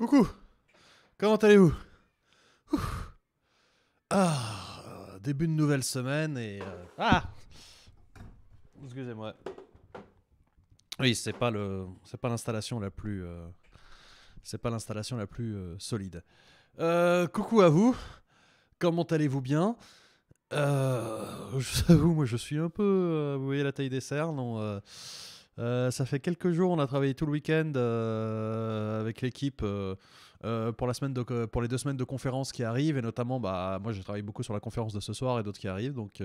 Coucou Comment allez-vous ah, Début de nouvelle semaine et... Euh, ah Excusez-moi. Oui, c'est pas le, c'est pas l'installation la plus, euh, c'est pas l'installation la plus euh, solide. coucou à vous. Comment allez-vous bien Je vous avoue, moi, je suis un peu, vous voyez la taille des cernes. non euh, ça fait quelques jours, on a travaillé tout le week-end euh, avec l'équipe euh, pour, la semaine pour les deux semaines de conférences qui arrivent, et notamment, bah, moi je travaille beaucoup sur la conférence de ce soir et d'autres qui arrivent, donc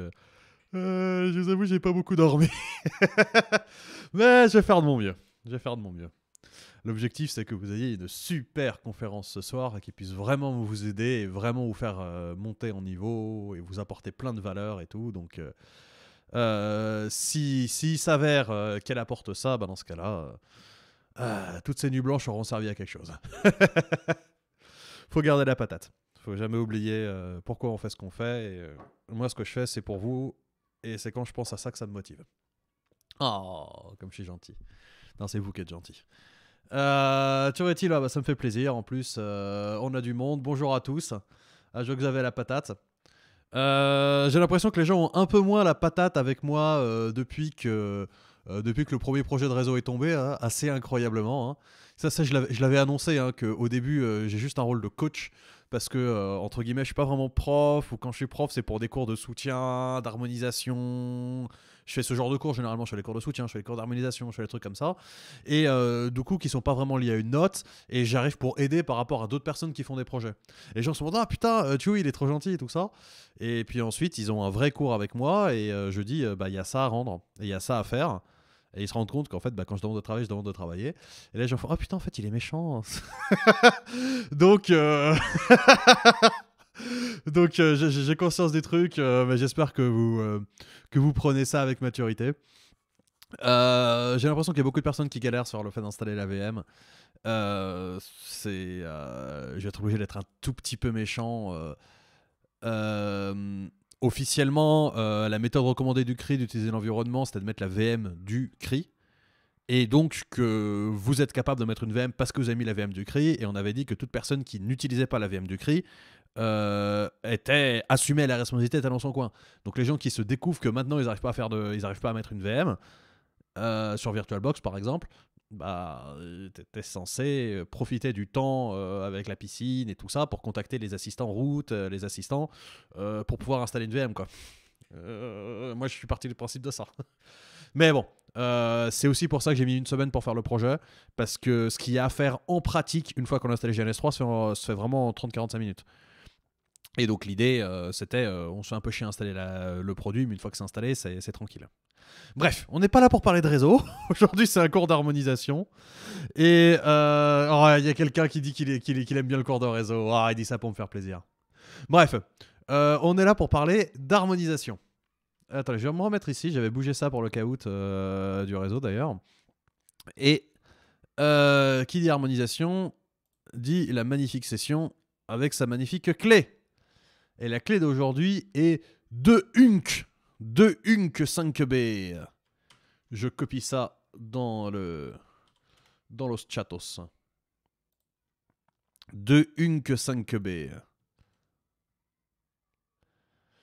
je vous avoue, j'ai pas beaucoup dormi. Mais je vais faire de mon mieux. Je vais faire de mon mieux. L'objectif, c'est que vous ayez une super conférence ce soir et qui puisse vraiment vous aider et vraiment vous faire monter en niveau et vous apporter plein de valeurs et tout. Donc, euh, s'il si, s'avère euh, qu'elle apporte ça, bah, dans ce cas-là, euh, toutes ces nuits blanches auront servi à quelque chose. Faut garder la patate. Faut jamais oublier pourquoi on fait ce qu'on fait. moi, ce que je fais, c'est pour vous. Et c'est quand je pense à ça que ça me motive. Oh, comme je suis gentil. Non, c'est vous qui êtes gentil. Euh, tu il là ça me fait plaisir. En plus, on a du monde. Bonjour à tous. À je que vous avez la patate. Euh, j'ai l'impression que les gens ont un peu moins la patate avec moi euh, depuis, que, euh, depuis que le premier projet de réseau est tombé, hein, assez incroyablement. Hein. Ça, ça, je l'avais annoncé, hein, qu'au début, j'ai juste un rôle de coach, parce que, entre guillemets, je suis pas vraiment prof, ou quand je suis prof, c'est pour des cours de soutien, d'harmonisation, je fais ce genre de cours généralement, je fais les cours de soutien, je fais les cours d'harmonisation, je fais les trucs comme ça, et euh, du coup qui sont pas vraiment liés à une note, et j'arrive pour aider par rapport à d'autres personnes qui font des projets. Et les gens se demandent « ah putain, euh, tu vois, il est trop gentil et tout ça. Et puis ensuite ils ont un vrai cours avec moi et euh, je dis bah il y a ça à rendre, et il y a ça à faire. Et ils se rendent compte qu'en fait, bah, quand je demande de travailler, je demande de travailler. Et là, les gens font Ah putain, en fait, il est méchant. Donc. Donc euh, j'ai conscience des trucs, euh, mais j'espère que vous, euh, que vous prenez ça avec maturité. j'ai l'impression qu'il y a beaucoup de personnes qui galèrent sur le fait d'installer la VM. c'est, je vais être obligé d'être un tout petit peu méchant. officiellement, la méthode recommandée du CRI d'utiliser l'environnement, c'était de mettre la VM du CRI. Et donc que vous êtes capable de mettre une VM parce que vous avez mis la VM du CRI, et on avait dit que toute personne qui n'utilisait pas la VM du CRI euh, était assumé la responsabilité était dans son coin. Donc les gens qui se découvrent que maintenant ils n'arrivent pas à faire de, ils n'arrivent pas à mettre une VM euh, sur VirtualBox par exemple, bah es euh, censé profiter du temps avec la piscine et tout ça pour contacter les assistants route, les assistants pour pouvoir installer une VM quoi. moi je suis parti du principe de ça. Mais bon, c'est aussi pour ça que j'ai mis une semaine pour faire le projet, parce que ce qu'il y a à faire en pratique, une fois qu'on a installé GNS3, ça fait, vraiment 30-45 minutes. Et donc l'idée, euh, c'était, euh, on se fait un peu chier à installer le produit, mais une fois que c'est installé, c'est tranquille. Bref, on n'est pas là pour parler de réseau. Aujourd'hui, c'est un cours d'harmonisation. Et euh, oh, il y a quelqu'un qui dit qu'il aime bien le cours de réseau. Ah, il dit ça pour me faire plaisir. Bref, on est là pour parler d'harmonisation. Attends, je vais me remettre ici. J'avais bougé ça pour le caout du réseau d'ailleurs. Et qui dit harmonisation dit la magnifique session avec sa magnifique clé. Et la clé d'aujourd'hui est de Hunk. De Hunk 5B. Je copie ça dans le. Dans los chatos. De Hunk 5B.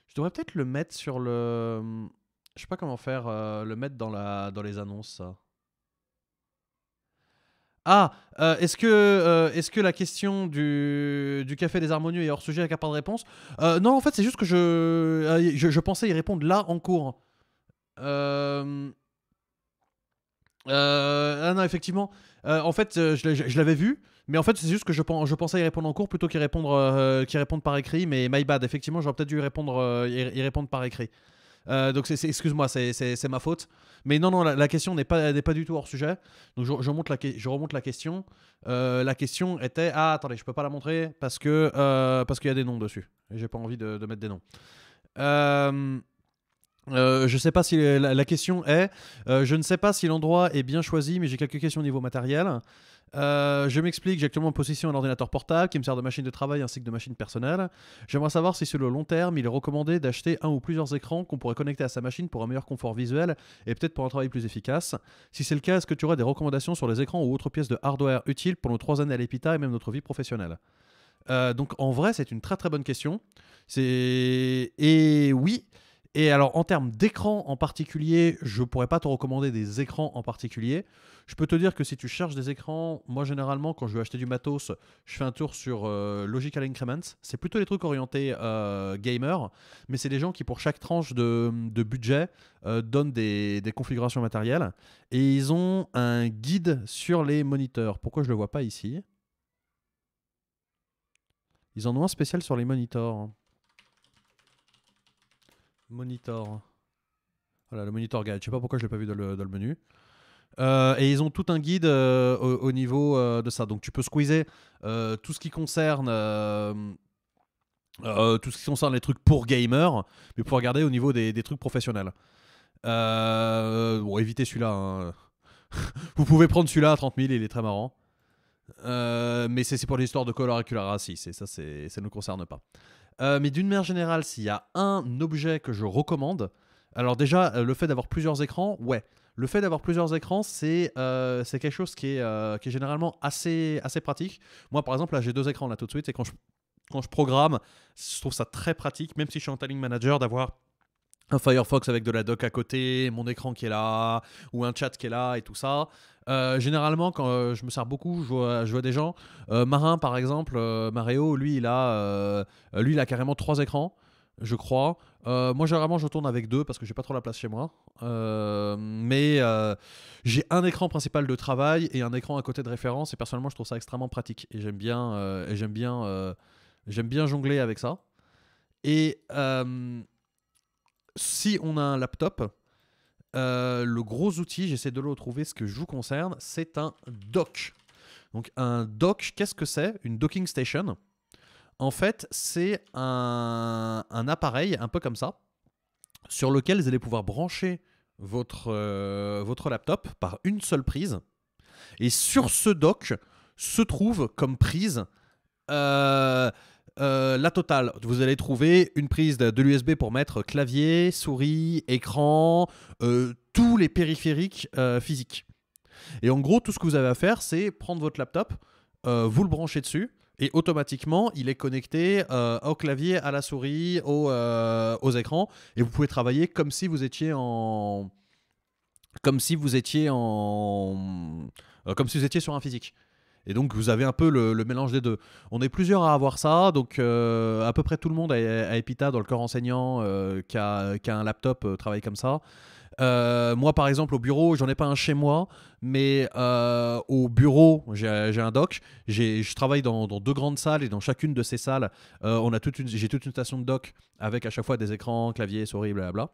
Je devrais peut-être le mettre sur le. Je sais pas comment faire. Euh, le mettre dans, la... dans les annonces, ça. Ah, euh, est-ce que, euh, que la question du, café des harmonieux est hors sujet avec un pas de réponse euh, Non, en fait, c'est juste que je, je, pensais y répondre là en cours. ah non, effectivement. en fait, je, l'avais vu, mais en fait, c'est juste que je, je pensais y répondre en cours plutôt qu'y répondre, par écrit. Mais my bad, effectivement, j'aurais peut-être dû répondre, y répondre par écrit. Euh, donc, excuse-moi, c'est ma faute. Mais non, non, la, question n'est pas, pas du tout hors sujet. Donc, je, je, remonte, la, je remonte la question. Euh, la question était Ah, attendez, je peux pas la montrer parce que euh, parce qu'il y a des noms dessus. Et j'ai pas envie de, mettre des noms. je sais pas si la, question est, je ne sais pas si l'endroit est bien choisi, mais j'ai quelques questions au niveau matériel. Euh, je m'explique, j'ai actuellement en possession un ordinateur portable qui me sert de machine de travail ainsi que de machine personnelle. J'aimerais savoir si sur le long terme, il est recommandé d'acheter un ou plusieurs écrans qu'on pourrait connecter à sa machine pour un meilleur confort visuel et peut-être pour un travail plus efficace. Si c'est le cas, est-ce que tu aurais des recommandations sur les écrans ou autres pièces de hardware utiles pour nos trois années à l'EPITA et même notre vie professionnelle euh, donc en vrai, c'est une très très bonne question. C'est et oui, et alors, en termes d'écran en particulier, je pourrais pas te recommander des écrans en particulier. Je peux te dire que si tu cherches des écrans, moi généralement, quand je veux acheter du matos, je fais un tour sur euh, Logical Increments. C'est plutôt les trucs orientés gamers, euh, gamer, mais c'est des gens qui, pour chaque tranche de, budget, euh, donnent des, des, configurations matérielles. Et ils ont un guide sur les moniteurs. Pourquoi je ne le vois pas ici Ils en ont un spécial sur les moniteurs. Monitor. Voilà, le Monitor Guide. Je sais pas pourquoi je l'ai pas vu dans le, menu. Euh, et ils ont tout un guide euh, au, niveau euh, de ça. Donc tu peux squeezer tout ce qui concerne tout ce qui concerne les trucs pour gamers, mais pour regarder au niveau des, trucs professionnels. bon, évitez celui-là. Hein. Vous pouvez prendre celui-là à 30 000, il est très marrant. mais c'est pour l'histoire de la racis, et ça, ça ne nous concerne pas. Euh, mais d'une manière générale, s'il y a un objet que je recommande, alors déjà, euh, le fait d'avoir plusieurs écrans, ouais. Le fait d'avoir plusieurs écrans, c'est euh, quelque chose qui est, généralement assez, assez pratique. Moi, par exemple, là, j'ai deux écrans là tout de suite, et quand je, quand je programme, je trouve ça très pratique, même si je suis en tiling manager, d'avoir un Firefox avec de la doc à côté, mon écran qui est là, ou un chat qui est là, et tout ça. Euh, généralement, quand euh, je me sers beaucoup, je vois, des gens. Euh, Marin, par exemple, Mario, lui il, a, lui, il a carrément trois écrans, je crois. moi, généralement, je tourne avec deux parce que j'ai pas trop la place chez moi. mais j'ai un écran principal de travail et un écran à côté de référence. Et personnellement, je trouve ça extrêmement pratique. Et j'aime bien, j'aime bien, j'aime bien jongler avec ça. Et si on a un laptop, euh, le gros outil, j'essaie de le retrouver ce que je vous concerne, c'est un dock. Donc un dock, qu'est-ce que c'est Une docking station. En fait, c'est un, appareil un peu comme ça, sur lequel vous allez pouvoir brancher votre, euh, votre laptop par une seule prise. Et sur ce dock se trouve comme prise euh, euh, la totale, vous allez trouver une prise de, l'USB pour mettre clavier, souris, écran, euh, tous les périphériques euh, physiques. Et en gros, tout ce que vous avez à faire, c'est prendre votre laptop, vous le branchez dessus, et automatiquement, il est connecté au clavier, à la souris, aux écrans, et vous pouvez travailler comme si vous étiez en... comme si vous étiez en... comme si vous étiez sur un physique. Et donc vous avez un peu le, mélange des deux. On est plusieurs à avoir ça, donc euh, à peu près tout le monde à, Epita dans le corps enseignant euh, qui, a, un laptop euh, travaille comme ça. moi par exemple au bureau, j'en ai pas un chez moi, mais au bureau j'ai un doc. Je travaille dans, deux grandes salles et dans chacune de ces salles, j'ai toute une station de doc avec à chaque fois des écrans, claviers, souris, blablabla.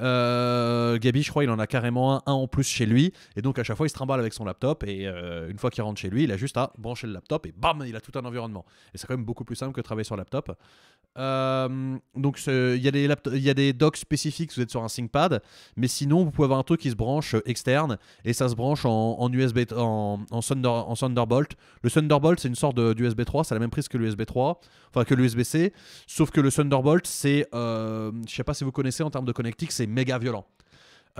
Euh, Gabi, je crois, il en a carrément un, en plus chez lui. Et donc, à chaque fois, il se trimballe avec son laptop. Et euh, une fois qu'il rentre chez lui, il a juste à brancher le laptop et bam, il a tout un environnement. Et c'est quand même beaucoup plus simple que travailler sur laptop. Euh, donc il y, a des il y a des docks spécifiques si vous êtes sur un ThinkPad, mais sinon vous pouvez avoir un truc qui se branche euh, externe et ça se branche en, USB en, Thunderbolt. Le Thunderbolt c'est une sorte d'USB 3, c'est la même prise que l'USB 3, enfin que l'USB-C, sauf que le Thunderbolt c'est, euh, je sais pas si vous connaissez en termes de connectique, c'est méga violent.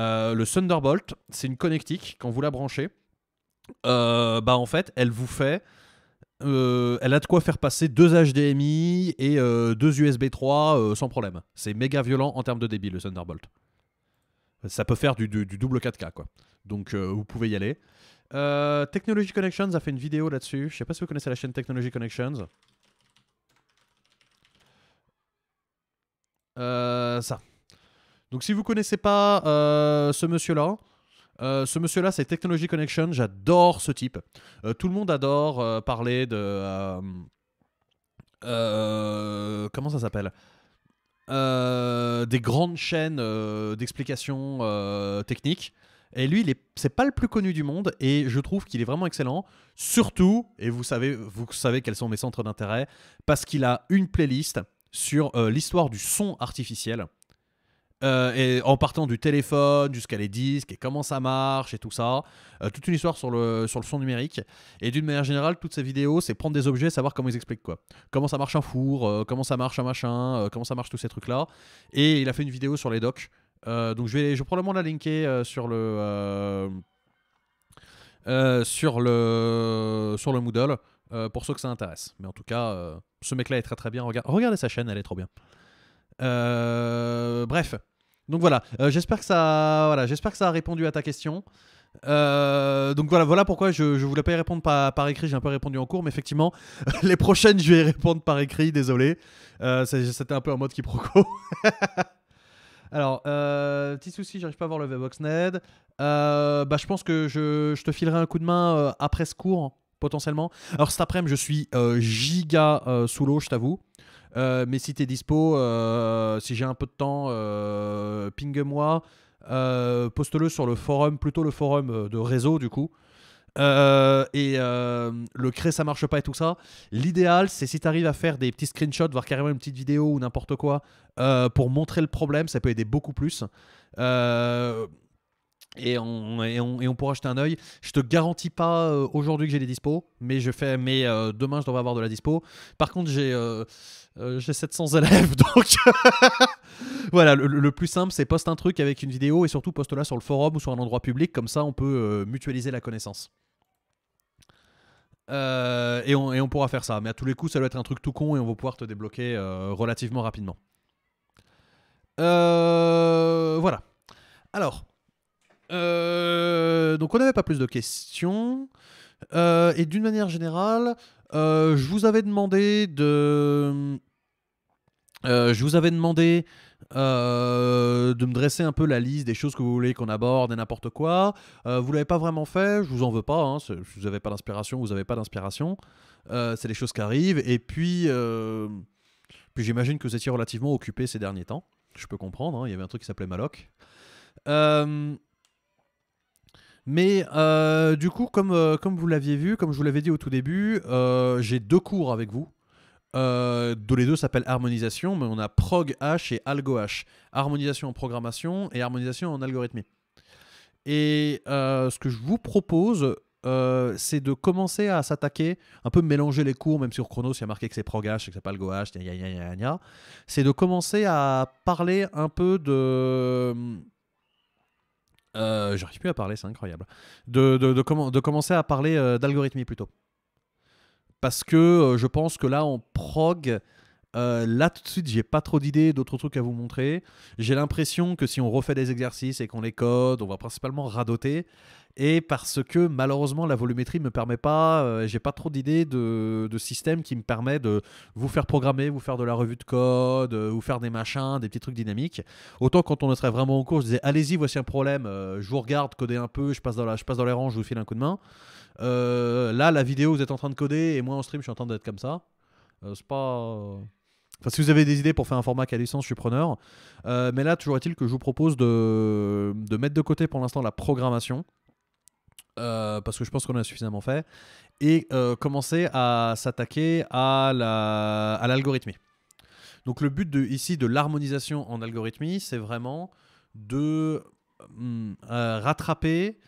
Euh, le Thunderbolt c'est une connectique quand vous la branchez, bah en fait elle vous fait euh, elle a de quoi faire passer deux HDMI et euh, deux USB 3 euh, sans problème. C'est méga violent en termes de débit, le Thunderbolt. Ça peut faire du, double 4K, quoi. Donc, vous pouvez y aller. Technology Connections a fait une vidéo là-dessus. Je sais pas si vous connaissez la chaîne Technology Connections. ça. Donc, si vous connaissez pas ce monsieur-là, euh, ce monsieur-là, c'est Technology Connection. J'adore ce type. Euh, tout le monde adore euh, parler de. comment ça s'appelle Des grandes chaînes d'explications techniques. Et lui, c'est pas le plus connu du monde, et je trouve qu'il est vraiment excellent. Surtout, et vous savez, vous savez quels sont mes centres d'intérêt, parce qu'il a une playlist sur l'histoire du son artificiel. Euh, et en partant du téléphone jusqu'à les disques et comment ça marche et tout ça. Euh, toute une histoire sur le, sur le son numérique. Et d'une manière générale, toutes ces vidéos, c'est prendre des objets et savoir comment ils expliquent quoi. Comment ça marche un four, euh, comment ça marche un machin, comment ça marche tous ces trucs-là. Et il a fait une vidéo sur les docs. donc je vais, je vais probablement la linker sur le. sur le sur le Moodle pour ceux que ça intéresse mais en tout cas ce mec là est très très bien regardez sa chaîne elle est trop bien bref donc voilà, euh, j'espère que ça, voilà, j'espère que ça a répondu à ta question. Euh, donc voilà, voilà pourquoi je, ne voulais pas y répondre par, écrit, j'ai un peu répondu en cours, mais effectivement, les prochaines, je vais y répondre par écrit, désolé. Euh, c'était un peu en mode qui proco. Alors, petit souci, j'arrive pas à voir le Vbox Ned. bah, je pense que je, je, te filerai un coup de main après ce cours, potentiellement. Alors cet après-midi, je suis giga sous l'eau, je t'avoue. Euh, mais si t'es dispo, euh, si j'ai un peu de temps, euh, pingue-moi. Poste-le sur le forum, plutôt le forum de réseau du coup. et le créer ça marche pas et tout ça. L'idéal, c'est si tu arrives à faire des petits screenshots, voire carrément une petite vidéo ou n'importe quoi, pour montrer le problème, ça peut aider beaucoup plus. Et on, et, on, pourra jeter un oeil. Je te garantis pas euh, aujourd'hui que j'ai des dispos, mais je fais, mais euh, demain je devrais avoir de la dispo. Par contre, j'ai euh, j'ai 700 élèves, donc voilà. Le, plus simple, c'est poste un truc avec une vidéo et surtout poste-la sur le forum ou sur un endroit public, comme ça on peut mutualiser la connaissance. Et on, et, on, pourra faire ça. Mais à tous les coups, ça doit être un truc tout con et on va pouvoir te débloquer relativement rapidement. voilà. Alors. Euh, donc on n'avait pas plus de questions. Euh, et d'une manière générale, euh, je vous avais demandé de... je vous avais demandé de me dresser un peu la liste des choses que vous voulez qu'on aborde et n'importe quoi. Euh, vous l'avez pas vraiment fait, je vous en veux pas. Hein, vous n'avez pas d'inspiration, vous n'avez pas d'inspiration. c'est les choses qui arrivent. Et puis, puis j'imagine que vous étiez relativement occupé ces derniers temps. Je peux comprendre. Hein, il y avait un truc qui s'appelait Maloc. Mais euh, du coup, comme, euh, comme vous l'aviez vu, comme je vous l'avais dit au tout début, euh, j'ai deux cours avec vous. Euh, dont les deux s'appellent harmonisation, mais on a prog H et algo H. Harmonisation en programmation et harmonisation en algorithmie. Et ce que je vous propose, c'est de commencer à s'attaquer, un peu mélanger les cours, même sur Chronos, il y a marqué que c'est et que c'est pas AlgoH, H, c'est de commencer à parler un peu de, euh, j'arrive plus à parler, c'est incroyable. De, de, commencer à parler euh, d'algorithmie plutôt. Parce que euh, je pense que là, en prog. là, tout de suite, j'ai pas trop d'idées, d'autres trucs à vous montrer. J'ai l'impression que si on refait des exercices et qu'on les code, on va principalement radoter et parce que malheureusement la volumétrie me permet pas, euh, j'ai pas trop d'idées de, système qui me permet de vous faire programmer, vous faire de la revue de code, euh, vous faire des machins, des petits trucs dynamiques. Autant quand on serait vraiment en cours, je disais allez-y, voici un problème, euh, je vous regarde, codez un peu, je passe dans, je passe dans les rangs, je vous file un coup de main. là, la vidéo, vous êtes en train de coder et moi en stream, je suis en train d'être comme ça. C'est pas. si vous avez des idées pour faire un format qui a sens je suis preneur. mais là, toujours est-il que je vous propose de mettre de côté pour l'instant la programmation, euh, parce que je pense qu'on a suffisamment fait, et euh, commencer à s'attaquer à l'algorithmie. La, à Donc le but de, ici de l'harmonisation en algorithmie, c'est vraiment de mm, euh, rattraper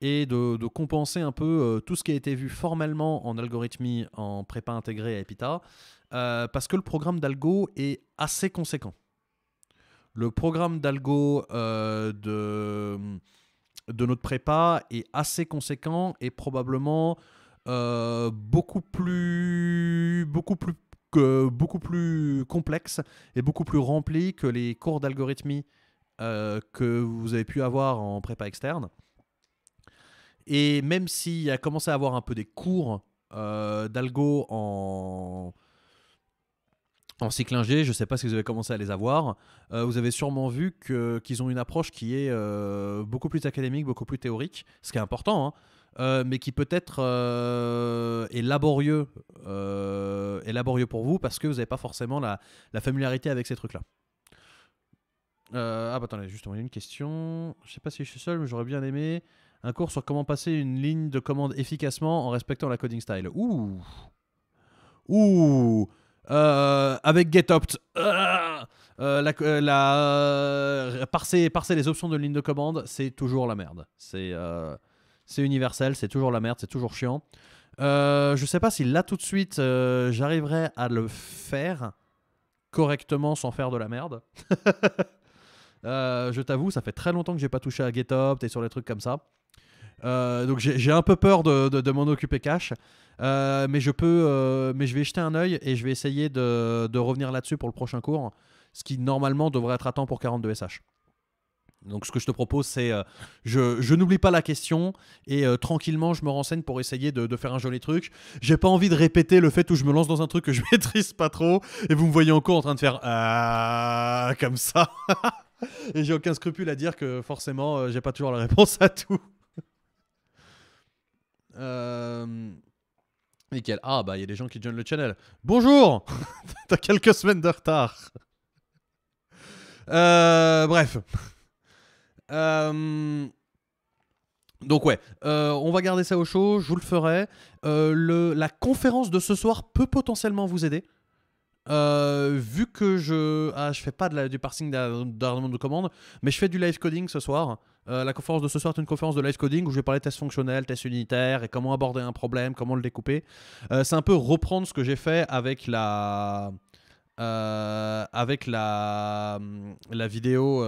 et de, de, compenser un peu tout ce qui a été vu formellement en algorithmie en prépa intégrée à Epita, parce que le programme d'algo est assez conséquent. Le programme d'algo de de notre prépa est assez conséquent et probablement euh, beaucoup plus beaucoup plus beaucoup plus complexe et beaucoup plus rempli que les cours d'algorithmie euh, que vous avez pu avoir en prépa externe. Et même s'il a commencé à avoir un peu des cours euh, d'algo en en cycle je ne sais pas si vous avez commencé à les avoir, euh, vous avez sûrement vu qu'ils ont une approche qui est euh, beaucoup plus académique, beaucoup plus théorique, ce qui est important, hein. euh, mais qui peut-être est, laborieux, pour vous parce que vous n'avez pas forcément la, familiarité avec ces trucs-là. ah bah attendez, juste a une question. Je sais pas si je suis seul, mais j'aurais bien aimé un cours sur comment passer une ligne de commande efficacement en respectant la coding style. Ouh Ouh euh, avec GetOpt. Euh, euh la, euh, la parser, les options de ligne de commande, c'est toujours la merde. C'est c'est universel, c'est toujours la merde, c'est toujours chiant. je sais pas si là tout de suite j'arriverai à le faire correctement sans faire de la merde. je t'avoue, ça fait très longtemps que j'ai pas touché à GetOpt et sur les trucs comme ça. Euh, donc j'ai un peu peur de, m'en occuper cash. Euh, mais, je peux, euh, mais je vais jeter un œil et je vais essayer de, revenir là-dessus pour le prochain cours, ce qui normalement devrait être à temps pour 42 SH. Donc ce que je te propose, c'est je, n'oublie pas la question et tranquillement je me renseigne pour essayer de, faire un joli truc. J'ai pas envie de répéter le fait où je me lance dans un truc que je maîtrise pas trop et vous me voyez encore en train de faire ah, comme ça. et j'ai aucun scrupule à dire que forcément j'ai pas toujours la réponse à tout. Euh... Ah, bah, il y a des gens qui joignent le channel. Bonjour T'as quelques semaines de retard. Euh, bref. Euh, donc ouais, euh, on va garder ça au chaud, je vous le ferai. le, la conférence de ce soir peut potentiellement vous aider. Euh, vu que je ah, je fais pas du parsing d'armement de commande, mais je fais du live coding ce soir. Euh, la conférence de ce soir est une conférence de live coding où je vais parler de tests fonctionnels, tests unitaires et comment aborder un problème, comment le découper. Euh, c'est un peu reprendre ce que j'ai fait avec la avec la la vidéo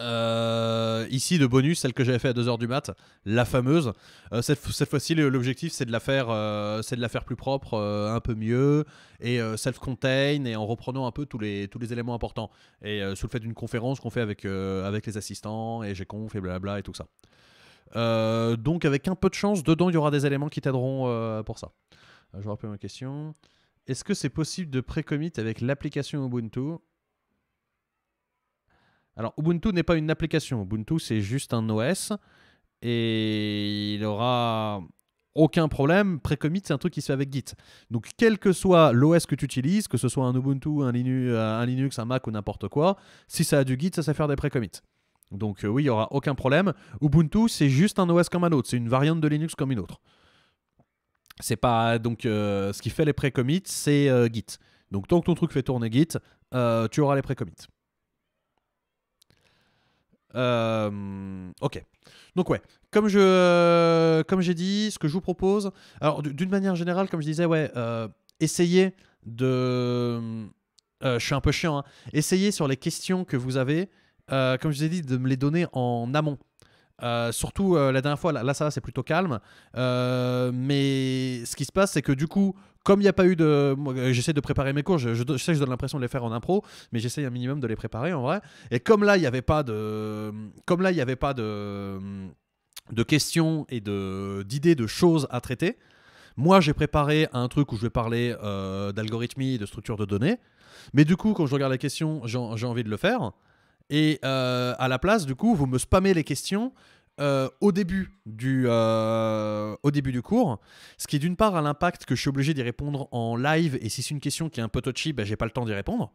euh, ici, de bonus, celle que j'avais fait à 2h du mat, la fameuse. Euh, cette, fois-ci, l'objectif, c'est de, la faire, euh, C'est de la faire plus propre, un peu mieux, et self-contain, et en reprenant un peu tous les, tous les éléments importants. Et sous le fait d'une conférence qu'on fait avec, avec les assistants, et j'ai conf et blabla, et tout ça. donc, avec un peu de chance, dedans, il y aura des éléments qui t'aideront pour ça. je vous rappelle ma question. Est-ce que c'est possible de pré-commit avec l'application Ubuntu alors, Ubuntu n'est pas une application. Ubuntu, c'est juste un OS. Et il aura aucun problème. Pré-commit, c'est un truc qui se fait avec Git. Donc, quel que soit l'OS que tu utilises, que ce soit un Ubuntu, euh, un Linux, un, Mac ou n'importe quoi, si ça a du Git, ça sait faire des pré-commits. Donc, euh, oui, il n'y aura aucun problème. Ubuntu, c'est juste un OS comme un autre. C'est une variante de Linux comme une autre. C'est pas. Donc, euh, ce qui fait les pré-commits, c'est Git. Donc, tant que ton truc fait tourner Git, tu auras les pré-commits. Euh, ok. Donc ouais, comme je, euh, comme j'ai dit, ce que je vous propose, alors d'une manière générale, comme je disais, ouais, euh, essayez de, euh, je suis un peu chiant, hein, essayez sur les questions que vous avez, comme je vous ai dit, de me les donner en amont. Euh, surtout euh, la dernière fois, là, là ça c'est plutôt calme. Euh, mais ce qui se passe, c'est que du coup, comme il n'y a pas eu de. J'essaie de préparer mes cours, je, sais que je donne l'impression de les faire en impro, mais j'essaie un minimum de les préparer en vrai. Et comme là, il n'y avait pas de. Comme là, il n'y avait pas de. questions et d'idées, de, choses à traiter. Moi, j'ai préparé un truc où je vais parler d'algorithmie, de structure de données. Mais du coup, quand je regarde la question, j'ai envie de le faire. Et euh, à la place, du coup, vous me spammez les questions euh, au, début du, euh, au début du cours, ce qui d'une part a l'impact que je suis obligé d'y répondre en live, et si c'est une question qui est un peu touchy, ben, j'ai pas le temps d'y répondre,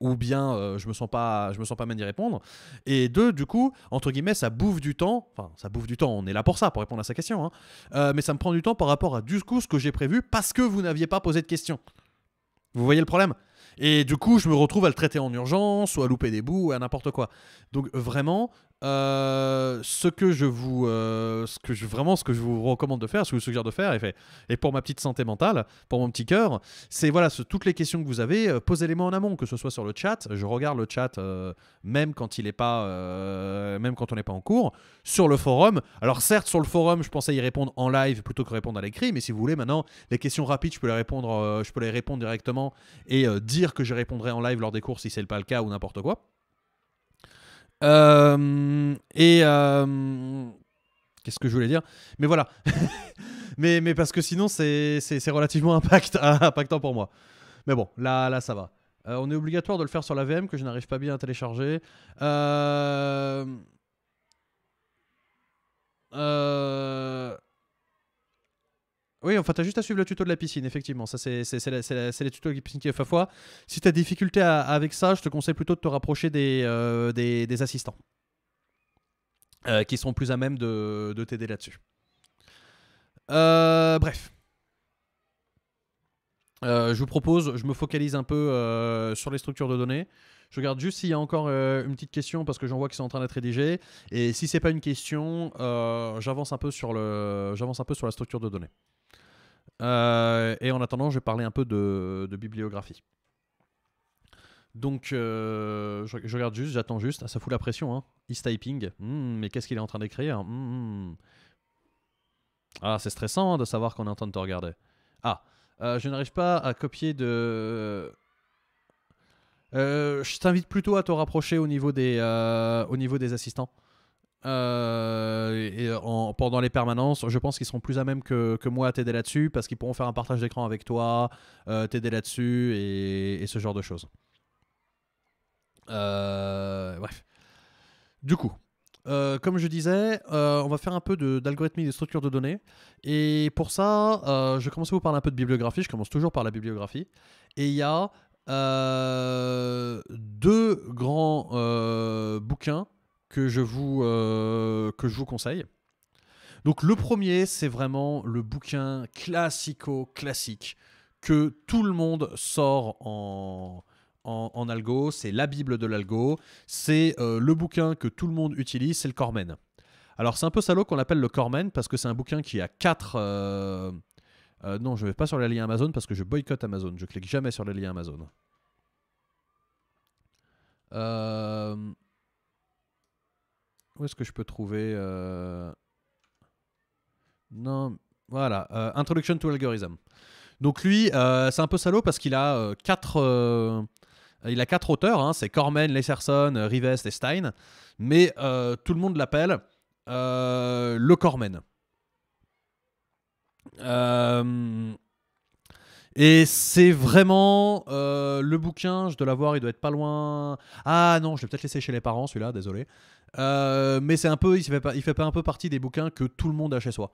ou bien je me sens pas je me sens pas même d'y répondre, et deux, du coup, entre guillemets, ça bouffe du temps, enfin ça bouffe du temps, on est là pour ça, pour répondre à sa question, hein, mais ça me prend du temps par rapport à du coup ce que j'ai prévu parce que vous n'aviez pas posé de question. Vous voyez le problème et du coup, je me retrouve à le traiter en urgence ou à louper des bouts ou à n'importe quoi. Donc vraiment, euh, ce que je vous, euh, ce que je, vraiment ce que je vous recommande de faire, ce que je vous suggère de faire, et, pour ma petite santé mentale, pour mon petit cœur, c'est voilà, toutes les questions que vous avez, euh, posez-les-moi en amont, que ce soit sur le chat. Je regarde le chat même quand il est pas, même quand on n'est pas en cours, sur le forum. Alors certes, sur le forum, je pensais y répondre en live plutôt que répondre à l'écrit, mais si vous voulez, maintenant les questions rapides, je peux les répondre, je peux les répondre directement et dire que je répondrai en live lors des cours si c'est pas le cas ou n'importe quoi. Euh, et euh, qu'est-ce que je voulais dire Mais voilà. mais, mais parce que sinon, c'est relativement impactant pour moi. Mais bon, là, là ça va. Euh, on est obligatoire de le faire sur la VM que je n'arrive pas bien à télécharger. Euh... Oui, enfin, tu as juste à suivre le tuto de la piscine, effectivement. Ça, c'est les tutos de la piscine qui est fois. Si tu as difficulté avec ça, je te conseille plutôt de te rapprocher des, euh, assistants euh, qui sont plus à même de, t'aider là-dessus. Euh, bref. je vous propose, je me focalise un peu sur les structures de données. Je regarde juste s'il y a encore une petite question parce que j'en vois qu'ils sont en train d'être rédigés Et si c'est pas une question, j'avance un peu sur la structure de données. Euh, et en attendant, je vais parler un peu de, bibliographie. Donc, euh, je, regarde juste, j'attends juste. Ah, ça fout la pression, hein. He's typing. Hmm, mais qu'est-ce qu'il est en train d'écrire hmm, hmm, Ah, c'est stressant hein, de savoir qu'on est en train de te regarder. Ah, euh, je n'arrive pas à copier de. je t'invite plutôt à te rapprocher au niveau des, au niveau des assistants. Euh, et pendant les permanences, je pense qu'ils seront plus à même que, que moi à t'aider là-dessus parce qu'ils pourront faire un partage d'écran avec toi, euh, t'aider là-dessus et, ce genre de choses. Euh, bref. Du coup, comme je disais, on va faire un peu d'algorithmie de, des structures de données. Et pour ça, je commence à vous parler un peu de bibliographie. Je commence toujours par la bibliographie. Et il y a deux grands bouquins que je vous, euh, que je vous conseille. Donc le premier, c'est vraiment le bouquin classico-classique que tout le monde sort en, en, algo, c'est la Bible de l'algo, c'est euh, le bouquin que tout le monde utilise, c'est le Cormen. Alors c'est un peu salaud qu'on l'appelle le Cormen parce que c'est un bouquin qui a quatre... Euh, non, je vais pas sur les liens Amazon parce que je boycotte Amazon, je clique jamais sur les liens Amazon. Où est-ce que je peux trouver euh, Non, voilà, euh, Introduction to Algorithm. Donc lui, euh, c'est un peu salaud parce qu'il a quatre. il a quatre auteurs, hein, c'est Cormen, Lesserson, Rivest et Stein, mais tout le monde l'appelle le Cormen. Et c'est vraiment le bouquin, je dois l'avoir, il doit être pas loin. Ah non, je vais peut-être laisser chez les parents, celui-là, désolé. Euh, mais c'est un peu, il fait, pas, fait pas un peu partie des bouquins que tout le monde a chez soi.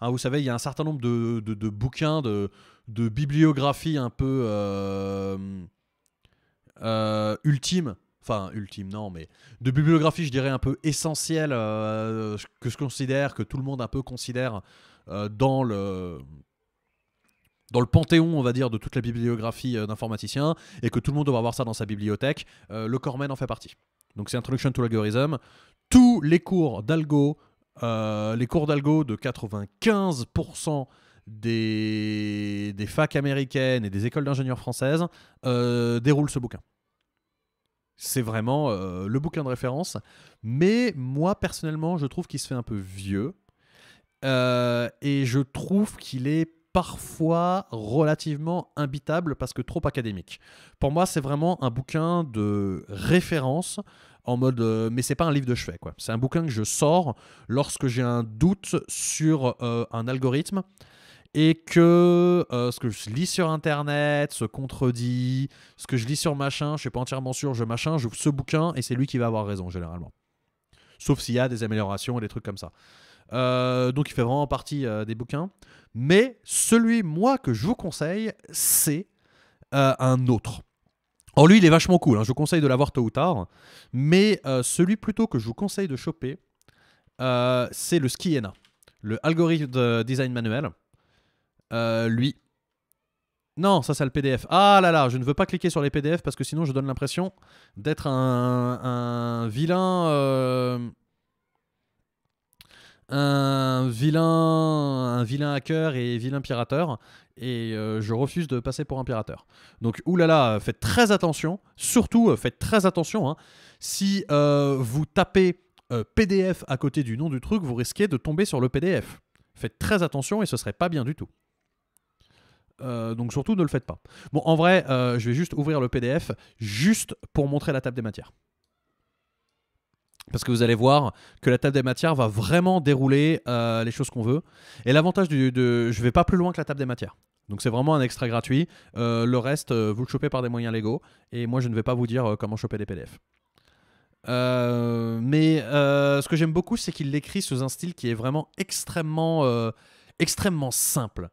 Hein, vous savez, il y a un certain nombre de, bouquins, de, bibliographies un peu euh, euh ultimes. Enfin, ultime, non, mais de bibliographies, je dirais, un peu essentielles euh, que je considère, que tout le monde un peu considère dans le dans le panthéon, on va dire, de toute la bibliographie d'informaticiens, et que tout le monde doit avoir ça dans sa bibliothèque, le Cormen en fait partie. Donc c'est Introduction to Algorithm, Tous les cours d'algo, euh, les cours d'algo de 95% des, facs américaines et des écoles d'ingénieurs françaises euh, déroulent ce bouquin. C'est vraiment euh, le bouquin de référence. Mais moi, personnellement, je trouve qu'il se fait un peu vieux. et je trouve qu'il est parfois relativement imbitable parce que trop académique. Pour moi, c'est vraiment un bouquin de référence en mode euh, mais c'est pas un livre de chevet quoi. C'est un bouquin que je sors lorsque j'ai un doute sur euh, un algorithme et que euh, ce que je lis sur internet se contredit, ce que je lis sur machin, je suis pas entièrement sûr, je machin, j'ouvre ce bouquin et c'est lui qui va avoir raison généralement. Sauf s'il y a des améliorations et des trucs comme ça. Euh, donc il fait vraiment partie euh, des bouquins. Mais celui, moi, que je vous conseille, c'est euh, un autre. En lui, il est vachement cool. Hein. Je vous conseille de l'avoir tôt ou tard. Mais celui plutôt que je vous conseille de choper, c'est le Skiena, le algorithme de design manuel. lui, non, ça c'est le PDF. Ah là là, je ne veux pas cliquer sur les PDF parce que sinon je donne l'impression d'être un, vilain un vilain, un vilain hacker et vilain pirateur. Et euh, je refuse de passer pour un pirateur. Donc, oulala, faites très attention. Surtout, euh, faites très attention. Hein. Si euh, vous tapez PDF à côté du nom du truc, vous risquez de tomber sur le PDF. Faites très attention et ce serait pas bien du tout. donc surtout ne le faites pas. Bon en vrai je vais juste ouvrir le PDF juste pour montrer la table des matières. Parce que vous allez voir que la table des matières va vraiment dérouler euh, les choses qu'on veut. Et l'avantage du, de, je vais pas plus loin que la table des matières. Donc c'est vraiment un extra gratuit. Euh, le reste, euh, vous le chopez par des moyens légaux. Et moi, je ne vais pas vous dire comment choper des PDF. mais ce que j'aime beaucoup, c'est qu'il l'écrit sous un style qui est vraiment extrêmement, extrêmement simple.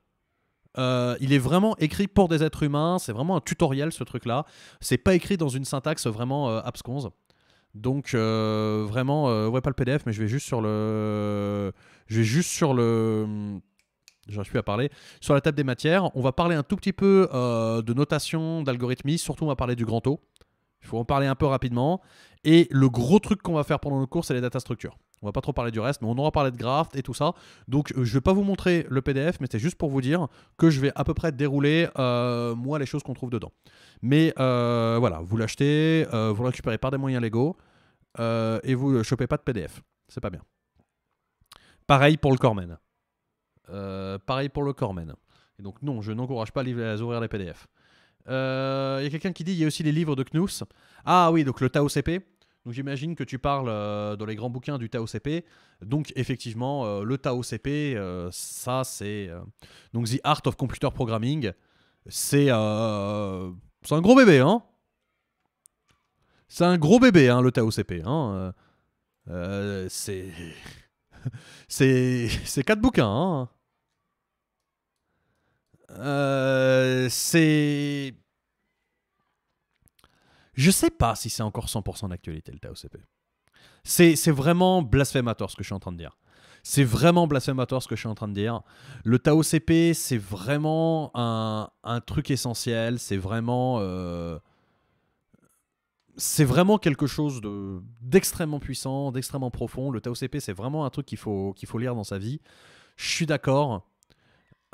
il est vraiment écrit pour des êtres humains, c'est vraiment un tutoriel ce truc-là. C'est pas écrit dans une syntaxe vraiment absconse. Donc euh, vraiment, euh, ouais pas le PDF, mais je vais juste sur le, je vais juste sur le, j'en suis à parler, sur la table des matières. On va parler un tout petit peu euh, de notation, d'algorithmie, surtout on va parler du grand O. Il faut en parler un peu rapidement. Et le gros truc qu'on va faire pendant le cours, c'est les data structures. On va pas trop parler du reste, mais on aura parlé de Graft et tout ça. Donc euh, je vais pas vous montrer le PDF, mais c'est juste pour vous dire que je vais à peu près dérouler euh, moi les choses qu'on trouve dedans. Mais euh, voilà, vous l'achetez, vous le récupérez par des moyens légaux et vous ne chopez pas de PDF. C'est pas bien. Pareil pour le Cormen. pareil pour le Cormen. Et donc non, je n'encourage pas à ouvrir les PDF. Il y a quelqu'un qui dit il y a aussi les livres de Knus. Ah oui, donc le Tao CP. Donc j'imagine que tu parles euh, dans les grands bouquins du Tao CP. Donc effectivement, euh, le Tao CP, euh, ça c'est donc The Art of Computer Programming, c'est c'est un gros bébé, hein. C'est un gros bébé, hein, le Tao hein, CP. c'est c'est quatre bouquins. Hein c'est je sais pas si c'est encore 100% d'actualité le TAO C'est, c'est vraiment blasphématoire ce que je suis en train de dire. C'est vraiment blasphématoire ce que je suis en train de dire. Le TAO CP, c'est vraiment un, truc essentiel. C'est vraiment. Euh, c'est vraiment quelque chose de, d'extrêmement puissant, d'extrêmement profond. Le TAO CP, c'est vraiment un truc qu'il faut, qu'il faut lire dans sa vie. Je suis d'accord.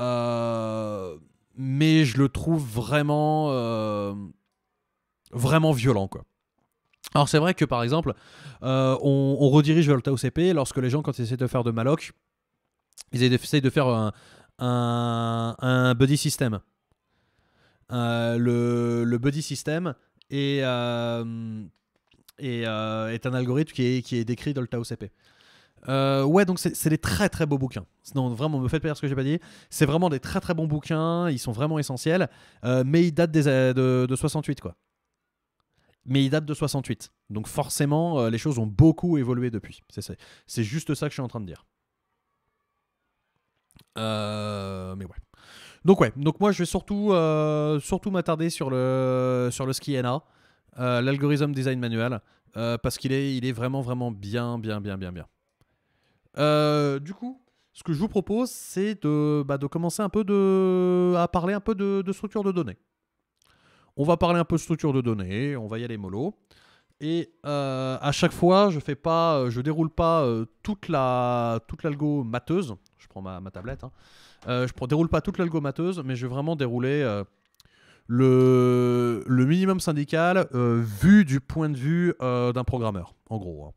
Euh, mais je le trouve vraiment. Euh, vraiment violent, quoi. Alors c'est vrai que par exemple, euh, on, redirige vers le Tao CP lorsque les gens, quand ils essaient de faire de Maloc, ils essayent de faire un, un, un buddy system. Euh, le, le, buddy system est, euh, est, un algorithme qui est, qui est décrit dans le Tao CP. ouais, donc c'est des très très beaux bouquins. Non, vraiment, me faites pas dire ce que j'ai pas dit. C'est vraiment des très très bons bouquins, ils sont vraiment essentiels, mais ils datent des, de, de, 68, quoi mais il date de 68. Donc forcément, euh, les choses ont beaucoup évolué depuis. C'est juste ça que je suis en train de dire. Euh, mais ouais. Donc ouais, donc moi je vais surtout, euh, surtout m'attarder sur le, sur le Skiena, l'algorithme design manuel, parce qu'il est, il est vraiment vraiment bien, bien, bien, bien, bien. du coup, ce que je vous propose, c'est bah, de, commencer un peu de, à parler un peu de, de structure de données. On va parler un peu de structure de données, on va y aller mollo. Et euh, à chaque fois, je fais pas, euh, je déroule pas euh, toute la toute l'algo mateuse. Je prends ma, tablette. Hein. je ne déroule pas toute l'algo mateuse, mais je vais vraiment dérouler le, le, minimum syndical vu du point de vue d'un programmeur, en gros. Hein.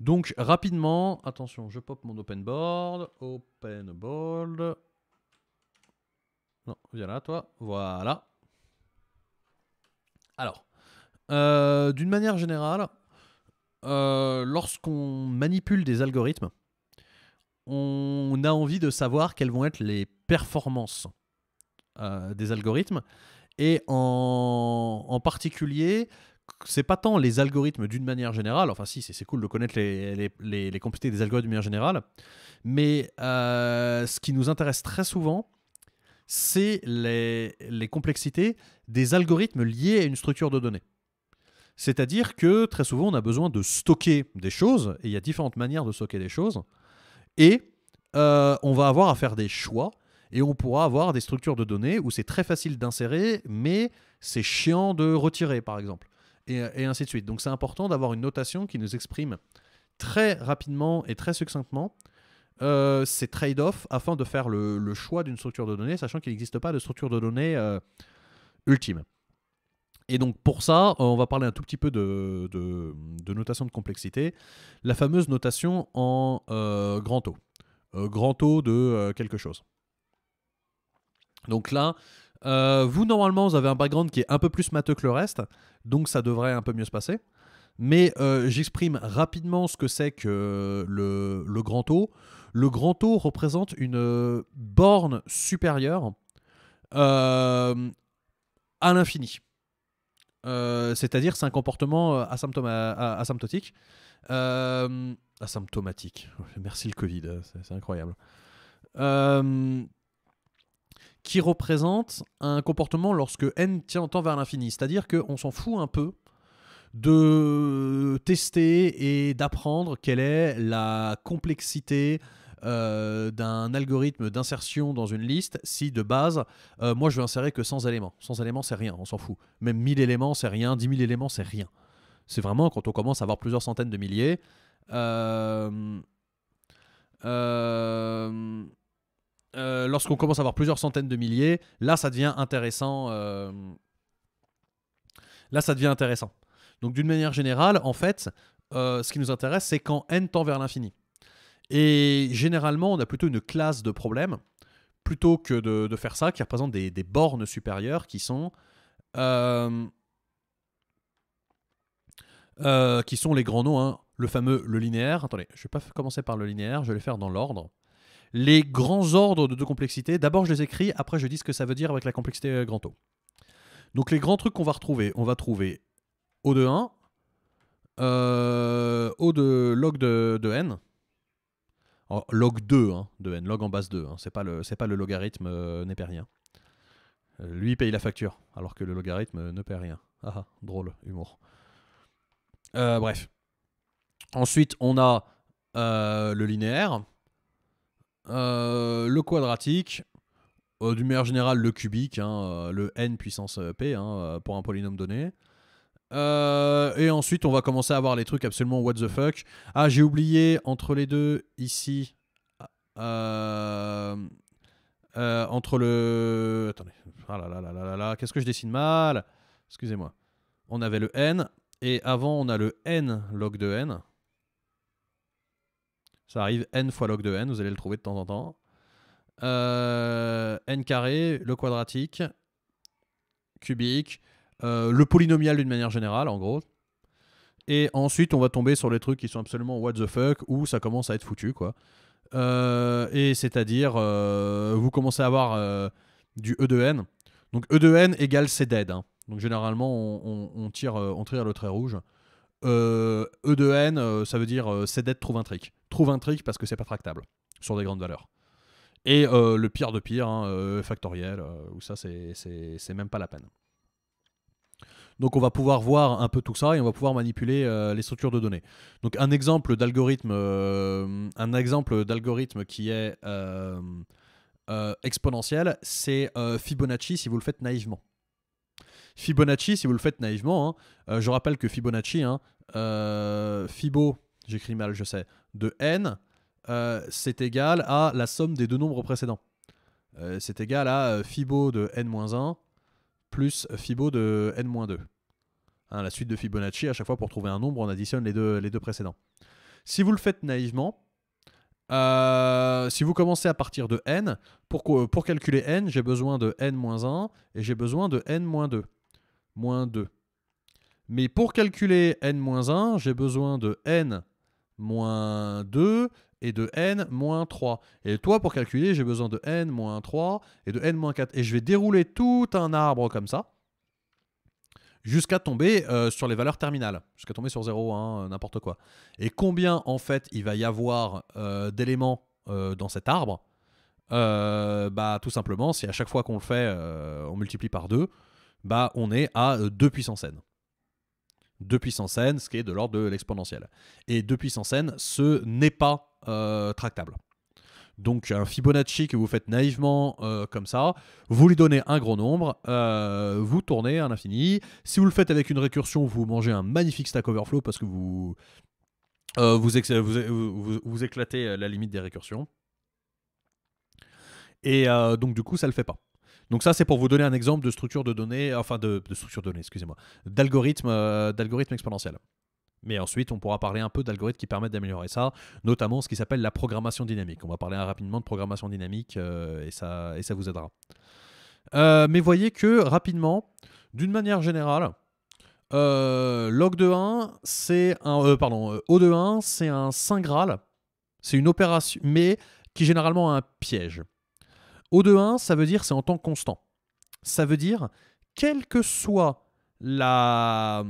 Donc rapidement, attention, je pop mon open board, open board, non, viens là, toi. Voilà. Alors, euh, d'une manière générale, euh, lorsqu'on manipule des algorithmes, on a envie de savoir quelles vont être les performances euh, des algorithmes. Et en, particulier, particulier, c'est pas tant les algorithmes d'une manière générale, enfin si, c'est cool de connaître les, les, des algorithmes d'une manière générale, mais ce qui nous intéresse très souvent, c'est les, complexités des algorithmes liés à une structure de données. C'est-à-dire que très souvent, on a besoin de stocker des choses, et il y a différentes manières de stocker des choses, et euh, on va avoir à faire des choix, et on pourra avoir des structures de données où c'est très facile d'insérer, mais c'est chiant de retirer, par exemple, et ainsi de suite. Donc c'est important d'avoir une notation qui nous exprime très rapidement et très succinctement euh, ces trade-offs afin de faire le, choix d'une structure de données, sachant qu'il n'existe pas de structure de données euh, ultime. Et donc pour ça, euh, on va parler un tout petit peu de, notation de complexité, la fameuse notation en grand O, grand O de quelque chose. Donc là, vous normalement, vous avez un background qui est un peu plus matheux que le reste, donc ça devrait un peu mieux se passer mais j'exprime rapidement ce que c'est que le, le grand O le grand O représente une euh, borne supérieure euh, à l'infini. Euh, c'est-à-dire, c'est un comportement asymptotique. asymptomatique. Merci le Covid, hein, c'est incroyable. qui représente un comportement lorsque n tient temps vers l'infini. C'est-à-dire qu'on s'en fout un peu de tester et d'apprendre quelle est la complexité euh, d'un algorithme d'insertion dans une liste si de base, euh, moi je vais insérer que 100 éléments. 100 éléments, c'est rien, on s'en fout. Même 1000 éléments, c'est rien. 10 000 éléments, c'est rien. C'est vraiment quand on commence à avoir plusieurs centaines de milliers. Euh, lorsqu'on commence à avoir plusieurs centaines de milliers, là ça devient intéressant. là ça devient intéressant. Donc d'une manière générale, en fait, ce qui nous intéresse, c'est quand n tend vers l'infini. Et généralement, on a plutôt une classe de problèmes, plutôt que de, faire ça, qui représente des, bornes supérieures qui sont... Euh, euh, qui sont les grands noms, hein. le fameux, le linéaire. Attendez, je ne vais pas commencer par le linéaire, je vais le faire dans l'ordre. Les grands ordres de, complexité, d'abord je les écris, après je dis ce que ça veut dire avec la complexité euh, grand O. Donc les grands trucs qu'on va retrouver, on va trouver O de 1, O de log de n, log 2 hein, de n, log en base 2. Hein. c'est pas le c'est pas le logarithme euh, n'est pas rien. Euh, lui paye la facture, alors que le logarithme euh, ne paie rien. Ah, ah drôle, humour. bref. Ensuite, on a le linéaire, le quadratique, d'une manière générale le cubique, hein, le n puissance p pour un polynôme donné. Euh, et ensuite, on va commencer à avoir les trucs absolument what the fuck. Ah, j'ai oublié entre les deux ici. Euh, euh, entre le. Attendez. Ah là là là là Qu'est-ce que je dessine mal Excusez-moi. On avait le n. Et avant, on a le n log de n. Ça arrive n fois log de n. Vous allez le trouver de temps en temps. n carré, le quadratique, cubique. Euh, le polynomial d'une manière générale, en gros. Et ensuite, on va tomber sur les trucs qui sont absolument what the fuck, où ça commence à être foutu, quoi. Euh, et c'est-à-dire, euh, vous commencez à avoir du E de N. Donc E de N égale C dead. Hein. Donc généralement, on, tire, on tire le trait rouge. e de N, ça veut dire C dead trouve un trick. Trouve un trick parce que c'est pas tractable sur des grandes valeurs. Et le pire de pire, hein, factoriel, où ça, c'est même pas la peine. Donc on va pouvoir voir un peu tout ça et on va pouvoir manipuler euh, les structures de données. Donc un exemple d'algorithme, euh, un exemple d'algorithme qui est euh, exponentiel, c'est Fibonacci si vous le faites naïvement. Fibonacci, si vous le faites naïvement, hein, je rappelle que Fibonacci, hein, Fibo, j'écris mal, je sais, de n, c'est égal à la somme des deux nombres précédents. c'est égal à Fibo de n-1 plus Fibo de N-2. Hein, la suite de Fibonacci, à chaque fois pour trouver un nombre, on additionne les deux, les deux précédents. Si vous le faites naïvement, euh, si vous commencez à partir de n, pour, pour calculer n, j'ai besoin de n-1 et j'ai besoin de n-2. Moins 2. Mais pour calculer n-1, j'ai besoin de n-2 et de n moins 3. Et toi, pour calculer, j'ai besoin de n moins 3 et de n moins 4. Et je vais dérouler tout un arbre comme ça jusqu'à tomber euh, sur les valeurs terminales, jusqu'à tomber sur 0, hein, n'importe quoi. Et combien, en fait, il va y avoir euh, d'éléments euh, dans cet arbre bah, Tout simplement, si à chaque fois qu'on le fait, on multiplie par 2, bah, on est à 2 puissance n. 2 puissance n, ce qui est de l'ordre de l'exponentielle. Et 2 puissance n, ce n'est pas euh, tractable. Donc un Fibonacci que vous faites naïvement euh, comme ça, vous lui donnez un gros nombre, euh, vous tournez à l'infini. Si vous le faites avec une récursion, vous mangez un magnifique stack overflow parce que vous, vous, éclatez la limite des récursions. Et donc du coup, ça ne le fait pas. Donc ça, c'est pour vous donner un exemple de structure de données, enfin de, de structure de données, excusez-moi, d'algorithme, d'algorithme exponentiel. Mais ensuite, on pourra parler un peu d'algorithmes qui permettent d'améliorer ça, notamment ce qui s'appelle la programmation dynamique. On va parler rapidement de programmation dynamique euh, et, ça, et ça vous aidera. Euh, mais voyez que rapidement, d'une manière générale, euh, log de 1, c'est un. pardon, O de 1, c'est un saint Graal. C'est une opération, mais qui généralement a un piège. O de 1, ça veut dire c'est en temps constant. Ça veut dire, quelle que soit la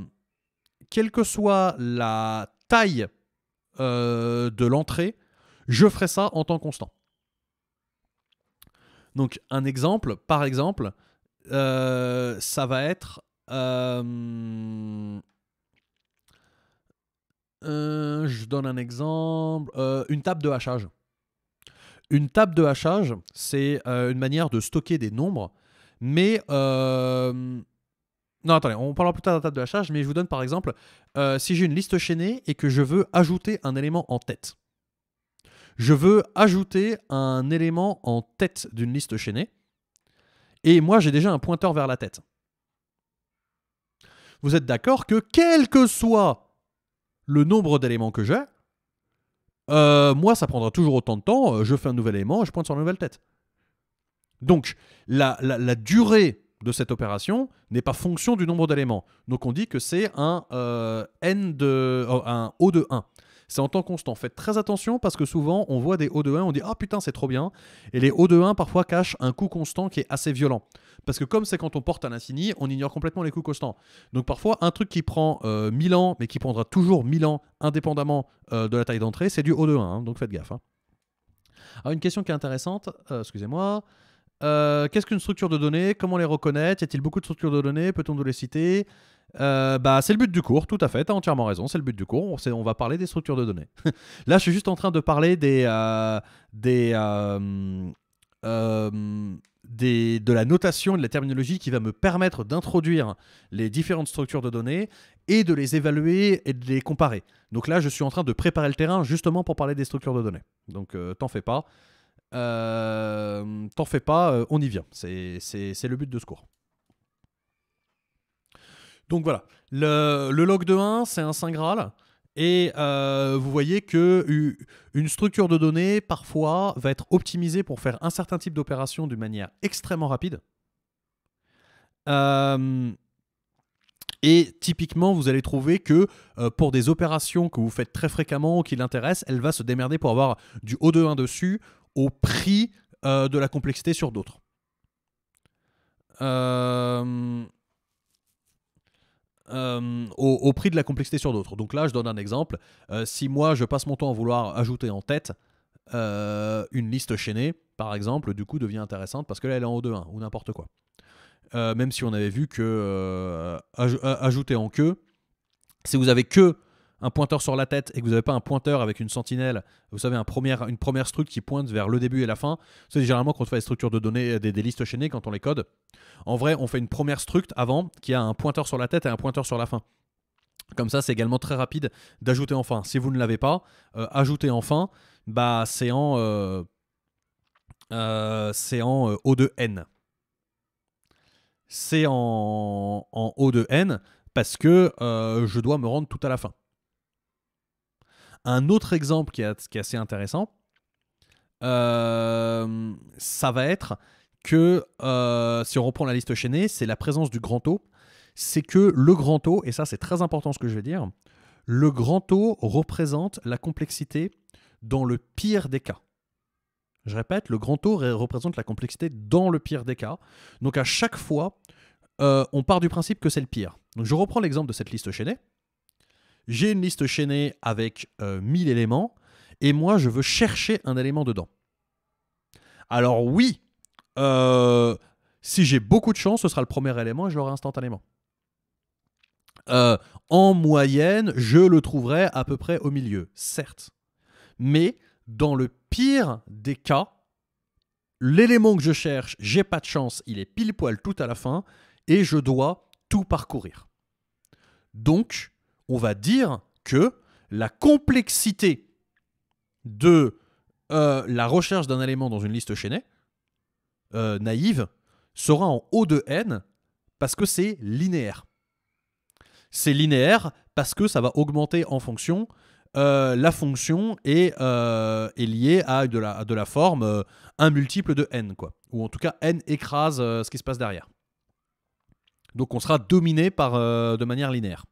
quelle que soit la taille euh, de l'entrée, je ferai ça en temps constant. Donc un exemple, par exemple, euh, ça va être... Euh, je donne un exemple. une table de hachage. Une table de hachage, c'est une manière de stocker des nombres, mais non, attendez, on parlera plus tard de la table de la charge, mais je vous donne par exemple, euh, si j'ai une liste chaînée et que je veux ajouter un élément en tête. Je veux ajouter un élément en tête d'une liste chaînée, et moi j'ai déjà un pointeur vers la tête. Vous êtes d'accord que quel que soit le nombre d'éléments que j'ai, euh, moi ça prendra toujours autant de temps, euh, je fais un nouvel élément, je pointe sur la nouvelle tête. Donc la durée de cette opération n'est pas fonction du nombre d'éléments. Donc on dit que c'est un euh, n de oh, O de 1. C'est en temps constant. Faites très attention parce que souvent on voit des O de 1, on dit ah putain c'est trop bien. Et les O de 1 parfois cachent un coût constant qui est assez violent. Parce que comme c'est quand on porte à l'infini, on ignore complètement les coûts constants. Donc parfois un truc qui prend 1000 euh, ans mais qui prendra toujours 1000 ans indépendamment euh, de la taille d'entrée, c'est du O de 1. Hein. donc faites gaffe. Hein. Alors une question qui est intéressante, excusez-moi. Euh, qu'est-ce qu'une structure de données Comment les reconnaître Y a-t-il beaucoup de structures de données Peut-on nous les citer euh, bah, c'est le but du cours, tout à fait, t'as entièrement raison, c'est le but du cours, on, on, va parler des structures de données. Là, je suis juste en train de parler euh, des, de la notation, et de la terminologie qui va me permettre d'introduire les différentes structures de données et de les évaluer et de les comparer. Donc là, je suis en train de préparer le terrain justement pour parler des structures de données. Donc t'en fais pas. Euh, t'en fais pas, euh, on y vient. C'est le but de ce cours. Donc voilà, le, log de 1, c'est un saint Graal. Et euh, vous voyez que une structure de données, parfois, va être optimisée pour faire un certain type d'opération d'une manière extrêmement rapide. et typiquement, vous allez trouver que pour des opérations que vous faites très fréquemment ou qui l'intéressent, elle va se démerder pour avoir du o de 1 dessus au prix euh, de la complexité sur d'autres. Euh, euh, au, prix de la complexité sur d'autres. Donc là, je donne un exemple. si moi, je passe mon temps à vouloir ajouter en tête une liste chaînée, par exemple, du coup, devient intéressante parce que là, elle est en haut de 1 ou n'importe quoi. même si on avait vu que ajouter en queue, si vous avez que un pointeur sur la tête et que vous n'avez pas un pointeur avec une sentinelle, vous savez, un première, une première structure qui pointe vers le début et la fin, c'est généralement quand on fait des structures de données, des, listes chaînées, quand on les code. En vrai, on fait une première struct avant qui a un pointeur sur la tête et un pointeur sur la fin. Comme ça, c'est également très rapide d'ajouter enfin. Si vous ne l'avez pas, euh, ajouter enfin, bah, c'est en, euh, euh, c'est en O2N. C'est en, en O2N parce que je dois me rendre tout à la fin. Un autre exemple qui est, assez intéressant, euh, ça va être que, euh, si on reprend la liste chaînée, c'est la présence du grand O. C'est que le grand O, et ça c'est très important ce que je vais dire, le grand O représente la complexité dans le pire des cas. Je répète, le grand O représente la complexité dans le pire des cas. Donc à chaque fois, euh, on part du principe que c'est le pire. Donc je reprends l'exemple de cette liste chaînée j'ai une liste chaînée avec 1000 euh, éléments, et moi je veux chercher un élément dedans. Alors oui, euh, si j'ai beaucoup de chance, ce sera le premier élément et je l'aurai instantanément. Euh, en moyenne, je le trouverai à peu près au milieu, certes. Mais dans le pire des cas, l'élément que je cherche, j'ai pas de chance, il est pile poil tout à la fin, et je dois tout parcourir. Donc, on va dire que la complexité de euh, la recherche d'un élément dans une liste chaînée euh, naïve sera en haut de n parce que c'est linéaire. C'est linéaire parce que ça va augmenter en fonction. Euh, la fonction est, liée à de la, de la forme un multiple de n, quoi. Ou en tout cas, n écrase ce qui se passe derrière. Donc on sera dominé par, de manière linéaire.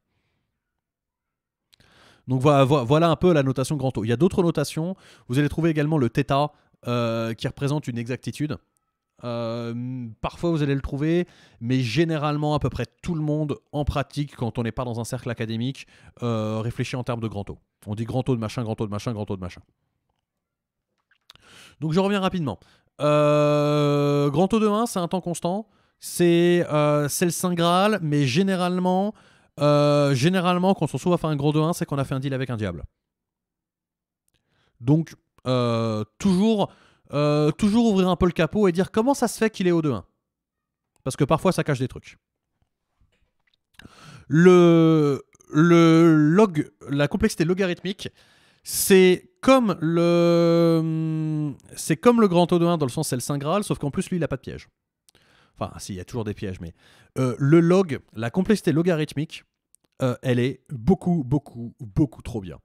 Donc voilà, un peu la notation grand O. Il y a d'autres notations. Vous allez trouver également le θ euh, qui représente une exactitude. Euh, parfois vous allez le trouver, mais généralement à peu près tout le monde en pratique, quand on n'est pas dans un cercle académique, euh, réfléchit en termes de grand O. On dit grand O de machin, grand O de machin, grand O de machin. Donc je reviens rapidement. grand O de 1, c'est un temps constant. C'est le Saint Graal, mais généralement, euh, généralement, quand on se retrouve à faire un gros 2-1, c'est qu'on a fait un deal avec un diable. Donc, euh, toujours, euh, toujours ouvrir un peu le capot et dire comment ça se fait qu'il est au 2-1. Parce que parfois, ça cache des trucs. Le, log, la complexité logarithmique, c'est comme le c'est comme le grand o 21 1 dans le sens c'est le Saint Graal, sauf qu'en plus lui il a pas de piège. Enfin, s'il y a toujours des pièges, mais euh, le log, la complexité logarithmique, euh, elle est beaucoup, beaucoup, beaucoup trop bien.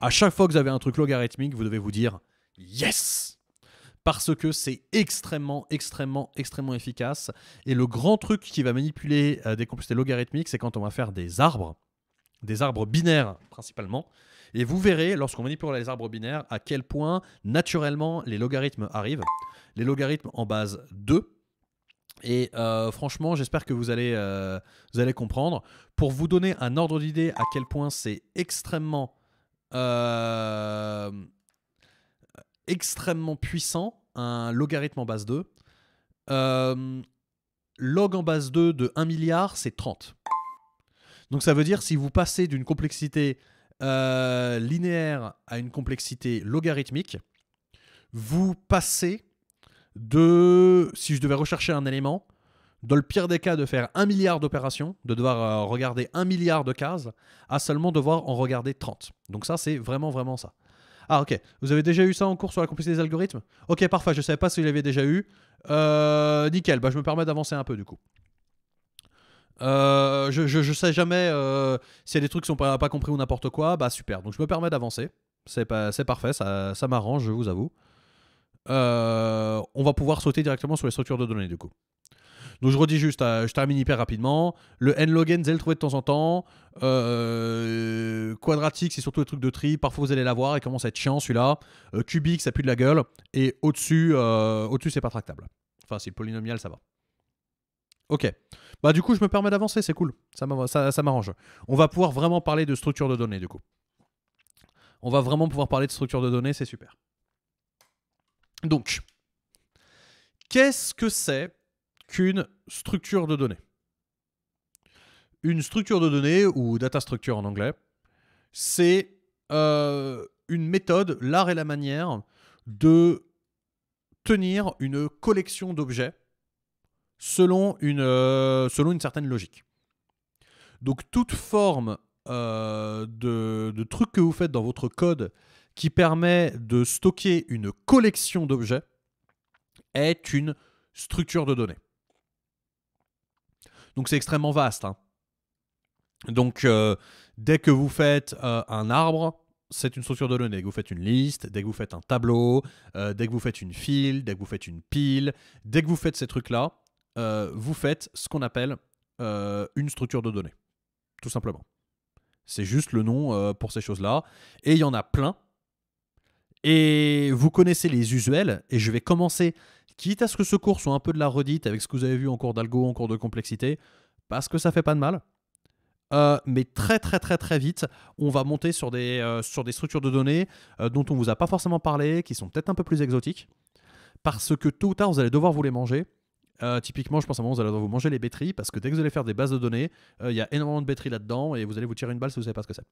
À chaque fois que vous avez un truc logarithmique, vous devez vous dire yes parce que c'est extrêmement, extrêmement, extrêmement efficace. Et le grand truc qui va manipuler euh, des complexités logarithmiques, c'est quand on va faire des arbres, des arbres binaires principalement. Et vous verrez, lorsqu'on manipule les arbres binaires, à quel point naturellement les logarithmes arrivent. Les logarithmes en base 2, et euh, franchement, j'espère que euh, vous allez, comprendre. Pour vous donner un ordre d'idée à quel point c'est extrêmement, euh, extrêmement puissant, un logarithme en base 2. log en base 2 de 1 milliard, c'est 30. Donc ça veut dire si vous passez d'une complexité linéaire à une complexité logarithmique, vous passez de, si je devais rechercher un élément, dans le pire des cas, de faire un milliard d'opérations, de devoir euh, regarder un milliard de cases, à seulement devoir en regarder 30. Donc ça, c'est vraiment, vraiment ça. Ah ok, vous avez déjà eu ça en cours sur la complexité des algorithmes Ok, parfait, je ne savais pas si vous l'avez déjà eu. Euh, nickel, bah, je me permets d'avancer un peu du coup. Euh, je, ne sais jamais euh, s'il y a des trucs qui sont pas, compris ou n'importe quoi, bah super, donc je me permets d'avancer. C'est parfait, ça, ça m'arrange, je vous avoue. Euh, on va pouvoir sauter directement sur les structures de données du coup. Donc je redis juste, euh, je termine hyper rapidement. Le n-log n, vous allez le trouver de temps en temps. Euh, quadratique, c'est surtout les trucs de tri. Parfois, vous allez l'avoir et commence à être chiant celui-là. cubique, ça pue de la gueule. Et au-dessus, au-dessus c'est pas tractable. Enfin, c'est polynomial, ça va. Ok. Bah du coup, je me permets d'avancer, c'est cool. Ça m'arrange. On va pouvoir vraiment parler de structure de données, du coup. On va vraiment pouvoir parler de structure de données, c'est super. Donc, qu'est-ce que c'est qu'une structure de données Une structure de données, ou data structure en anglais, c'est euh, une méthode, l'art et la manière de tenir une collection d'objets selon une, euh, certaine logique. Donc toute forme euh, de, de truc que vous faites dans votre code qui permet de stocker une collection d'objets est une structure de données. Donc c'est extrêmement vaste. Hein. Donc euh, dès que vous faites euh, un arbre, c'est une structure de données. Dès que vous faites une liste, dès que vous faites un tableau, euh, dès que vous faites une file, dès que vous faites une pile, dès que vous faites ces trucs-là, vous faites ce qu'on appelle une structure de données. Tout simplement. C'est juste le nom pour ces choses-là. Et il y en a plein. Et vous connaissez les usuels, et je vais commencer, quitte à ce que ce cours soit un peu de la redite avec ce que vous avez vu en cours d'algo, en cours de complexité, parce que ça fait pas de mal. Euh, mais très très très très vite, on va monter sur des, euh, sur des structures de données euh, dont on ne vous a pas forcément parlé, qui sont peut-être un peu plus exotiques, parce que tôt ou tard, vous allez devoir vous les manger. typiquement, je pense à un moment, vous allez devoir vous manger les batteries, parce que dès que vous allez faire des bases de données, il y a énormément de batteries là-dedans, et vous allez vous tirer une balle si vous ne savez pas ce que c'est.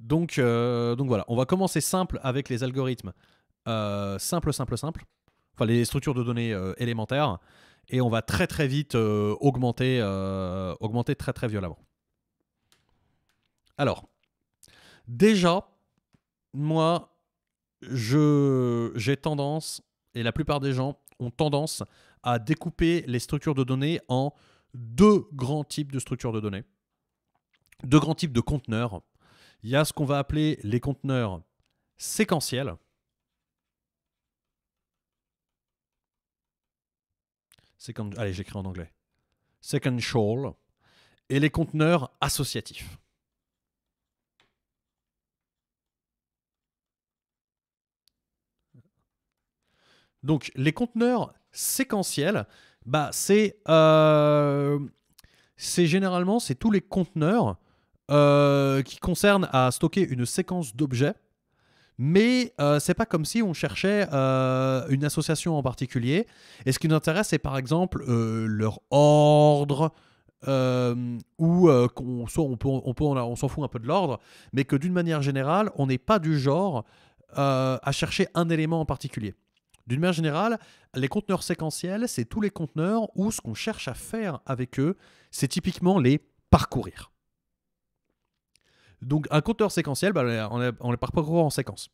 Donc, euh, donc voilà, on va commencer simple avec les algorithmes. Euh, simple, simple, simple. Enfin, les structures de données euh, élémentaires. Et on va très très vite augmenter, augmenter très très violemment. Alors, déjà, moi, je j'ai tendance, et la plupart des gens ont tendance à découper les structures de données en deux grands types de structures de données, deux grands types de conteneurs. Il y a ce qu'on va appeler les conteneurs séquentiels. Allez, j'écris en anglais. Sequential. Et les conteneurs associatifs. Donc les conteneurs séquentiels, bah, c'est euh, généralement c'est tous les conteneurs euh, qui concerne à stocker une séquence d'objets, mais euh, c'est pas comme si on cherchait euh, une association en particulier. Et ce qui nous intéresse, c'est par exemple leur ordre, ou soit, on peut, on s'en fout un peu de l'ordre, mais que d'une manière générale, on n'est pas du genre à chercher un élément en particulier. D'une manière générale, les conteneurs séquentiels, c'est tous les conteneurs où ce qu'on cherche à faire avec eux, c'est typiquement les parcourir. Donc un conteneur séquentiel, bah, on, ne parle pas parcourt en séquence.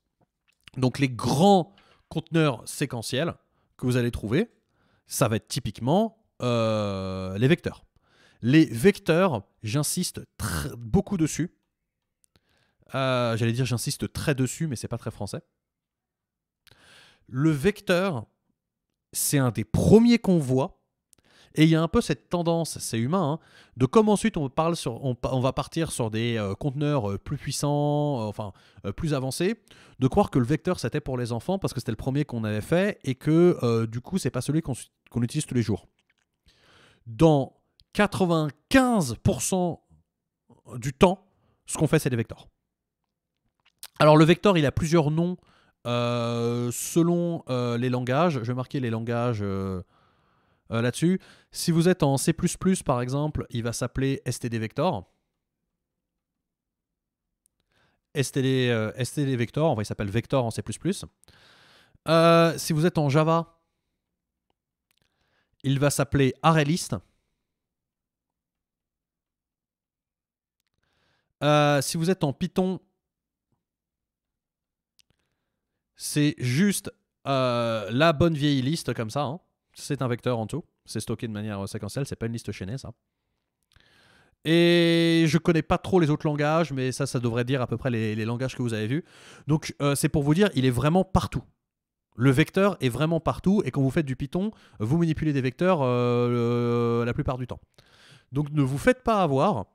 Donc les grands conteneurs séquentiels que vous allez trouver, ça va être typiquement euh, les vecteurs. Les vecteurs, j'insiste beaucoup dessus. Euh, j'allais dire j'insiste très dessus, mais c'est pas très français. Le vecteur, c'est un des premiers qu'on voit et il y a un peu cette tendance, c'est humain, hein, de comme ensuite on, parle sur, on, va partir sur des euh, conteneurs euh, plus puissants, euh, enfin plus avancés, de croire que le vecteur c'était pour les enfants parce que c'était le premier qu'on avait fait et que du coup c'est pas celui qu'on utilise tous les jours. Dans 95% du temps, ce qu'on fait c'est des vecteurs. Alors le vecteur il a plusieurs noms selon les langages. Je vais marquer les langages. Euh, là-dessus. Si vous êtes en C++, par exemple, il va s'appeler STD Vector. STD, euh, Vector, enfin, il s'appelle Vector en C++. Euh, si vous êtes en Java, il va s'appeler ArrayList. si vous êtes en Python, c'est juste la bonne vieille liste comme ça. Hein c'est un vecteur en tout. C'est stocké de manière euh, séquentielle, c'est pas une liste chaînée, ça. Et je connais pas trop les autres langages, mais ça, ça devrait dire à peu près les, langages que vous avez vus. Donc, euh, c'est pour vous dire, il est vraiment partout. Le vecteur est vraiment partout, et quand vous faites du Python, vous manipulez des vecteurs euh, la plupart du temps. Donc, ne vous faites pas avoir.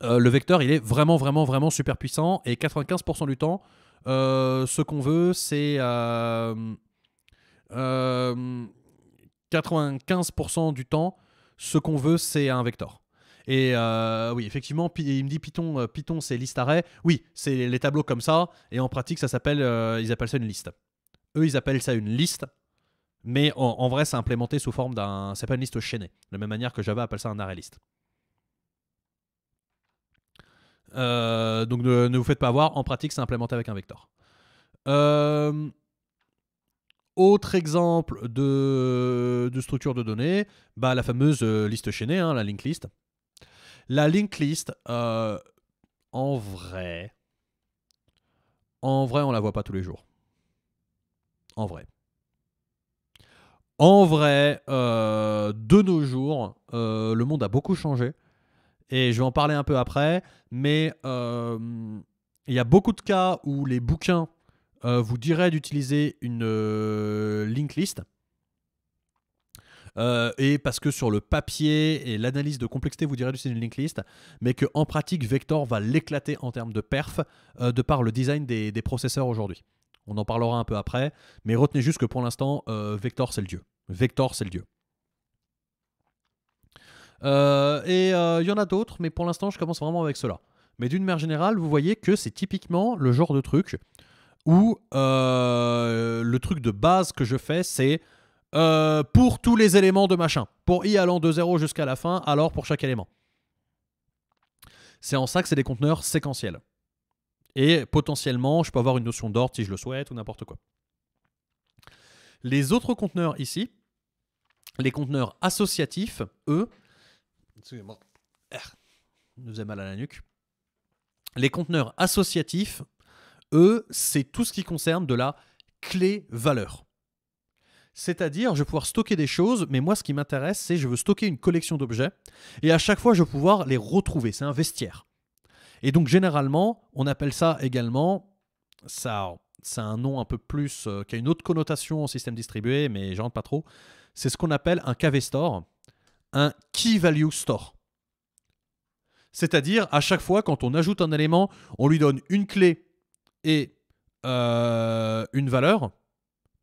le vecteur, il est vraiment, vraiment, vraiment super puissant, et 95% du temps, ce qu'on veut, c'est 95% du temps, ce qu'on veut, c'est un vecteur. Et euh, oui, effectivement, il me dit Python, euh, Python c'est liste arrêt. Oui, c'est les tableaux comme ça. Et en pratique, ça s'appelle, euh, ils appellent ça une liste. Eux, ils appellent ça une liste. Mais en, vrai, c'est implémenté sous forme d'un. C'est pas une liste chaînée. De la même manière que Java appelle ça un arrêt liste. donc ne, vous faites pas avoir. En pratique, c'est implémenté avec un vecteur. Euh. Autre exemple de, structure de données, bah, la fameuse euh, liste chaînée, hein, la linked list. La linked list, euh, en vrai, en vrai, on la voit pas tous les jours. En vrai. En vrai, euh, de nos jours, le monde a beaucoup changé. Et je vais en parler un peu après. Mais il y a beaucoup de cas où les bouquins euh, vous dirait d'utiliser une euh, link list. Euh, et parce que sur le papier et l'analyse de complexité vous direz d'utiliser une linked list, mais que en pratique Vector va l'éclater en termes de perf de par le design des, processeurs aujourd'hui. On en parlera un peu après, mais retenez juste que pour l'instant Vector c'est le dieu. Vector c'est le dieu. et il y en a d'autres, mais pour l'instant je commence vraiment avec cela. Mais d'une manière générale, vous voyez que c'est typiquement le genre de truc où euh, le truc de base que je fais, c'est euh, pour tous les éléments de machin, pour i allant de 0 jusqu'à la fin, alors pour chaque élément. C'est en ça que c'est des conteneurs séquentiels. Et potentiellement, je peux avoir une notion d'ordre si je le souhaite ou n'importe quoi. Les autres conteneurs ici, les conteneurs associatifs, eux, excusez-moi, nous faisait mal à la nuque. Les conteneurs associatifs, eux, c'est tout ce qui concerne de la clé valeur. C'est-à-dire, je vais pouvoir stocker des choses, mais moi, ce qui m'intéresse, c'est je veux stocker une collection d'objets, et à chaque fois, je vais pouvoir les retrouver. C'est un vestiaire. Et donc, généralement, on appelle ça également, ça, c'est un nom un peu plus, euh, qui a une autre connotation en système distribué, mais j'en rentre pas trop, c'est ce qu'on appelle un KV store, un Key Value Store. C'est-à-dire, à chaque fois, quand on ajoute un élément, on lui donne une clé et euh, une valeur,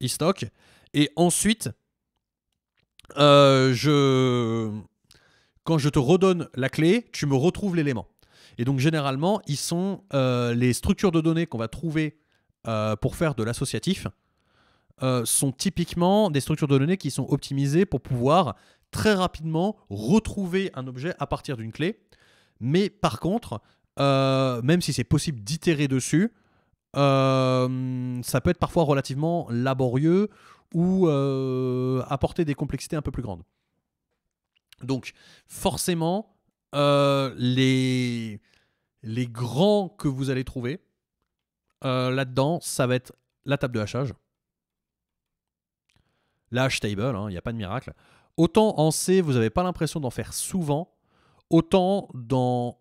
il stock et ensuite, euh, je... quand je te redonne la clé, tu me retrouves l'élément. Et donc généralement, ils sont euh, les structures de données qu'on va trouver pour faire de l'associatif sont typiquement des structures de données qui sont optimisées pour pouvoir très rapidement retrouver un objet à partir d'une clé. Mais par contre, même si c'est possible d'itérer dessus, euh, ça peut être parfois relativement laborieux ou euh, apporter des complexités un peu plus grandes. Donc, forcément, euh, les, les grands que vous allez trouver là-dedans, ça va être la table de hachage, la hash table, il hein, n'y a pas de miracle. Autant en C, vous n'avez pas l'impression d'en faire souvent, autant dans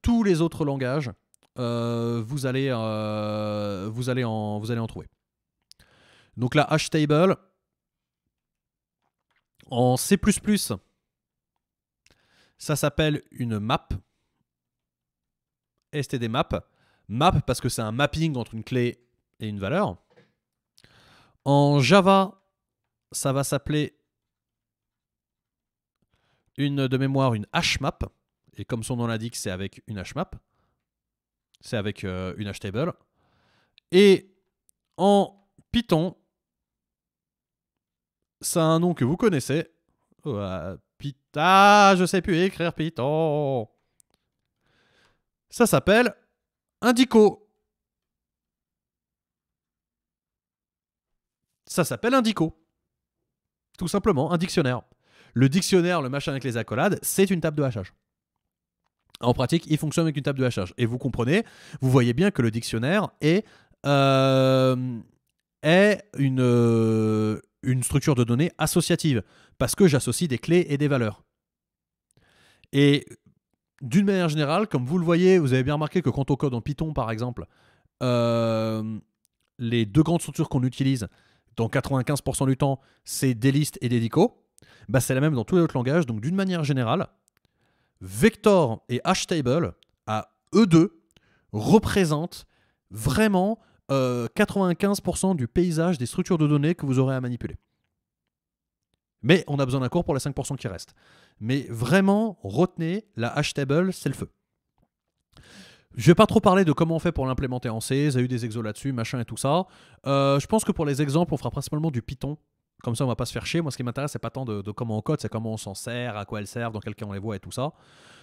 tous les autres langages, euh, vous, allez, euh, vous, allez en, vous allez en trouver. Donc la hash table en C++, ça s'appelle une map. STD map. Map parce que c'est un mapping entre une clé et une valeur. En Java, ça va s'appeler une de mémoire une hash map et comme son nom l'indique, c'est avec une hash map c'est avec euh, une une table Et en Python, ça a un nom que vous connaissez. Oh, ah, je sais plus écrire Python. Ça s'appelle Indico. Ça s'appelle Indico. Tout simplement, un dictionnaire. Le dictionnaire, le machin avec les accolades, c'est une table de hachage. En pratique, il fonctionne avec une table de hachage. Et vous comprenez, vous voyez bien que le dictionnaire est, euh, est une, euh, une structure de données associative, parce que j'associe des clés et des valeurs. Et d'une manière générale, comme vous le voyez, vous avez bien remarqué que quand on code en Python, par exemple, euh, les deux grandes structures qu'on utilise, dans 95% du temps, c'est des listes et des dico. Bah, c'est la même dans tous les autres langages. Donc, d'une manière générale, Vector et Table à E2 représentent vraiment 95% euh, du paysage des structures de données que vous aurez à manipuler. Mais on a besoin d'un cours pour les 5% qui restent. Mais vraiment, retenez, la Hashtable, c'est le feu. Je ne vais pas trop parler de comment on fait pour l'implémenter en C, a eu des exos là-dessus, machin et tout ça. Euh, je pense que pour les exemples, on fera principalement du Python comme ça on va pas se faire chier. Moi ce qui m'intéresse c'est pas tant de, comment on code, c'est comment on s'en sert, à quoi elles servent, dans quel cas on les voit et tout ça.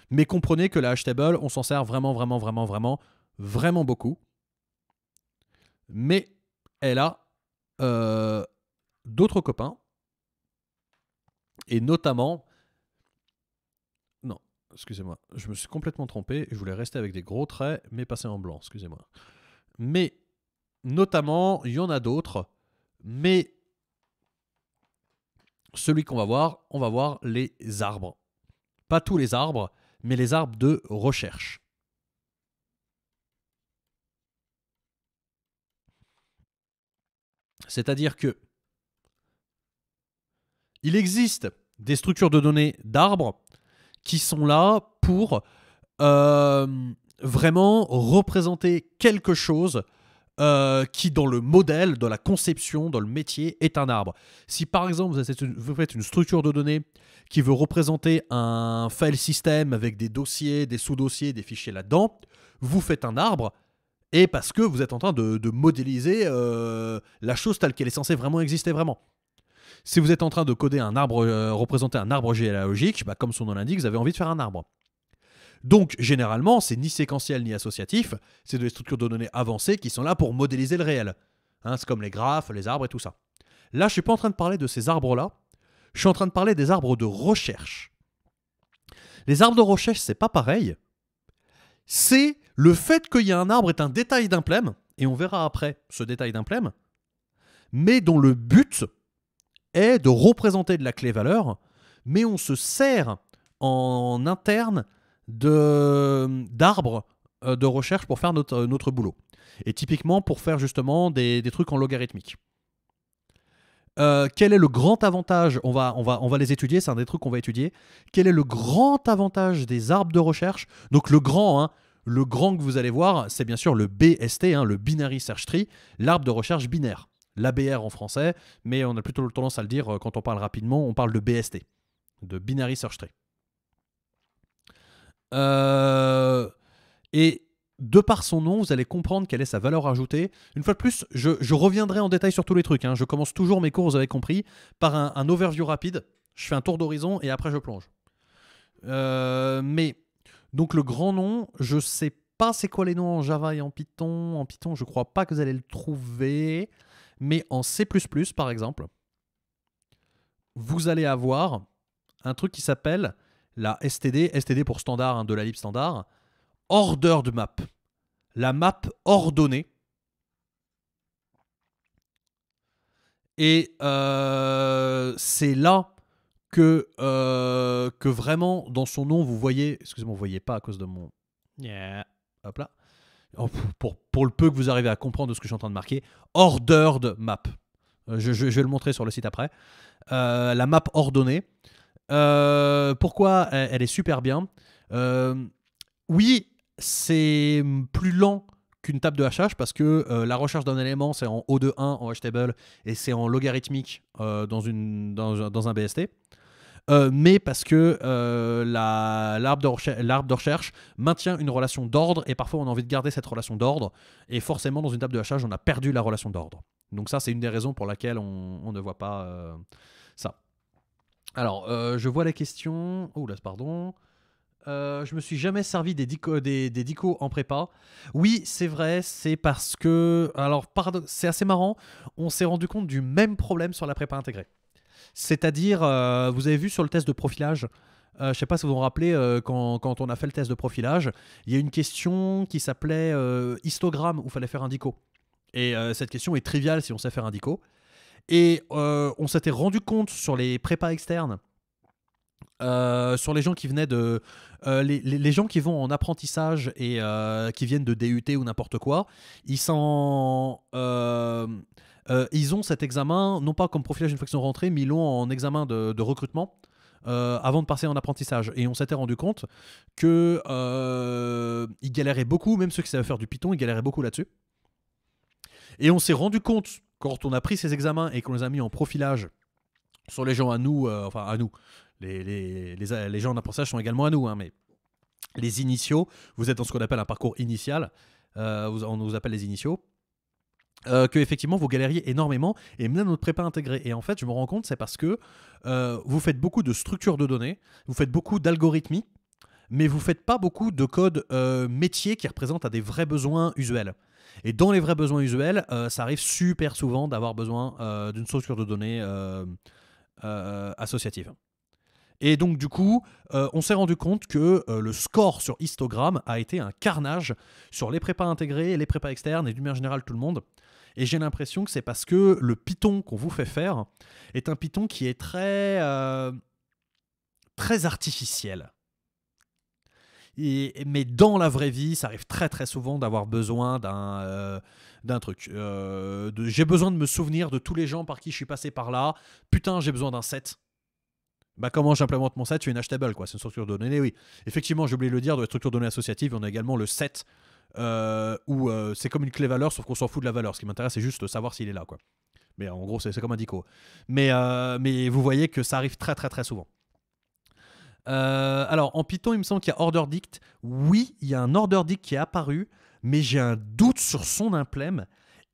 Mais comprenez que la H-table, on s'en sert vraiment, vraiment, vraiment, vraiment, vraiment beaucoup. Mais elle a euh, d'autres copains, et notamment... Non, excusez-moi, je me suis complètement trompé, je voulais rester avec des gros traits, mais passer en blanc, excusez-moi. Mais notamment, il y en a d'autres, mais celui qu'on va voir, on va voir les arbres. Pas tous les arbres, mais les arbres de recherche. C'est-à-dire que il existe des structures de données d'arbres qui sont là pour euh, vraiment représenter quelque chose euh, qui dans le modèle, dans la conception, dans le métier, est un arbre. Si par exemple vous faites une structure de données qui veut représenter un file system avec des dossiers, des sous-dossiers, des fichiers là-dedans, vous faites un arbre, et parce que vous êtes en train de, modéliser euh, la chose telle qu'elle est censée vraiment exister vraiment. Si vous êtes en train de coder un arbre, euh, représenter un arbre géologique, bah comme son nom l'indique, vous avez envie de faire un arbre. Donc, généralement, c'est ni séquentiel ni associatif, c'est des structures de données avancées qui sont là pour modéliser le réel. Hein, c'est comme les graphes, les arbres et tout ça. Là, je ne suis pas en train de parler de ces arbres-là, je suis en train de parler des arbres de recherche. Les arbres de recherche, c'est pas pareil. C'est le fait qu'il y a un arbre est un détail d'un et on verra après ce détail d'un mais dont le but est de représenter de la clé valeur, mais on se sert en interne d'arbres euh, de, recherche pour faire notre, notre, boulot. Et typiquement pour faire justement des, trucs en logarithmique. Euh, quel est le grand avantage on va, on, va, on va les étudier, c'est un des trucs qu'on va étudier. Quel est le grand avantage des arbres de recherche Donc le grand, hein, le grand que vous allez voir, c'est bien sûr le BST, hein, le Binary Search Tree, l'arbre de recherche binaire. L'ABR en français, mais on a plutôt tendance à le dire euh, quand on parle rapidement, on parle de BST, de Binary Search Tree. Euh, et de par son nom, vous allez comprendre quelle est sa valeur ajoutée. Une fois de plus, je, reviendrai en détail sur tous les trucs. Hein. Je commence toujours mes cours, vous avez compris, par un, overview rapide. Je fais un tour d'horizon et après je plonge. Euh, mais donc le grand nom, je sais pas c'est quoi les noms en Java et en Python. En Python, je crois pas que vous allez le trouver. Mais en C++, par exemple, vous allez avoir un truc qui s'appelle la STD, STD pour standard hein, de la lib standard, ordered map. La map ordonnée. Et euh, c'est là que, euh, que vraiment, dans son nom, vous voyez. Excusez-moi, vous voyez pas à cause de mon. Hop là. Oh, pour, pour, le peu que vous arrivez à comprendre de ce que je suis en train de marquer, ordered map. Euh, je, vais le montrer sur le site après. la map ordonnée. Euh, pourquoi elle est super bien euh, Oui, c'est plus lent qu'une table de hachage parce que euh, la recherche d'un élément, c'est en O de 1 en H-table et c'est en logarithmique dans, une, dans, un BST. mais parce que l'arbre de, de, recherche maintient une relation d'ordre et parfois on a envie de garder cette relation d'ordre et forcément dans une table de hachage on a perdu la relation d'ordre. Donc ça c'est une des raisons pour laquelle on, on ne voit pas alors, euh, je vois la question. Oh là, pardon. Euh, je me suis jamais servi des dico, en prépa. Oui, c'est vrai, c'est parce que. Alors, pardon, c'est assez marrant. On s'est rendu compte du même problème sur la prépa intégrée. C'est-à-dire, euh, vous avez vu sur le test de profilage, je ne sais pas si vous vous rappelez, quand, on a fait le test de profilage, il y a une question qui s'appelait histogramme où il fallait faire un dico. Et cette question est triviale si on sait faire un dico. Et euh, on s'était rendu compte sur les prépas externes, euh, sur les gens qui venaient de. Euh, les, gens qui vont en apprentissage et qui viennent de DUT ou n'importe quoi, ils sont. ils ont cet examen, non pas comme profilage une fois qu'ils sont rentrés, mais ils l'ont en examen de, recrutement. avant de passer en apprentissage. Et on s'était rendu compte que galéraient beaucoup, même ceux qui savaient faire du Python, ils galéraient beaucoup là-dessus. Et on s'est rendu compte quand on a pris ces examens et qu'on les a mis en profilage sur les gens à nous, euh, enfin à nous, les, euh, gens en sont également à nous, hein, mais les initiaux, vous êtes dans ce qu'on appelle un parcours initial, euh, on vous appelle les initiaux. que effectivement vous galériez énormément et même notre prépa intégrée. Et en fait, je me rends compte, c'est parce que vous faites beaucoup de structures de données, vous faites beaucoup d'algorithmie, mais vous faites pas beaucoup de code métier qui représente à des vrais besoins usuels. Et dans les vrais besoins usuels, euh, ça arrive super souvent d'avoir besoin euh, d'une structure de données euh, associative. Et donc du coup, on s'est rendu compte que le score sur histogramme a été un carnage sur les prépas intégrés, les prépas externes et d'une manière générale tout le monde. Et j'ai l'impression que c'est parce que le Python qu'on vous fait faire est un Python qui est très, très artificiel mais dans la vraie vie, ça arrive très très souvent d'avoir besoin d'un euh, d'un truc. Euh, j'ai besoin de me souvenir de tous les gens par qui je suis passé par là. Putain, j'ai besoin d'un set. Bah comment j'implémente mon set C'est une H-table, quoi. C'est une structure de données, eh oui. Effectivement, j'ai oublié de le dire, dans la structure de données associative, on a également le set, euh, où c'est comme une clé valeur, sauf qu'on s'en fout de la valeur. Ce qui m'intéresse, c'est juste de savoir s'il est là, quoi. Mais en gros, c'est comme un dico. Mais, mais vous voyez que ça arrive très très très souvent. Euh, alors, en Python, il me semble qu'il y a order dict. Oui, il y a un order dict qui est apparu, mais j'ai un doute sur son implème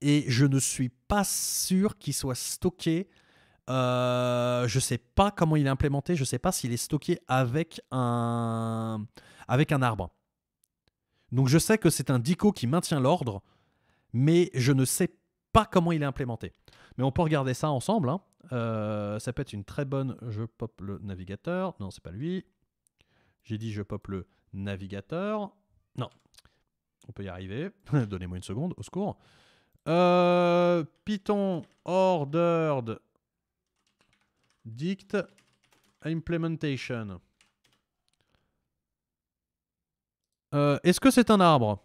et je ne suis pas sûr qu'il soit stocké. Euh, je ne sais pas comment il est implémenté, je ne sais pas s'il est stocké avec un, avec un arbre. Donc je sais que c'est un dico qui maintient l'ordre, mais je ne sais pas comment il est implémenté. Mais on peut regarder ça ensemble. Hein. Euh, ça peut être une très bonne je pop le navigateur. Non, c'est pas lui. J'ai dit je pop le navigateur. Non, on peut y arriver. Donnez-moi une seconde, au secours. Euh, Python ordered dict implementation. Euh, est-ce que c'est un arbre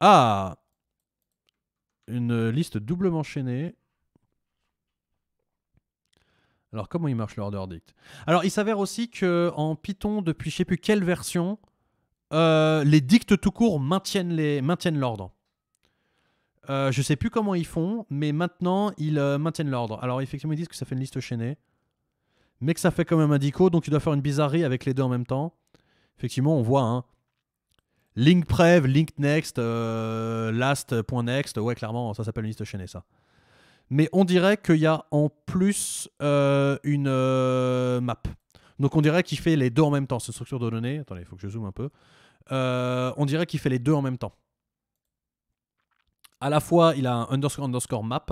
Ah une liste doublement chaînée. Alors, comment il marche le dict Alors, il s'avère aussi que en Python, depuis je sais plus quelle version, euh, les dictes tout court maintiennent, maintiennent l'ordre. Je euh, je sais plus comment ils font, mais maintenant ils euh, maintiennent l'ordre. Alors effectivement ils disent que ça fait une liste chaînée, mais que ça fait quand même un dico, donc tu dois faire une bizarrerie avec les deux en même temps. Effectivement on voit, hein, Link Prev, Link Next, euh, Last.next, ouais, clairement, ça s'appelle une liste chaînée, ça. Mais on dirait qu'il y a en plus euh, une euh, map. Donc on dirait qu'il fait les deux en même temps, cette structure de données. Attendez, il faut que je zoome un peu. on dirait qu'il fait les deux en même temps. À la fois, il a un underscore underscore map.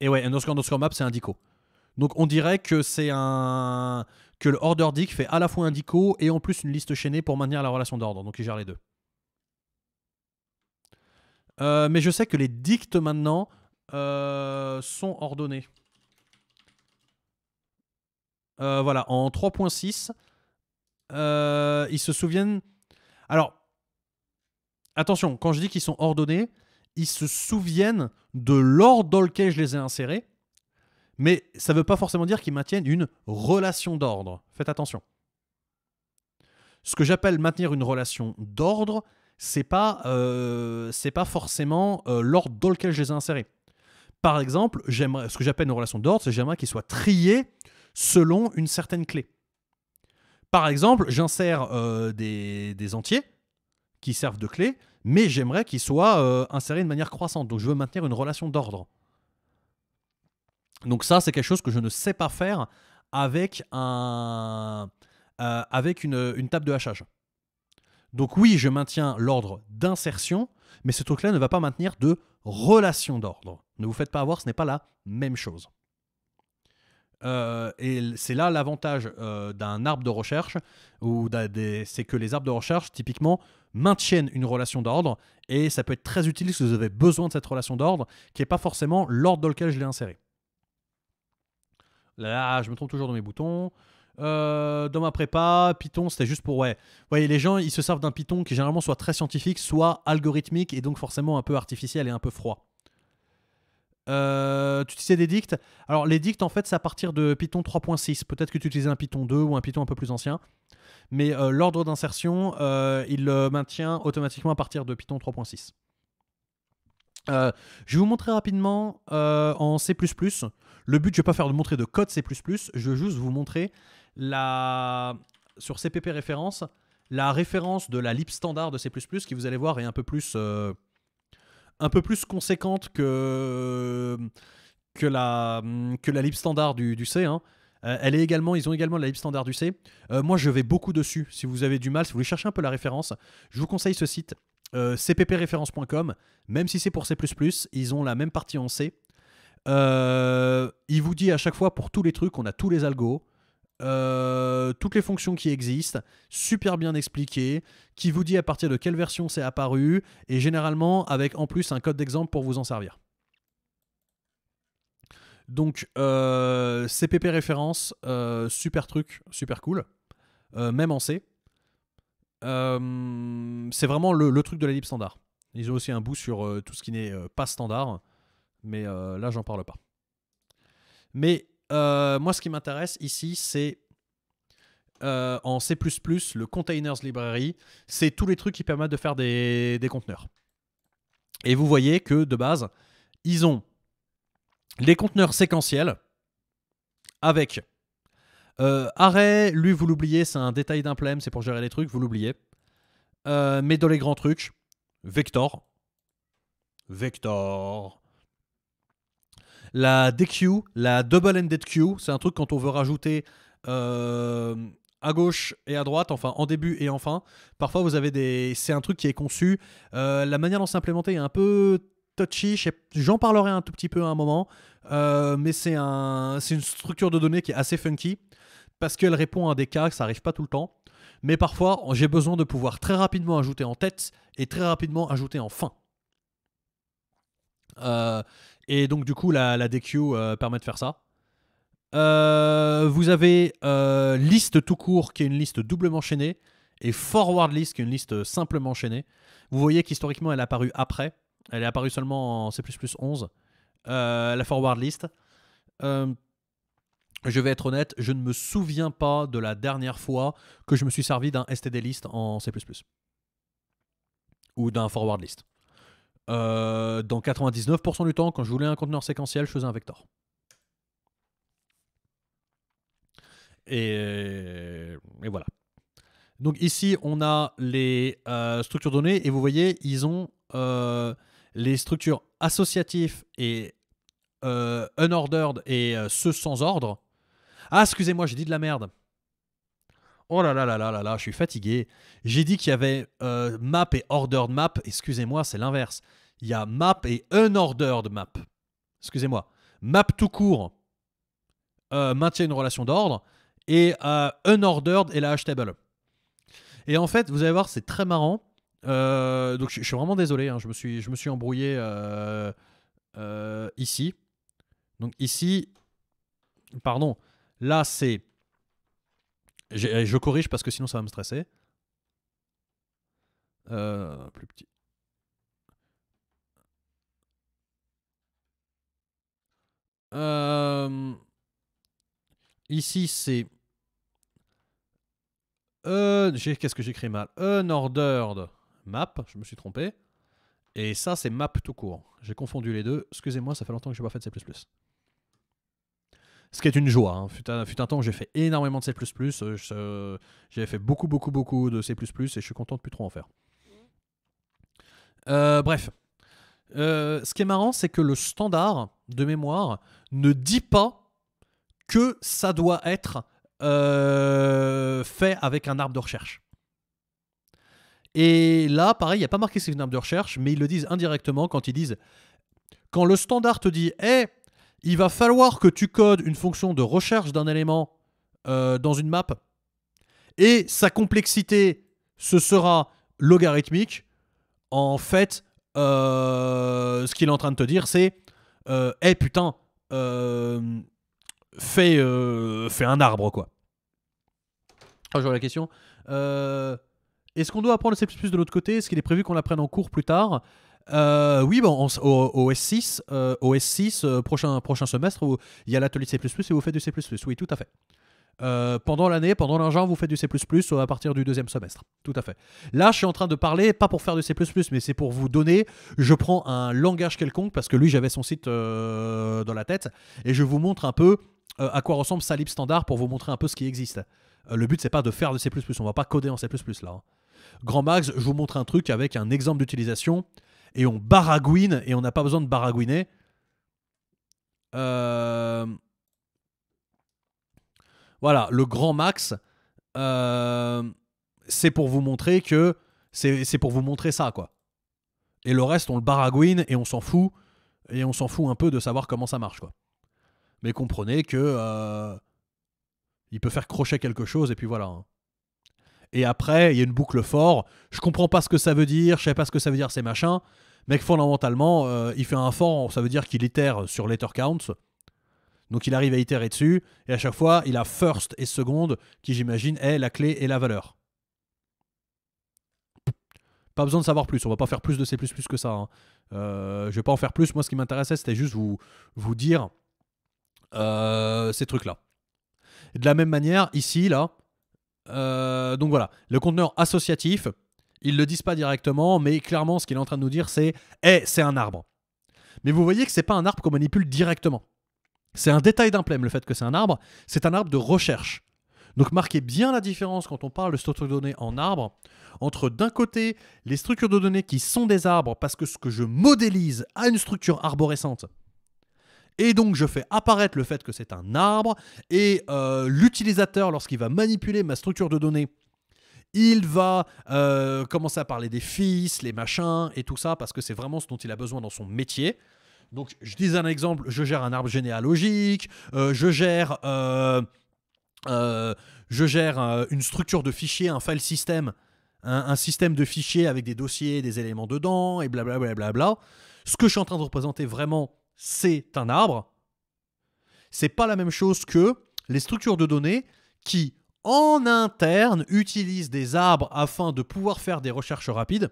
Et ouais, underscore underscore map, c'est un dico. Donc on dirait que c'est un que le order dict fait à la fois un dico et en plus une liste chaînée pour maintenir la relation d'ordre. Donc il gère les deux. Euh, mais je sais que les dictes maintenant euh, sont ordonnés. Euh, voilà, en 3.6, ils se souviennent. Alors, attention, quand je dis qu'ils sont ordonnés, ils se souviennent de l'ordre dans lequel je les ai insérés mais ça ne veut pas forcément dire qu'ils maintiennent une relation d'ordre. Faites attention. Ce que j'appelle maintenir une relation d'ordre, c'est pas euh, pas forcément euh, l'ordre dans lequel je les ai insérés. Par exemple, ce que j'appelle une relation d'ordre, c'est j'aimerais qu'ils soient triés selon une certaine clé. Par exemple, j'insère euh, des, des, entiers qui servent de clé, mais j'aimerais qu'ils soient insérés de manière croissante. Donc je veux maintenir une relation d'ordre. Donc ça, c'est quelque chose que je ne sais pas faire avec, un, euh, avec une, table de hachage. Donc oui, je maintiens l'ordre d'insertion, mais ce truc-là ne va pas maintenir de relation d'ordre. Ne vous faites pas avoir, ce n'est pas la même chose. Euh, et c'est là l'avantage euh, d'un arbre de recherche, ou c'est que les arbres de recherche, typiquement, maintiennent une relation d'ordre, et ça peut être très utile si vous avez besoin de cette relation d'ordre, qui n'est pas forcément l'ordre dans lequel je l'ai inséré. Là, ah, je me trompe toujours dans mes boutons. Euh, dans ma prépa, Python, c'était juste pour ouais. Vous voyez, les gens, ils se servent d'un Python qui généralement soit très scientifique, soit algorithmique et donc forcément un peu artificiel et un peu froid. Euh, tu utilisais des dictes Alors, les dictes, en fait, c'est à partir de Python 3.6. Peut-être que tu utilisais un Python 2 ou un Python un peu plus ancien. Mais euh, l'ordre d'insertion, il le maintient automatiquement à partir de Python 3.6. Euh, je vais vous montrer rapidement euh, en C++. Le but, je ne vais pas faire de montrer de code C++, je veux juste vous montrer la... sur CPP référence, la référence de la lib standard de C++ qui, vous allez voir, est un peu plus, euh, un peu plus conséquente que, que, la, que la lib standard du, C. Hein. elle est également, ils ont également la lib standard du C. moi, je vais beaucoup dessus. Si vous avez du mal, si vous voulez chercher un peu la référence, je vous conseille ce site euh, cppreference.com, même si c'est pour C++, ils ont la même partie en C. Euh, il vous dit à chaque fois pour tous les trucs, on a tous les algos, euh, toutes les fonctions qui existent, super bien expliquées, qui vous dit à partir de quelle version c'est apparu, et généralement avec en plus un code d'exemple pour vous en servir. Donc CPP référence, super truc, super cool, même en C. Euh, c'est vraiment le, truc de la lib standard. Ils ont aussi un bout sur euh, tout ce qui n'est euh, pas standard, mais là, j'en parle pas. Mais moi, ce qui m'intéresse ici, c'est en C++, le containers library, c'est tous les trucs qui permettent de faire des, des, conteneurs. Et vous voyez que de base, ils ont les conteneurs séquentiels avec euh, arrêt, lui, vous l'oubliez, c'est un détail d'un c'est pour gérer les trucs, vous l'oubliez. Euh, mais dans les grands trucs, Vector. Vector. La DQ, la Double Ended Queue c'est un truc quand on veut rajouter euh, à gauche et à droite, enfin en début et en fin. Parfois, vous avez des. C'est un truc qui est conçu. la manière dont s'implémenter est un peu touchy. J'en parlerai un tout petit peu à un moment, mais c'est un, c'est une structure de données qui est assez funky parce qu'elle répond à des cas, que ça arrive pas tout le temps. Mais parfois, j'ai besoin de pouvoir très rapidement ajouter en tête et très rapidement ajouter en fin. Euh, et donc, du coup, la, DQ euh, permet de faire ça. Euh, vous avez liste tout court qui est une liste doublement chaînée et forward list qui est une liste simplement enchaînée. Vous voyez qu'historiquement, elle est apparue après. Elle est apparue seulement en C++ 11. la forward list. Je vais être honnête, je ne me souviens pas de la dernière fois que je me suis servi d'un STD list en C++ ou d'un forward list. Euh, dans 99% du temps, quand je voulais un conteneur séquentiel, je faisais un vector. Et, voilà. Donc ici, on a les euh, structures données et vous voyez, ils ont euh, les structures associatives et unordered et ceux sans ordre ah, excusez-moi, j'ai dit de la merde. Oh là là là là là là, je suis fatigué. J'ai dit qu'il y avait euh, map et ordered map. Excusez-moi, c'est l'inverse. Il y a map et unordered map. Excusez-moi. Map tout court euh, maintient une relation d'ordre et euh, unordered est la hash table. Et en fait, vous allez voir, c'est très marrant. donc je, suis vraiment désolé, hein. je, me suis, je me suis embrouillé ici. Donc ici, pardon, Là, c'est. Je, corrige parce que sinon ça va me stresser. Euh, plus petit. Euh, ici, c'est. Euh, qu'est-ce que j'écris mal Un map, je me suis trompé. Et ça, c'est map tout court. J'ai confondu les deux. Excusez-moi, ça fait longtemps que je n'ai pas fait de C ce qui est une joie. Hein. Fut, un, j'ai fait énormément de C++. Euh, euh, j'avais j'ai fait beaucoup, beaucoup, beaucoup de C++ et je suis content de plus trop en faire. Euh, bref. ce qui est marrant, c'est que le standard de mémoire ne dit pas que ça doit être fait avec un arbre de recherche. Et là, pareil, il n'y a pas marqué c'est une arbre de recherche, mais ils le disent indirectement quand ils disent quand le standard te dit, hé, il va falloir que tu codes une fonction de recherche d'un élément euh, dans une map, et sa complexité, ce sera logarithmique. En fait, euh, ce qu'il est en train de te dire, c'est euh, Eh putain, fais, un arbre, quoi. Ah, j'aurais la question. Est-ce qu'on doit apprendre le C++ de l'autre côté Est-ce qu'il est prévu qu'on l'apprenne en cours plus tard euh, oui, bon, au, S6, au S6 euh, euh, prochain, prochain semestre, il y a l'atelier C++ et vous faites du C++. Oui, tout à fait. pendant l'année, pendant l'argent, vous faites du C++ à partir du deuxième semestre. Tout à fait. Là, je suis en train de parler, pas pour faire du C++, mais c'est pour vous donner, je prends un langage quelconque, parce que lui, j'avais son site dans la tête, et je vous montre un peu à quoi ressemble sa lib standard pour vous montrer un peu ce qui existe. le but, c'est pas de faire du C++, on va pas coder en C++ là. Hein. Grand Max, je vous montre un truc avec un exemple d'utilisation et on baragouine et on n'a pas besoin de baragouiner. Euh, voilà, le grand max, euh, c'est pour vous montrer que c'est pour vous montrer ça quoi. Et le reste, on le baragouine et on s'en fout et on s'en fout un peu de savoir comment ça marche quoi. Mais comprenez que euh, il peut faire crochet quelque chose et puis voilà. Hein. Et après, il y a une boucle fort. Je comprends pas ce que ça veut dire, je sais pas ce que ça veut dire, ces machins. Mec, fondamentalement, euh, il fait un for, ça veut dire qu'il itère sur letter counts. Donc il arrive à itérer dessus, et à chaque fois, il a first et seconde, qui j'imagine est la clé et la valeur. Pas besoin de savoir plus, on va pas faire plus de C++ que ça. Je hein. ne euh, je vais pas en faire plus, moi ce qui m'intéressait, c'était juste vous, vous dire euh, ces trucs-là. De la même manière, ici, là, donc voilà, le conteneur associatif, ils le disent pas directement, mais clairement, ce qu'il est en train de nous dire, c'est Eh, c'est un arbre. Mais vous voyez que c'est pas un arbre qu'on manipule directement. C'est un détail d'un le fait que c'est un arbre. C'est un arbre de recherche. Donc marquez bien la différence quand on parle de structure de données en arbre entre d'un côté les structures de données qui sont des arbres parce que ce que je modélise a une structure arborescente et donc je fais apparaître le fait que c'est un arbre et euh, l'utilisateur lorsqu'il va manipuler ma structure de données il va euh, commencer à parler des fils, les machins et tout ça, parce que c'est vraiment ce dont il a besoin dans son métier. Donc, je dis un exemple, je gère un arbre généalogique, euh, je gère, euh, je gère une structure de fichiers, un file system, un, système de fichiers avec des dossiers, des éléments dedans, et blablabla. ce que je suis en train de représenter vraiment, c'est un arbre. C'est pas la même chose que les structures de données qui en interne utilisent des arbres afin de pouvoir faire des recherches rapides.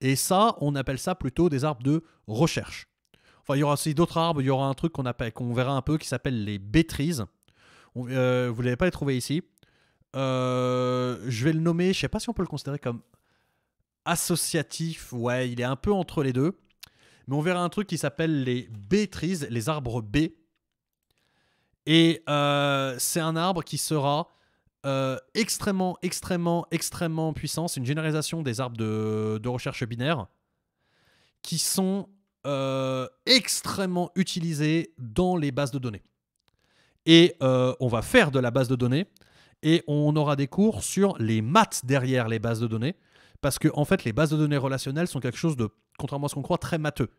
Et ça, on appelle ça plutôt des arbres de recherche. Enfin, il y aura aussi d'autres arbres, il y aura un truc qu'on qu'on verra un peu qui s'appelle les bêtrises. Euh, vous ne l'avez pas les trouvé ici. Euh, je vais le nommer, je ne sais pas si on peut le considérer comme associatif. Ouais, il est un peu entre les deux. Mais on verra un truc qui s'appelle les bêtrises, les arbres B. Et euh, c'est un arbre qui sera euh, extrêmement, extrêmement, extrêmement puissant. C'est une généralisation des arbres de, recherche binaire qui sont euh, extrêmement utilisés dans les bases de données. Et euh, on va faire de la base de données et on aura des cours sur les maths derrière les bases de données parce que fait les bases de données relationnelles sont quelque chose de, contrairement à ce qu'on croit, très matheux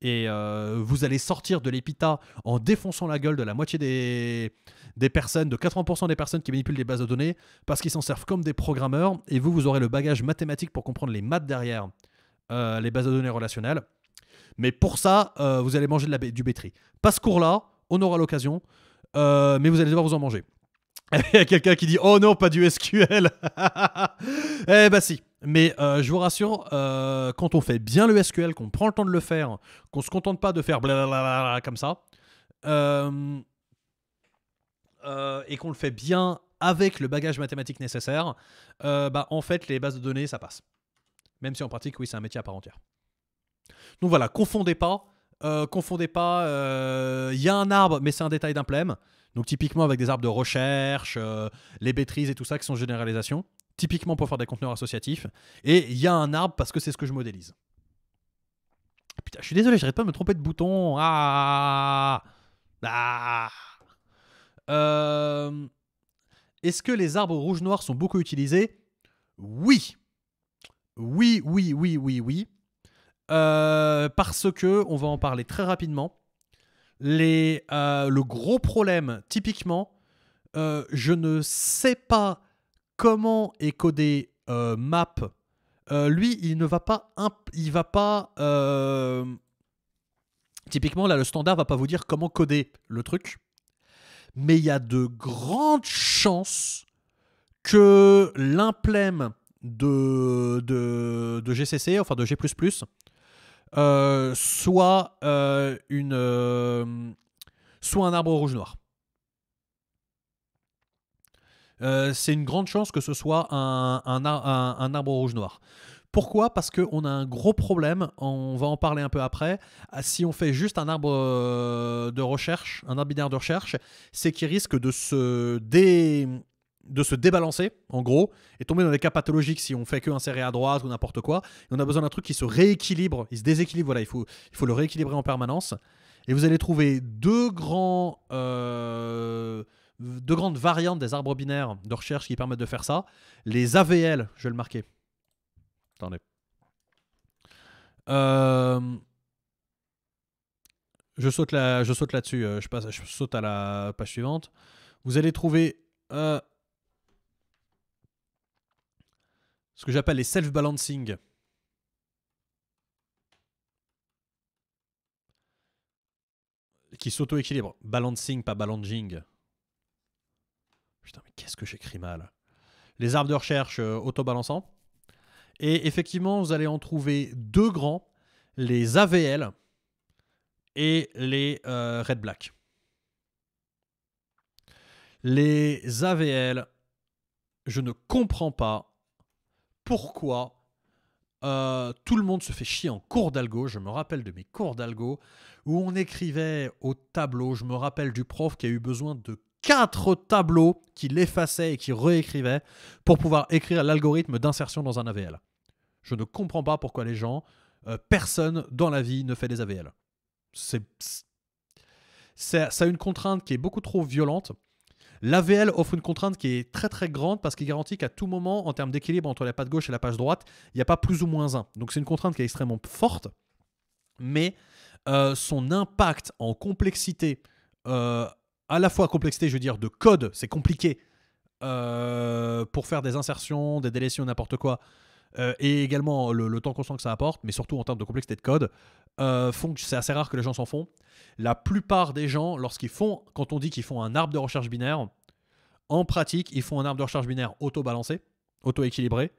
et euh, vous allez sortir de l'épita en défonçant la gueule de la moitié des, des personnes, de 80% des personnes qui manipulent des bases de données, parce qu'ils s'en servent comme des programmeurs, et vous, vous aurez le bagage mathématique pour comprendre les maths derrière euh, les bases de données relationnelles. Mais pour ça, euh, vous allez manger de la, du bétri. Pas ce cours-là, on aura l'occasion, mais vous allez devoir vous en manger. Il y a quelqu'un qui dit Oh non, pas du SQL Eh bah si mais euh, je vous rassure, euh, quand on fait bien le SQL, qu'on prend le temps de le faire, qu'on se contente pas de faire blablabla comme ça, euh, et qu'on le fait bien avec le bagage mathématique nécessaire, bah en fait les bases de données ça passe. Même si en pratique, oui, c'est un métier à part entière. Donc voilà, confondez pas, confondez pas. Il y a un arbre, mais c'est un détail d'un donc typiquement avec des arbres de recherche, euh, les bêtises et tout ça qui sont généralisations, typiquement pour faire des conteneurs associatifs. Et il y a un arbre parce que c'est ce que je modélise. Putain, je suis désolé, j'arrête pas de me tromper de bouton. Ah. Ah. Euh, est-ce que les arbres rouge noirs sont beaucoup utilisés Oui. Oui, oui, oui, oui, oui. Euh, parce que on va en parler très rapidement. Euh, le gros problème, typiquement, euh, je ne sais pas comment est codé euh, map. lui, il ne va pas, il va pas. Typiquement, là, le standard va pas vous dire comment coder le truc, mais il y a de grandes chances que l'implème de, de, GCC, enfin de G++, euh, soit, euh, une, euh, soit un arbre rouge-noir. c'est une grande chance que ce soit un, un, arbre rouge-noir. Pourquoi Parce qu'on a un gros problème, on va en parler un peu après. Ah, si on fait juste un arbre de recherche, un arbre binaire de recherche, c'est qu'il risque de se dé, de se débalancer, en gros, et tomber dans des cas pathologiques si on fait que insérer à droite ou n'importe quoi. Et on a besoin d'un truc qui se rééquilibre, il se déséquilibre, voilà, il faut, il faut le rééquilibrer en permanence. Et vous allez trouver deux, grands, euh, deux grandes variantes des arbres binaires de recherche qui permettent de faire ça. Les AVL, je vais le marquer. Attendez. Euh, je saute, je là-dessus, euh, je, je saute à la page suivante. Vous allez trouver ce que j'appelle les self-balancing. Qui s'auto-équilibrent. Balancing, pas balancing. Putain, mais qu'est-ce que j'écris mal. Les arbres de recherche euh, auto-balançants. Et effectivement, vous allez en trouver deux grands, les AVL et les euh, Red Black. Les AVL, je ne comprends pas pourquoi euh, tout le monde se fait chier en cours d'algo. Je me rappelle de mes cours d'algo où on écrivait au tableau. Je me rappelle du prof qui a eu besoin de quatre tableaux qu'il effaçait et qu'il réécrivait pour pouvoir écrire l'algorithme d'insertion dans un AVL. Je ne comprends pas pourquoi les gens, euh, personne dans la vie ne fait des AVL. C'est, ça une contrainte qui est beaucoup trop violente L'AVL offre une contrainte qui est très très grande parce qu'il garantit qu'à tout moment, en termes d'équilibre entre la page gauche et la page droite, il n'y a pas plus ou moins un. Donc c'est une contrainte qui est extrêmement forte, mais euh, son impact en complexité, euh, à la fois complexité, je veux dire, de code, c'est compliqué euh, pour faire des insertions, des délétions, n'importe quoi, euh, et également le, temps temps constant que ça apporte, mais surtout en termes de complexité de code, euh, font c'est assez rare que les gens s'en font. La plupart des gens, lorsqu'ils font, quand on dit qu'ils font un arbre de recherche binaire, en pratique, ils font un arbre de recherche binaire auto-balancé, auto-équilibré,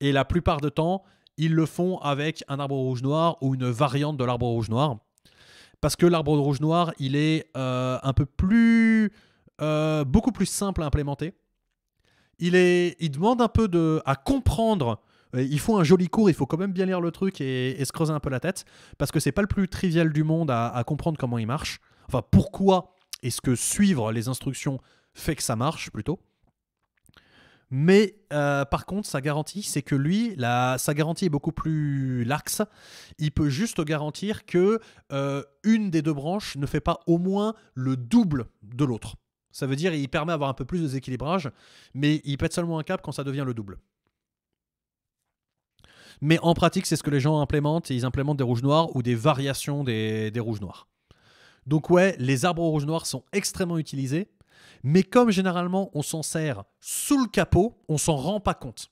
et la plupart de temps, ils le font avec un arbre rouge-noir ou une variante de l'arbre rouge-noir. Parce que l'arbre rouge-noir, il est euh, un peu plus. beaucoup plus simple à implémenter. Il, est, il demande un peu de, à comprendre euh, il faut un joli cours, il faut quand même bien lire le truc et, se creuser un peu la tête, parce que c'est pas le plus trivial du monde à, comprendre comment il marche. Enfin, pourquoi est-ce que suivre les instructions fait que ça marche plutôt mais euh, par contre, sa garantie, c'est que lui, sa garantie est beaucoup plus laxe. Il peut juste garantir que euh, une des deux branches ne fait pas au moins le double de l'autre. Ça veut dire il permet d'avoir un peu plus de déséquilibrage, mais il pète seulement un cap quand ça devient le double. Mais en pratique, c'est ce que les gens implémentent. ils implémentent des rouges noirs ou des variations des, des rouges noirs. Donc ouais, les arbres rouges noirs sont extrêmement utilisés. Mais comme généralement on s'en sert sous le capot, on s'en rend pas compte.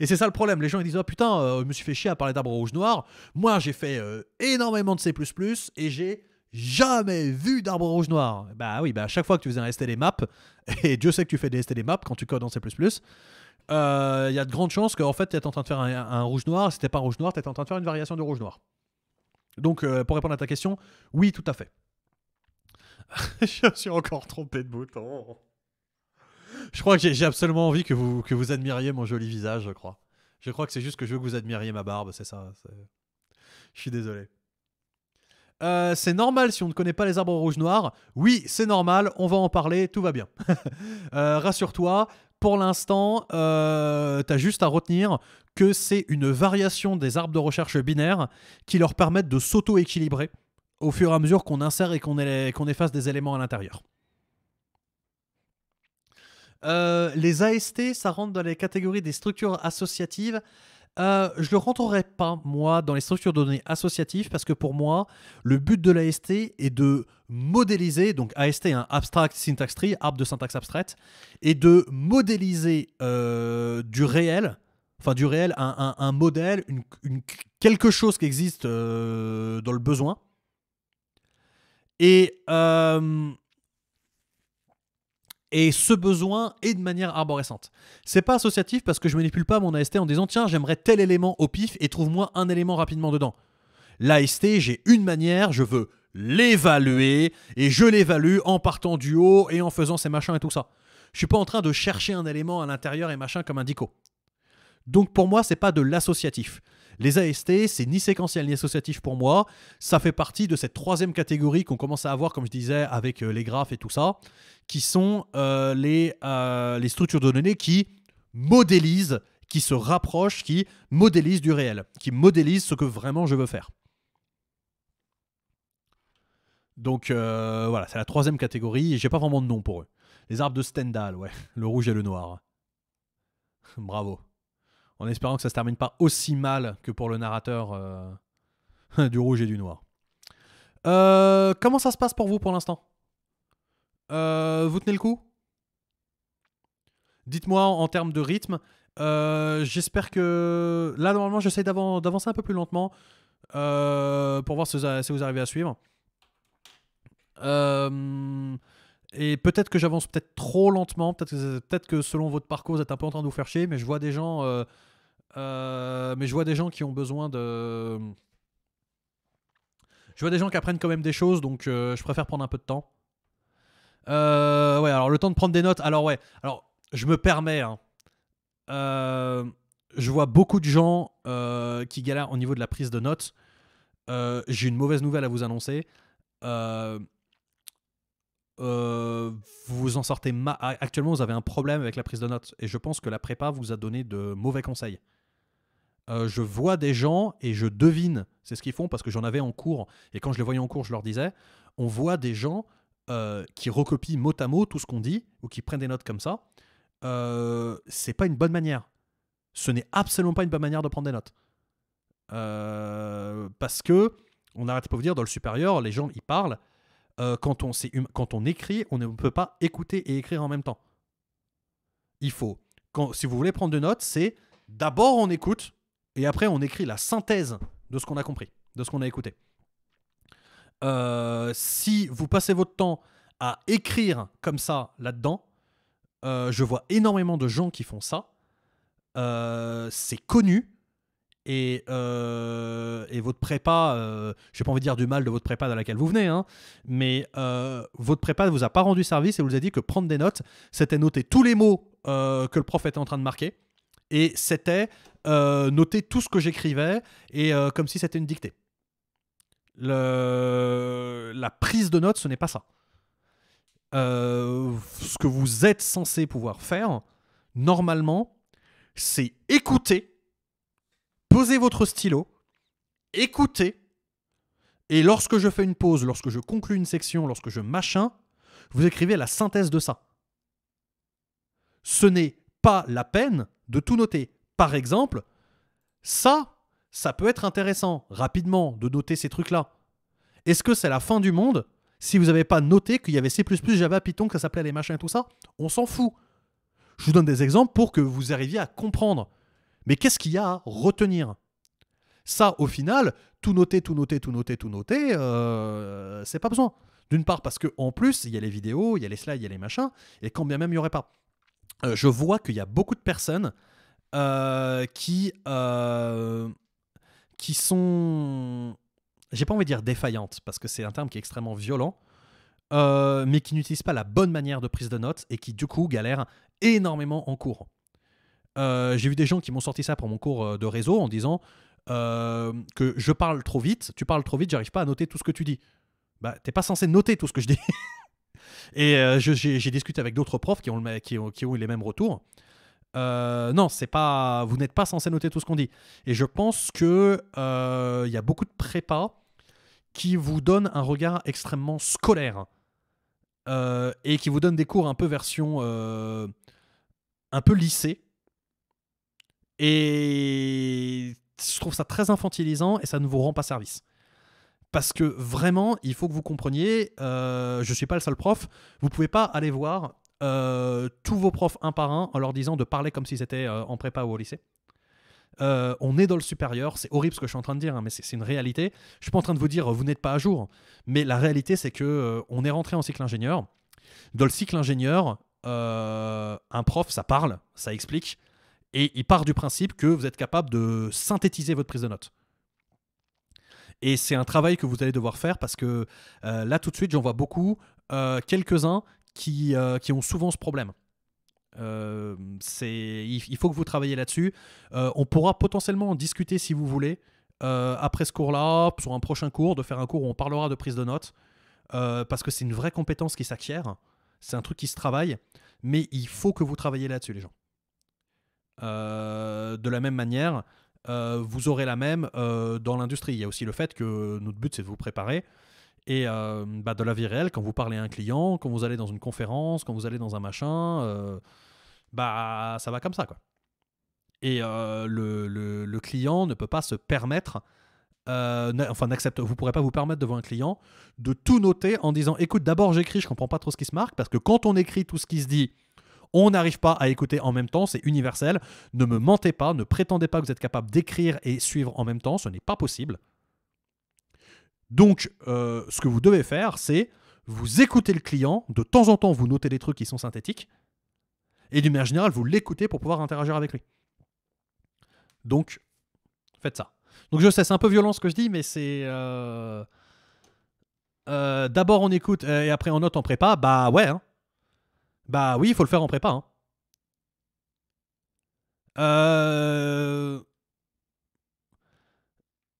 Et c'est ça le problème. Les gens ils disent oh, putain, euh, je me suis fait chier à parler d'arbres rouge noirs. Moi j'ai fait euh, énormément de C et j'ai jamais vu d'arbres rouge noirs. » Bah oui, bah à chaque fois que tu faisais un STD map, et Dieu sait que tu fais des STD maps quand tu codes en C, euh, il y a de grandes chances qu'en fait, tu es en train de faire un, rouge-noir. Si pas rouge-noir, tu es en train de faire une variation de rouge-noir. Donc, euh, pour répondre à ta question, oui, tout à fait. je suis encore trompé de bouton. Je crois que j'ai absolument envie que vous, que vous admiriez mon joli visage, je crois. Je crois que c'est juste que je veux que vous admiriez ma barbe, c'est ça. Je suis désolé. Euh, c'est normal si on ne connaît pas les arbres rouge noirs. Oui, c'est normal, on va en parler, tout va bien. Rassure-toi, pour l'instant, euh, tu as juste à retenir que c'est une variation des arbres de recherche binaires qui leur permettent de s'auto-équilibrer au fur et à mesure qu'on insère et qu'on efface des éléments à l'intérieur. Euh, les AST, ça rentre dans les catégories des structures associatives. Euh, je le rentrerai pas, moi, dans les structures de données associatives, parce que pour moi, le but de l'AST est de modéliser, donc AST, un hein, abstract syntax tree, arbre de syntaxe abstraite, et de modéliser euh, du réel, enfin du réel, un, modèle, une, quelque chose qui existe euh, dans le besoin. Et et ce besoin est de manière arborescente. C'est pas associatif parce que je manipule pas mon AST en disant tiens j'aimerais tel élément au pif et trouve-moi un élément rapidement dedans. L'AST j'ai une manière, je veux l'évaluer et je l'évalue en partant du haut et en faisant ces machins et tout ça. Je suis pas en train de chercher un élément à l'intérieur et machin comme un dico. Donc pour moi n'est pas de l'associatif. Les AST, c'est ni séquentiel ni associatif pour moi. Ça fait partie de cette troisième catégorie qu'on commence à avoir, comme je disais, avec euh, les graphes et tout ça, qui sont euh, euh, les, structures de données qui modélisent, qui se rapprochent, qui modélisent du réel, qui modélisent ce que vraiment je veux faire. Donc voilà, c'est la troisième catégorie et j'ai pas vraiment de nom pour eux. Les arbres de Stendhal, ouais, le rouge et le noir. Bravo en espérant que ça se termine pas aussi mal que pour le narrateur euh, du rouge et du noir. Euh, comment ça se passe pour vous pour l'instant euh, Vous tenez le coup Dites-moi en, termes de rythme. J'espère que là normalement j'essaie d'avancer un peu plus lentement pour voir si, vous arrivez à suivre. et peut-être que j'avance peut-être trop lentement, peut-être que, selon votre parcours, vous êtes un peu en train de vous faire chier, mais je vois des gens euh, mais je vois des gens qui ont besoin de. Je vois des gens qui apprennent quand même des choses, donc euh, je préfère prendre un peu de temps. Euh, ouais, alors le temps de prendre des notes. Alors ouais, alors je me permets. Hein. je vois beaucoup de gens qui galèrent au niveau de la prise de notes. J'ai une mauvaise nouvelle à vous annoncer. Euh, vous en sortez ma actuellement vous avez un problème avec la prise de notes et je pense que la prépa vous a donné de mauvais conseils euh, je vois des gens et je devine. C'est ce qu'ils font parce que j'en avais en cours. Et quand je les voyais en cours, je leur disais, on voit des gens euh, qui recopient mot à mot tout ce qu'on dit ou qui prennent des notes comme ça. Euh, c'est pas une bonne manière. Ce n'est absolument pas une bonne manière de prendre des notes. Euh, parce que, on n'arrête pas de vous dire, dans le supérieur, les gens, ils parlent. quand, on, hum, quand on écrit, on ne peut pas écouter et écrire en même temps. Il faut. Quand, si vous voulez prendre des notes, c'est d'abord on écoute, et après, on écrit la synthèse de ce qu'on a compris, de ce qu'on a écouté. Euh, si vous passez votre temps à écrire comme ça là-dedans, euh, je vois énormément de gens qui font ça. Euh, c'est connu. Et, et, votre prépa, je n'ai pas envie de dire du mal de votre prépa dans laquelle vous venez, hein, mais votre prépa ne vous a pas rendu service et vous a dit que prendre des notes, c'était noter tous les mots que le prof était en train de marquer et c'était euh, noter tout ce que j'écrivais, et euh, comme si c'était une dictée. La prise de notes, ce n'est pas ça. Euh, ce que vous êtes censé pouvoir faire, normalement, c'est écouter, poser votre stylo, écouter, et lorsque je fais une pause, lorsque je conclue une section, lorsque je machin, vous écrivez la synthèse de ça. Ce n'est pas la peine de tout noter. Par exemple, ça, ça peut être intéressant rapidement de noter ces trucs-là. Est-ce que c'est la fin du monde si vous n'avez pas noté qu'il y avait C++, Java, Python, que ça s'appelait les machins et tout ça On s'en fout. Je vous donne des exemples pour que vous arriviez à comprendre. Mais qu'est-ce qu'il y a à retenir Ça, au final, tout noter, tout noter, tout noter, tout noter, euh, c'est pas besoin. D'une part parce que en plus, il y a les vidéos, il y a les slides, il y a les machins, et quand bien même il n'y aurait pas. Euh, je vois qu'il y a beaucoup de personnes euh, qui, euh, qui sont, j'ai pas envie de dire défaillantes, parce que c'est un terme qui est extrêmement violent, mais qui n'utilisent pas la bonne manière de prise de notes et qui du coup galèrent énormément en cours. j'ai vu des gens qui m'ont sorti ça pour mon cours de réseau en disant que je parle trop vite, tu parles trop vite, j'arrive pas à noter tout ce que tu dis. Bah, t'es pas censé noter tout ce que je dis. Et euh, j'ai discuté avec d'autres profs qui ont, qui, ont, eu les mêmes retours. Euh, non, c'est pas, vous n'êtes pas censé noter tout ce qu'on dit. Et je pense que euh, il y a beaucoup de prépas qui vous donnent un regard extrêmement scolaire et qui vous donnent des cours un peu version, un peu lycée. Et je trouve ça très infantilisant et ça ne vous rend pas service. Parce que vraiment, il faut que vous compreniez, euh, je ne suis pas le seul prof, vous pouvez pas aller voir euh, tous vos profs un par un en leur disant de parler comme s'ils étaient euh, en prépa ou au lycée. on est dans le supérieur, c'est horrible ce que je suis en train de dire, hein, mais c'est une réalité. Je suis pas en train de vous dire vous n'êtes pas à jour, mais la réalité c'est que on est rentré en cycle ingénieur. Dans le cycle ingénieur, un prof ça parle, ça explique, et il part du principe que vous êtes capable de synthétiser votre prise de notes. Et c'est un travail que vous allez devoir faire parce que euh, là, tout de suite, j'en vois beaucoup, euh, quelques-uns euh, qui, ont souvent ce problème. il faut que vous travaillez là-dessus. on pourra potentiellement en discuter si vous voulez après ce cours-là, sur un prochain cours, de faire un cours où on parlera de prise de notes, parce que c'est une vraie compétence qui s'acquiert, c'est un truc qui se travaille, mais il faut que vous travaillez là-dessus, les gens. de la même manière, euh, vous aurez la même euh, dans l'industrie. Il y a aussi le fait que notre but, c'est de vous préparer. Et euh, bah, de la vie réelle, quand vous parlez à un client, quand vous allez dans une conférence, quand vous allez dans un machin, bah, ça va comme ça. Quoi. Et le, le, client ne peut pas se permettre, enfin, n'accepte, vous ne pourrez pas vous permettre devant un client de tout noter en disant écoute, d'abord j'écris, je comprends pas trop ce qui se marque, parce que quand on écrit tout ce qui se dit, on n'arrive pas à écouter en même temps, c'est universel. Ne me mentez pas, ne prétendez pas que vous êtes capable d'écrire et suivre en même temps, ce n'est pas possible. Donc, euh, ce que vous devez faire, c'est vous écouter le client, de temps en temps, vous notez des trucs qui sont synthétiques, et d'une manière générale, vous l'écoutez pour pouvoir interagir avec lui. Donc, faites ça. Donc, je sais, c'est un peu violent ce que je dis, mais c'est. Euh, euh, d'abord, on écoute et après, on note en prépa. Bah ouais, hein. Bah oui, il faut le faire en prépa. Hein. Euh...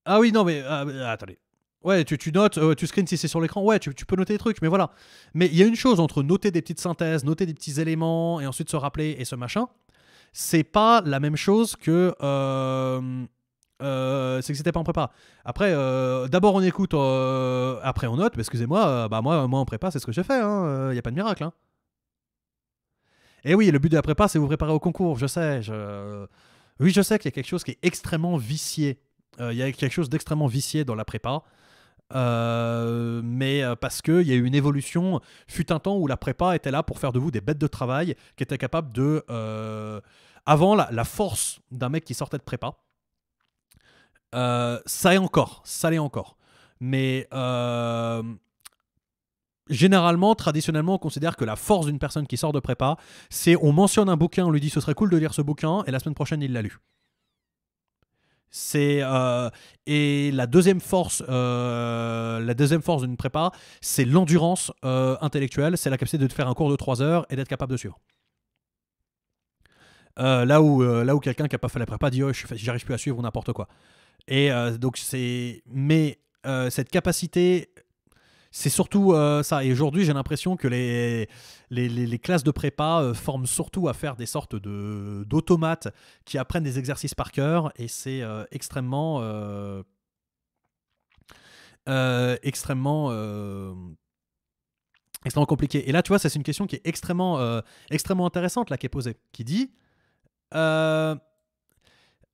Ah oui, non, mais ah, attendez. Ouais, tu, notes, euh, tu screens si c'est sur l'écran. Ouais, tu, peux noter des trucs, mais voilà. Mais il y a une chose entre noter des petites synthèses, noter des petits éléments et ensuite se rappeler et ce machin. C'est pas la même chose que. Euh, euh, c'est que c'était pas en prépa. Après, d'abord on écoute, après on note. Mais excusez-moi, bah moi, moi en prépa, c'est ce que j'ai fait. Il hein, y n'y a pas de miracle. Hein. Et eh oui, le but de la prépa, c'est vous préparer au concours. Je sais, oui, je sais qu'il y a quelque chose qui est extrêmement vicié. Euh, il y a quelque chose d'extrêmement vicié dans la prépa. Euh, mais euh, parce qu'il y a eu une évolution, fut un temps où la prépa était là pour faire de vous des bêtes de travail qui étaient capables de... avant, la, force d'un mec qui sortait de prépa, ça est encore, ça l'est encore. Mais généralement, traditionnellement, on considère que la force d'une personne qui sort de prépa, c'est on mentionne un bouquin, on lui dit ce serait cool de lire ce bouquin, et la semaine prochaine, il l'a lu. C'est euh, et la deuxième force, euh, la deuxième force d'une prépa, c'est l'endurance euh, intellectuelle, c'est la capacité de faire un cours de trois heures et d'être capable de suivre. là où, là où quelqu'un qui a pas fait la prépa dit oh, j'arrive plus à suivre ou n'importe quoi. Et donc c'est mais cette capacité c'est surtout euh, ça. Et aujourd'hui, j'ai l'impression que les, les, classes de prépa euh, forment surtout à faire des sortes de, d'automates qui apprennent des exercices par cœur. Et c'est euh, extrêmement. extrêmement. extrêmement compliqué. Et là, tu vois, c'est une question qui est extrêmement, extrêmement intéressante, là, qui est posée, qui dit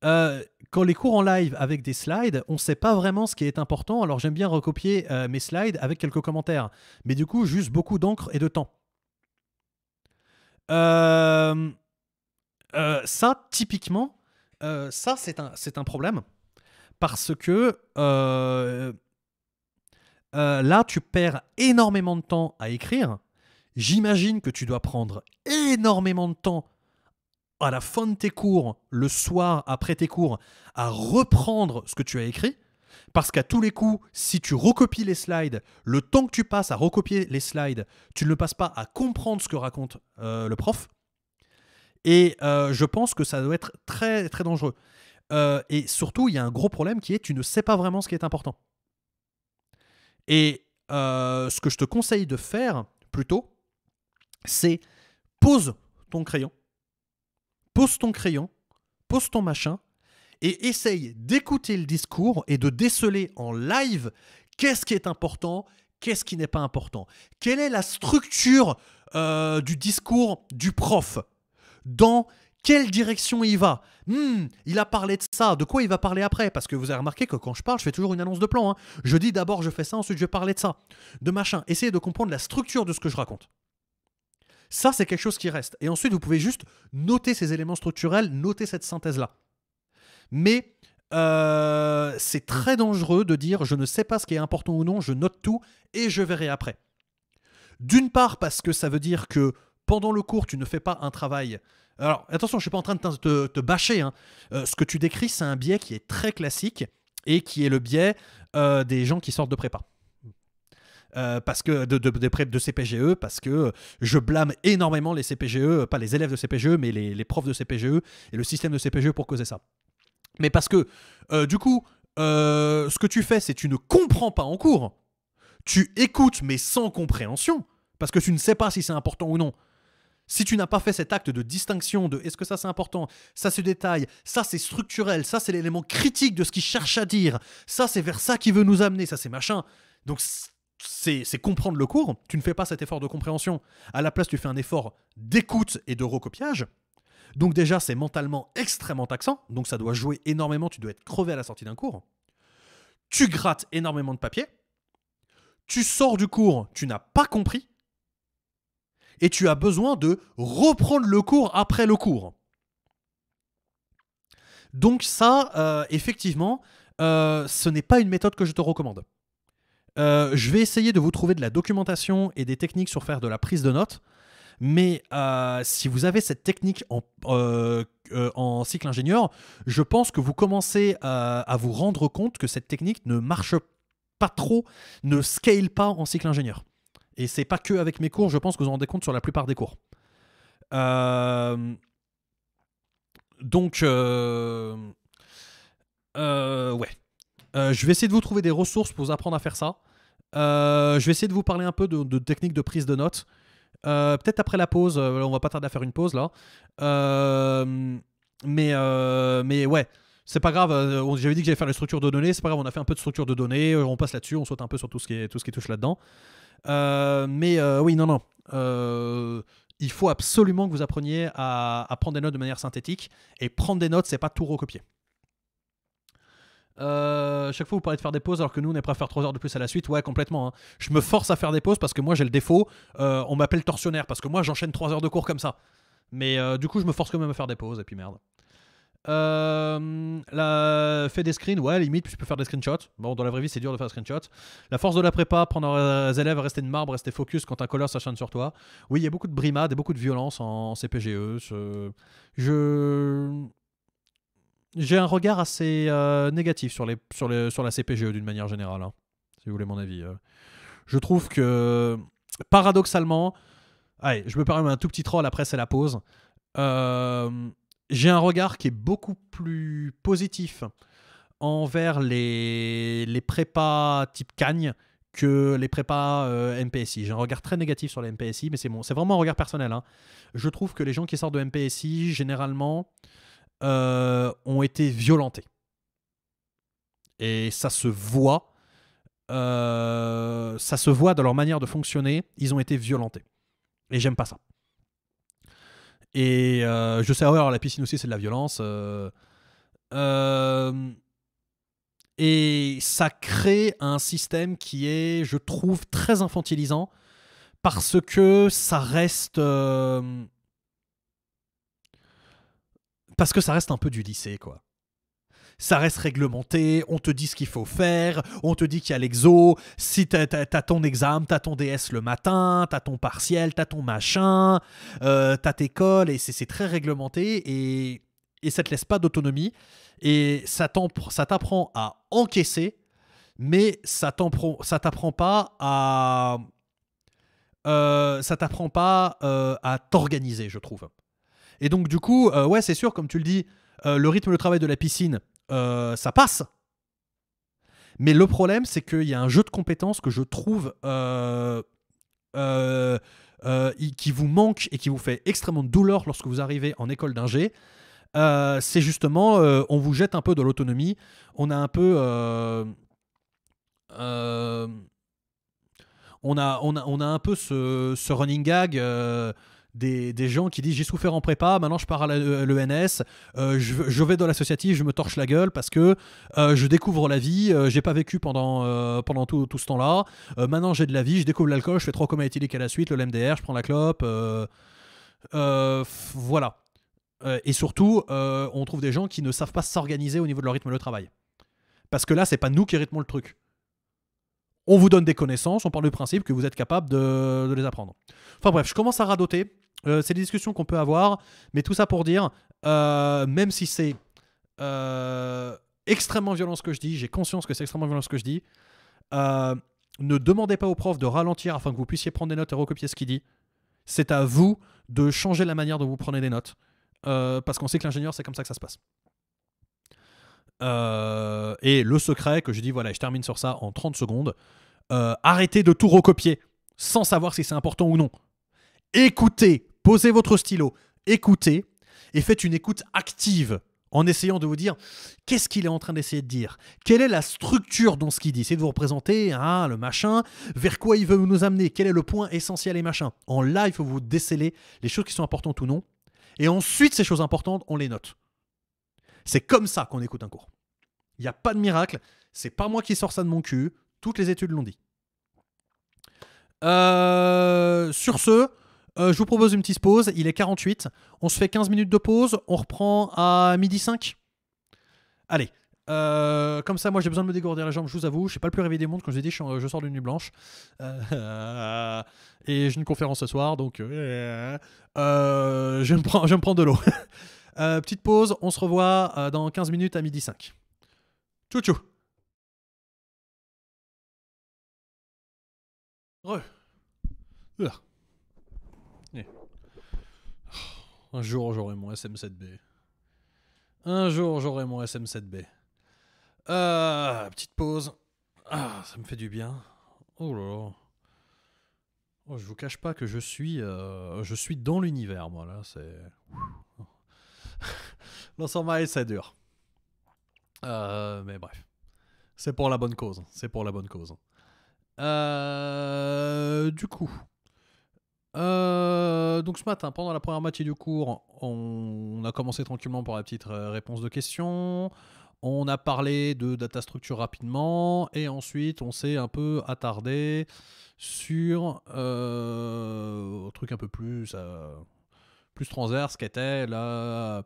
euh, quand les cours en live avec des slides, on ne sait pas vraiment ce qui est important. Alors j'aime bien recopier euh, mes slides avec quelques commentaires. Mais du coup, juste beaucoup d'encre et de temps. Euh, ça, typiquement, ça, c'est un, un, problème. Parce que là, tu perds énormément de temps à écrire. J'imagine que tu dois prendre énormément de temps à la fin de tes cours, le soir après tes cours, à reprendre ce que tu as écrit. Parce qu'à tous les coups, si tu recopies les slides, le temps que tu passes à recopier les slides, tu ne le passes pas à comprendre ce que raconte euh, le prof. Et euh, je pense que ça doit être très très dangereux. Euh, et surtout, il y a un gros problème qui est tu ne sais pas vraiment ce qui est important. Et ce que je te conseille de faire plutôt, c'est pose ton crayon pose ton crayon, pose ton machin, et essaye d'écouter le discours et de déceler en live qu'est-ce qui est important, qu'est-ce qui n'est pas important. Quelle est la structure euh, du discours du prof Dans quelle direction il va hmm, Il a parlé de ça, de quoi il va parler après Parce que vous avez remarqué que quand je parle, je fais toujours une annonce de plan. Hein. Je dis d'abord je fais ça, ensuite je vais parler de ça, de machin. Essayez de comprendre la structure de ce que je raconte. Ça, c'est quelque chose qui reste. Et ensuite, vous pouvez juste noter ces éléments structurels, noter cette synthèse-là. Mais euh, c'est très dangereux de dire je ne sais pas ce qui est important ou non, je note tout et je verrai après. D'une part, parce que ça veut dire que pendant le cours, tu ne fais pas un travail. Alors, attention, je ne suis pas en train de te, bâcher. Hein. Euh, ce que tu décris, c'est un biais qui est très classique et qui est le biais euh, des gens qui sortent de prépa. Euh, parce que de, de, de, de, CPGE, parce que je blâme énormément les CPGE, pas les élèves de CPGE, mais les, les profs de CPGE et le système de CPGE pour causer ça. Mais parce que, euh, du coup, euh, ce que tu fais, c'est tu ne comprends pas en cours. Tu écoutes, mais sans compréhension, parce que tu ne sais pas si c'est important ou non. Si tu n'as pas fait cet acte de distinction de est-ce que ça c'est important, ça c'est détail, ça c'est structurel, ça c'est l'élément critique de ce qu'il cherche à dire, ça c'est vers ça qu'il veut nous amener, ça c'est machin. Donc c'est comprendre le cours, tu ne fais pas cet effort de compréhension, à la place tu fais un effort d'écoute et de recopiage. Donc déjà c'est mentalement extrêmement taxant, donc ça doit jouer énormément, tu dois être crevé à la sortie d'un cours. Tu grattes énormément de papier, tu sors du cours, tu n'as pas compris, et tu as besoin de reprendre le cours après le cours. Donc ça, euh, effectivement, euh, ce n'est pas une méthode que je te recommande. Euh, je vais essayer de vous trouver de la documentation et des techniques sur faire de la prise de notes. Mais euh, si vous avez cette technique en, euh, en, cycle ingénieur, je pense que vous commencez à vous rendre compte que cette technique ne marche pas trop, ne scale pas en cycle ingénieur. Et c'est pas que avec mes cours, je pense que vous en rendez compte sur la plupart des cours. donc, ouais. Euh, je vais essayer de vous trouver des ressources pour vous apprendre à faire ça. Euh, je vais essayer de vous parler un peu de, techniques de prise de notes. Euh, peut-être après la pause, on va pas tarder à faire une pause là. mais, mais ouais, c'est pas grave. J'avais dit que j'allais faire les structures de données. C'est pas grave, on a fait un peu de structure de données. On passe là-dessus, on saute un peu sur tout ce qui, touche là-dedans. mais oui, non, non il faut absolument que vous appreniez à, à, prendre des notes de manière synthétique. Et prendre des notes, c'est pas tout recopier. Euh, chaque fois, vous parlez de faire des pauses alors que nous, on est prêt à faire 3 heures de plus à la suite. Ouais, complètement. Hein. Je me force à faire des pauses parce que moi, j'ai le défaut. Euh, on m'appelle tortionnaire parce que moi, j'enchaîne 3 heures de cours comme ça. Mais euh, du coup, je me force quand même à faire des pauses et puis merde. la... Fais des screens, ouais, limite, puis tu peux faire des screenshots. Bon, dans la vraie vie, c'est dur de faire des screenshots. La force de la prépa, prendre les élèves, rester de marbre, rester focus quand un colère s'acharne sur toi. Oui, il y a beaucoup de brimades et beaucoup de violence en CPGE. Je j'ai un regard assez euh, négatif sur, les, sur, les, sur la CPGE d'une manière générale, hein, si vous voulez mon avis. Euh. Je trouve que, paradoxalement, allez, je me permets un tout petit troll, après c'est la pause. Euh, j'ai un regard qui est beaucoup plus positif envers les, les prépas type Cagne que les prépas MPSI. J'ai un regard très négatif sur les MPSI, mais c'est bon, c'est vraiment un regard personnel. Hein. Je trouve que les gens qui sortent de MPSI, généralement, euh, ont été violentés. Et ça se voit. Euh, ça se voit dans leur manière de fonctionner. Ils ont été violentés. Et j'aime pas ça. Et euh, je sais, alors la piscine aussi, c'est de la violence. et ça crée un système qui est, je trouve, très infantilisant parce que ça reste. Parce que ça reste un peu du lycée, quoi. Ça reste réglementé, on te dit ce qu'il faut faire, on te dit qu'il y a l'exo, si t'as ton examen, t'as ton DS le matin, t'as ton partiel, t'as ton machin, euh, t'as tes et c'est très réglementé, et, ça te laisse pas d'autonomie, et ça t'apprend à encaisser, mais ça t'apprend pas à... ça t'apprend pas à euh, euh, t'organiser, je trouve. Et donc, du coup, euh, ouais, c'est sûr, comme tu le dis, euh, le rythme de travail de la piscine, euh, ça passe. Mais le problème, c'est qu'il y a un jeu de compétences que je trouve qui vous manque et qui vous fait extrêmement douleur lorsque vous arrivez en école d'ingé. c'est justement, on vous jette un peu de l'autonomie, on a un peu... on, a, on, a, un peu ce running gag des, gens qui disent j'ai souffert en prépa, maintenant je pars à euh, l'ENS, euh, je, vais dans l'associatif, je me torche la gueule parce que euh, je découvre la vie, j'ai pas vécu pendant, pendant tout, ce temps-là, maintenant j'ai de la vie, je découvre l'alcool, je fais trois comas éthyliques à la suite, le MDR je prends la clope, voilà. et surtout, on trouve des gens qui ne savent pas s'organiser au niveau de leur rythme de travail. Parce que là, c'est pas nous qui rythmons le truc on vous donne des connaissances, on parle du principe que vous êtes capable de, de, les apprendre. Enfin bref, je commence à radoter. Euh, c'est des discussions qu'on peut avoir, mais tout ça pour dire, euh, même si c'est euh, extrêmement violent ce que je dis, j'ai conscience que c'est extrêmement violent ce que je dis, ne demandez pas au prof de ralentir afin que vous puissiez prendre des notes et recopier ce qu'il dit. C'est à vous de changer la manière dont vous prenez des notes, parce qu'on sait que l'ingénieur, c'est comme ça que ça se passe. et le secret que je dis, voilà, je termine sur ça en 30 secondes, arrêtez de tout recopier sans savoir si c'est important ou non écoutez, posez votre stylo, écoutez et faites une écoute active en essayant de vous dire qu'est-ce qu'il est en train d'essayer de dire, quelle est la structure dans ce qu'il dit. C'est de vous représenter hein, le machin, vers quoi il veut nous amener, quel est le point essentiel et machin. En live, faut vous déceler les choses qui sont importantes ou non. Et ensuite, ces choses importantes, on les note. C'est comme ça qu'on écoute un cours. Il n'y a pas de miracle. C'est pas moi qui sors ça de mon cul. Toutes les études l'ont dit. Euh, sur ce, euh, je vous propose une petite pause, il est 48. On se fait 15 minutes de pause, on reprend à midi 5. Allez, euh, comme ça, moi j'ai besoin de me dégourdir la jambe. je vous avoue. Je suis pas le plus réveillé des mondes, comme je vous ai dit, je, sors d'une nuit blanche. Euh, et j'ai une conférence ce soir, donc je, me prends, je me prends de l'eau. petite pause, on se revoit dans 15 minutes à midi 5. Tchou tchou! Re. Un jour, j'aurai mon SM7B. Un jour, j'aurai mon SM7B. Ah, petite pause. Ah, ça me fait du bien. Oh là oh, je vous cache pas que je suis, euh, je suis dans l'univers, moi, là. C'est... L'ensemble, ça dure. Euh, mais bref. C'est pour la bonne cause. C'est pour la bonne cause. Euh, du coup, euh, donc ce matin, pendant la première moitié du cours, on, a commencé tranquillement par la petite euh, réponse de questions. On a parlé de data structure rapidement et ensuite on s'est un peu attardé sur un euh, truc un peu plus, plus transverse qu'était la,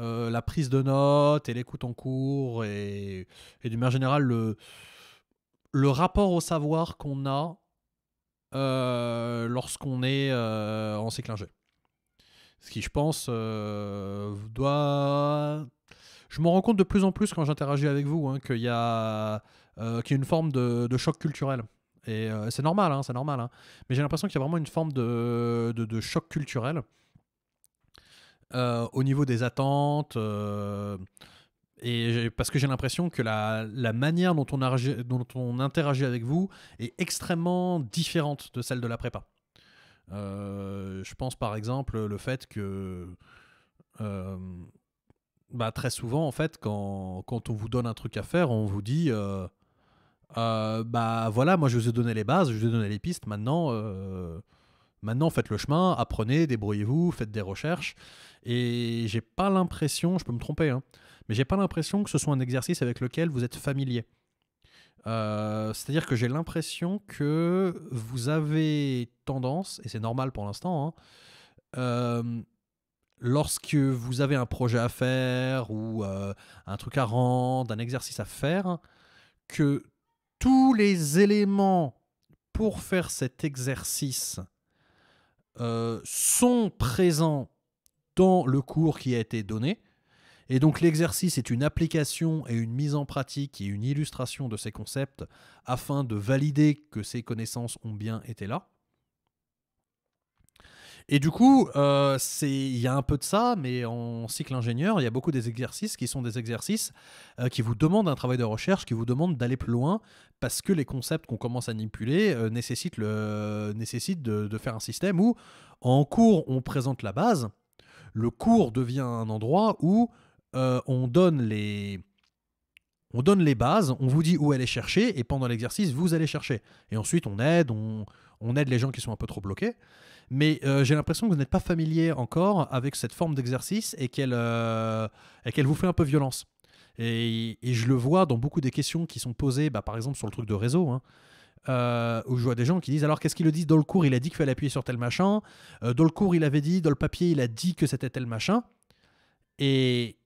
la prise de notes et l'écoute en cours et, et d'une manière générale le, le rapport au savoir qu'on a euh, lorsqu'on est euh, en cyclingé. Ce qui, je pense, euh, doit je me rends compte de plus en plus quand j'interagis avec vous hein, qu'il y, euh, y, a une forme de, choc culturel. Et c'est normal, hein, c'est normal. Hein. Mais j'ai l'impression qu'il y a vraiment une forme de, choc culturel au niveau des attentes, et parce que j'ai l'impression que la, manière dont on, dont on interagit avec vous est extrêmement différente de celle de la prépa. Euh, je pense par exemple le fait que euh, bah, très souvent en fait quand, on vous donne un truc à faire, on vous dit euh, bah voilà moi je vous ai donné les bases, je vous ai donné les pistes, maintenant Maintenant, faites le chemin, apprenez, débrouillez-vous, faites des recherches. Et j'ai pas l'impression, je peux me tromper, hein, mais j'ai pas l'impression que ce soit un exercice avec lequel vous êtes familier. Euh, c'est-à-dire que j'ai l'impression que vous avez tendance, et c'est normal pour l'instant, hein, euh, lorsque vous avez un projet à faire ou euh, un truc à rendre, un exercice à faire, que tous les éléments pour faire cet exercice sont présents dans le cours qui a été donné, et donc l'exercice est une application et une mise en pratique et une illustration de ces concepts afin de valider que ces connaissances ont bien été là. Et du coup, euh, il y a un peu de ça, mais en cycle ingénieur, il y a beaucoup des exercices qui sont des exercices euh, qui vous demandent un travail de recherche, qui vous demandent d'aller plus loin, parce que les concepts qu'on commence à manipuler euh, nécessitent, le, nécessite de, faire un système où, en cours, on présente la base, le cours devient un endroit où euh, on donne les. On donne les bases, on vous dit où aller chercher, et pendant l'exercice, vous allez chercher. Et ensuite, on aide, on, aide les gens qui sont un peu trop bloqués. Mais euh, j'ai l'impression que vous n'êtes pas familier encore avec cette forme d'exercice et qu'elle euh, vous fait un peu violence. Et, je le vois dans beaucoup des questions qui sont posées, bah, par exemple sur le truc de réseau. Hein. où je vois des gens qui disent alors qu'est-ce qu'il le dit dans le cours il a dit qu'il fallait appuyer sur tel machin dans le cours il avait dit dans le papier il a dit que c'était tel machin et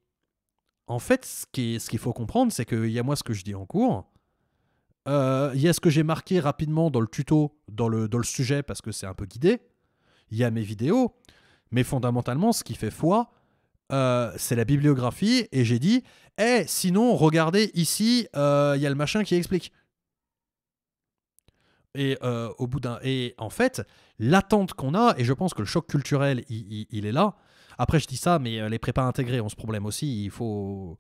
en fait, ce qu'il faut comprendre, c'est qu'il y a moi ce que je dis en cours, euh, il y a ce que j'ai marqué rapidement dans le tuto, dans le, sujet, parce que c'est un peu guidé, il y a mes vidéos, mais fondamentalement, ce qui fait foi, euh, c'est la bibliographie, et j'ai dit, eh, sinon, regardez ici, euh, il y a le machin qui explique. Et au bout d'un... Et en fait, l'attente qu'on a, et je pense que le choc culturel, il est là, après, je dis ça, mais euh, les prépas intégrés ont ce problème aussi. Il faut.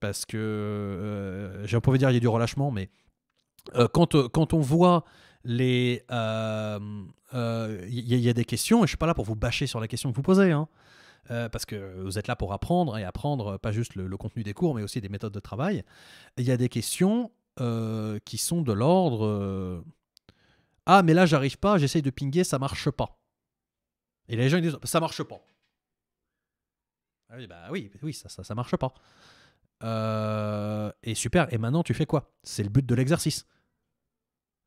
Parce que. Euh, j'ai envie dire, il y a du relâchement, mais. Euh, quand, quand on voit les. Il y, a des questions, et je ne suis pas là pour vous bâcher sur la question que vous posez. Hein, parce que vous êtes là pour apprendre et apprendre pas juste le, contenu des cours, mais aussi des méthodes de travail. Il y a des questions qui sont de l'ordre Ah, mais là, j'arrive pas, j'essaye de pinguer, ça marche pas. Et les gens disent Ça marche pas. Ah bah oui, oui, ça, ça, marche pas. Euh, et super, et maintenant tu fais quoi C'est le but de l'exercice.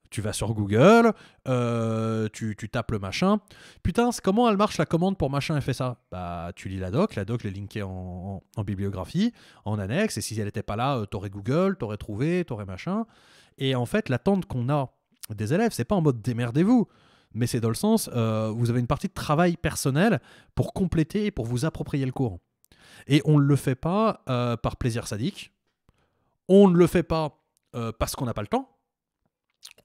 Tu vas sur Google, euh, tu, tapes le machin. Putain, comment elle marche la commande pour machin et fait ça Bah, tu lis la doc, la doc, elle est linkée en, bibliographie, en annexe, et si elle n'était pas là, euh, t'aurais Google, t'aurais trouvé, t'aurais machin. Et en fait, l'attente qu'on a des élèves, c'est pas en mode démerdez-vous, mais c'est dans le sens, vous avez une partie de travail personnel pour compléter et pour vous approprier le cours. Et on ne le fait pas euh, par plaisir sadique, on ne le fait pas euh, parce qu'on n'a pas le temps,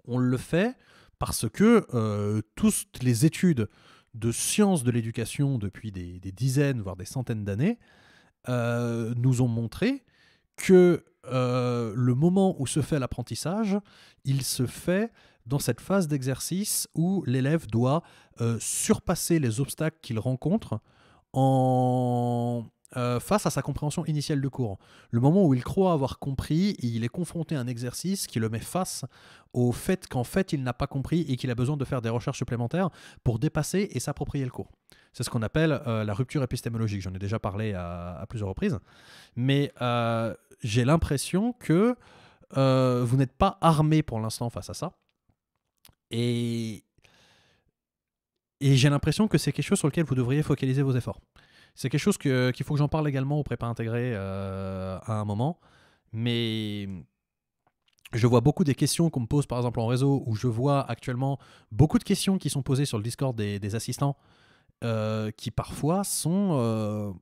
on le fait parce que euh, toutes les études de sciences de l'éducation depuis des, dizaines, voire des centaines d'années, nous ont montré que le moment où se fait l'apprentissage, il se fait dans cette phase d'exercice où l'élève doit surpasser les obstacles qu'il rencontre en euh, face à sa compréhension initiale du cours. Le moment où il croit avoir compris, il est confronté à un exercice qui le met face au fait qu'en fait il n'a pas compris et qu'il a besoin de faire des recherches supplémentaires pour dépasser et s'approprier le cours. C'est ce qu'on appelle euh, la rupture épistémologique, j'en ai déjà parlé à, plusieurs reprises, mais euh, j'ai l'impression que vous n'êtes pas armé pour l'instant face à ça. Et, et j'ai l'impression que c'est quelque chose sur lequel vous devriez focaliser vos efforts. C'est quelque chose qu'il faut que j'en parle également au prépa intégré euh, à un moment. Mais je vois beaucoup des questions qu'on me pose par exemple en réseau, où je vois actuellement beaucoup de questions qui sont posées sur le Discord des, assistants, euh, qui parfois sont, euh,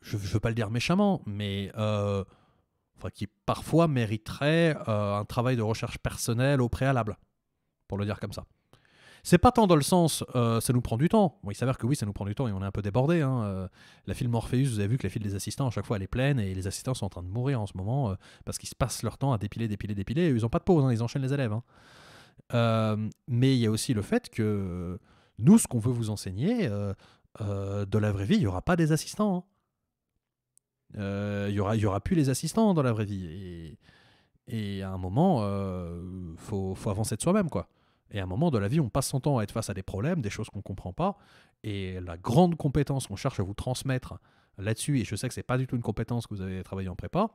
je ne veux pas le dire méchamment, mais qui parfois mériteraient un travail de recherche personnelle au préalable, pour le dire comme ça. C'est pas tant dans le sens, euh, ça nous prend du temps. Bon, il s'avère que oui, ça nous prend du temps et on est un peu débordé. Hein, euh. la file Morpheus, vous avez vu que la file des assistants, à chaque fois, elle est pleine et les assistants sont en train de mourir en ce moment euh, parce qu'ils se passent leur temps à dépiler, dépiler, dépiler. Et ils n'ont pas de pause, hein, ils enchaînent les élèves. Hein. mais il y a aussi le fait que nous, ce qu'on veut vous enseigner, de la vraie vie, il n'y aura pas des assistants. Il n'y aura, y aura plus les assistants dans la vraie vie. Et, à un moment, il faut, faut, avancer de soi-même, quoi. Et à un moment de la vie, on passe son temps à être face à des problèmes, des choses qu'on ne comprend pas. Et la grande compétence qu'on cherche à vous transmettre là-dessus, et je sais que ce n'est pas du tout une compétence que vous avez travaillé en prépa,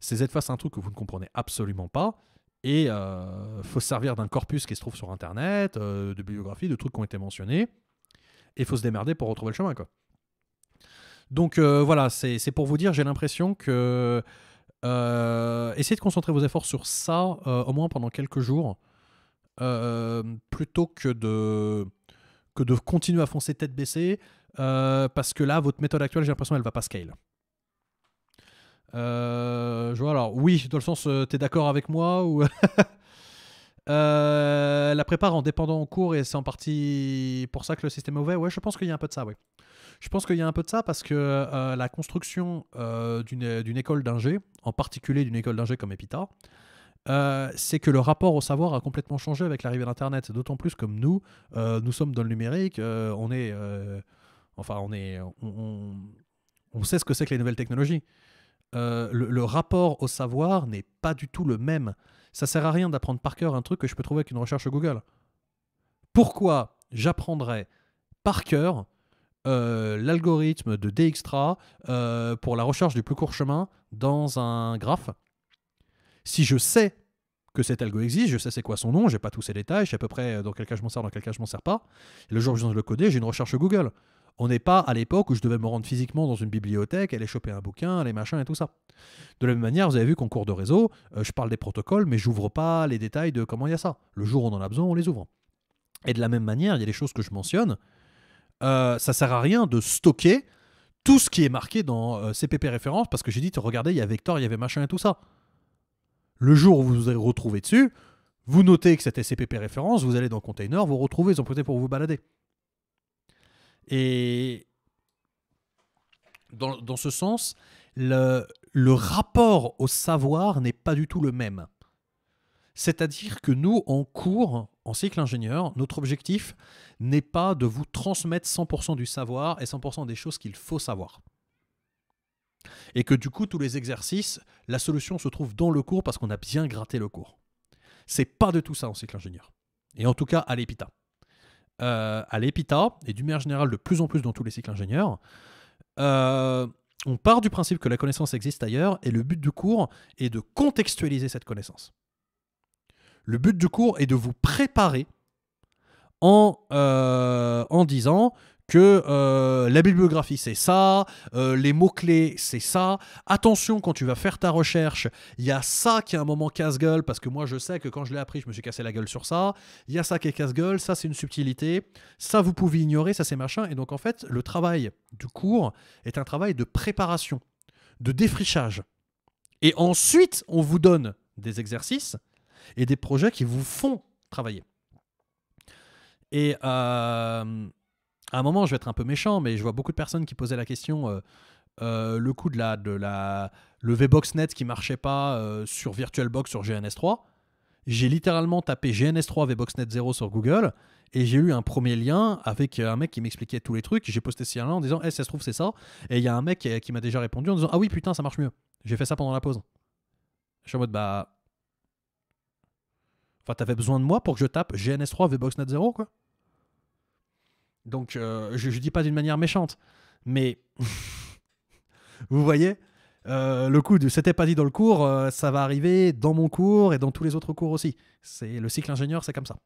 c'est être face à un truc que vous ne comprenez absolument pas. Et il euh, faut se servir d'un corpus qui se trouve sur Internet, euh, de bibliographies, de trucs qui ont été mentionnés. Et il faut se démerder pour retrouver le chemin. Quoi. Donc euh, voilà, c'est pour vous dire, j'ai l'impression que... essayez de concentrer vos efforts sur ça, au moins pendant quelques jours euh, plutôt que de, que de continuer à foncer tête baissée, euh, parce que là, votre méthode actuelle, j'ai l'impression, elle va pas scale. Euh, je vois alors, oui, dans le sens, tu es d'accord avec moi ou La prépare en dépendant en cours et c'est en partie pour ça que le système est mauvais. Ouais, je pense qu'il y a un peu de ça, oui. Je pense qu'il y a un peu de ça parce que la construction d'une école d'ingé, en particulier d'une école d'ingé comme Epita, euh, c'est que le rapport au savoir a complètement changé avec l'arrivée d'Internet. D'autant plus comme nous, euh, nous sommes dans le numérique, euh, on est, enfin, on est, on, sait ce que c'est que les nouvelles technologies. Le, rapport au savoir n'est pas du tout le même. Ça sert à rien d'apprendre par cœur un truc que je peux trouver avec une recherche Google. Pourquoi j'apprendrais par cœur l'algorithme de Dxtra pour la recherche du plus court chemin dans un graphe si je sais que cet algo existe, je sais c'est quoi son nom, j'ai pas tous ses détails, je sais à peu près euh, dans quel cas je m'en sers, dans quel cas je m'en sers pas. Et le jour où je viens le coder, j'ai une recherche Google. On n'est pas à l'époque où je devais me rendre physiquement dans une bibliothèque, aller choper un bouquin, aller machin et tout ça. De la même manière, vous avez vu qu'en cours de réseau, euh, je parle des protocoles, mais j'ouvre pas les détails de comment il y a ça. Le jour où on en a besoin, on les ouvre. Et de la même manière, il y a des choses que je mentionne. ça euh, ça sert à rien de stocker tout ce qui est marqué dans CPP référence parce que j'ai dit, regardez, il y a vector, il y avait machin et tout ça. Le jour où vous vous retrouvé dessus, vous notez que c'était CPP référence, vous allez dans le container, vous retrouvez, ils ont prêté pour vous balader. Et dans, dans ce sens, le, le rapport au savoir n'est pas du tout le même. C'est-à-dire que nous, en cours, en cycle ingénieur, notre objectif n'est pas de vous transmettre 100% du savoir et 100% des choses qu'il faut savoir. Et que du coup, tous les exercices, la solution se trouve dans le cours parce qu'on a bien gratté le cours. C'est pas de tout ça en cycle ingénieur. Et en tout cas, à l'EPITA. Euh, à l'EPITA, et d'une manière générale de plus en plus dans tous les cycles ingénieurs, euh, on part du principe que la connaissance existe ailleurs et le but du cours est de contextualiser cette connaissance. Le but du cours est de vous préparer en, euh, en disant que euh, la bibliographie c'est ça, euh, les mots-clés c'est ça. Attention quand tu vas faire ta recherche, il y a ça qui est un moment casse-gueule, parce que moi je sais que quand je l'ai appris, je me suis cassé la gueule sur ça. Il y a ça qui est casse-gueule, ça c'est une subtilité, ça vous pouvez ignorer, ça c'est machin. Et donc en fait, le travail du cours est un travail de préparation, de défrichage. Et ensuite, on vous donne des exercices et des projets qui vous font travailler. Et, euh, à un moment, je vais être un peu méchant, mais je vois beaucoup de personnes qui posaient la question euh, euh, le coup de la, de la le VBoxNet qui marchait pas euh, sur VirtualBox sur GNS3. J'ai littéralement tapé GNS3 VBoxNet 0 sur Google et j'ai eu un premier lien avec un mec qui m'expliquait tous les trucs. J'ai posté ce lien en disant Eh, ça se trouve, c'est ça. Et il y a un mec qui, qui m'a déjà répondu en disant Ah oui, putain, ça marche mieux. J'ai fait ça pendant la pause. Je suis en mode Bah. Enfin, t'avais besoin de moi pour que je tape GNS3 VBoxNet 0, quoi. Donc, euh, je ne dis pas d'une manière méchante, mais vous voyez, euh, le coup de c'était pas dit dans le cours, euh, ça va arriver dans mon cours et dans tous les autres cours aussi. C'est le cycle ingénieur, c'est comme ça.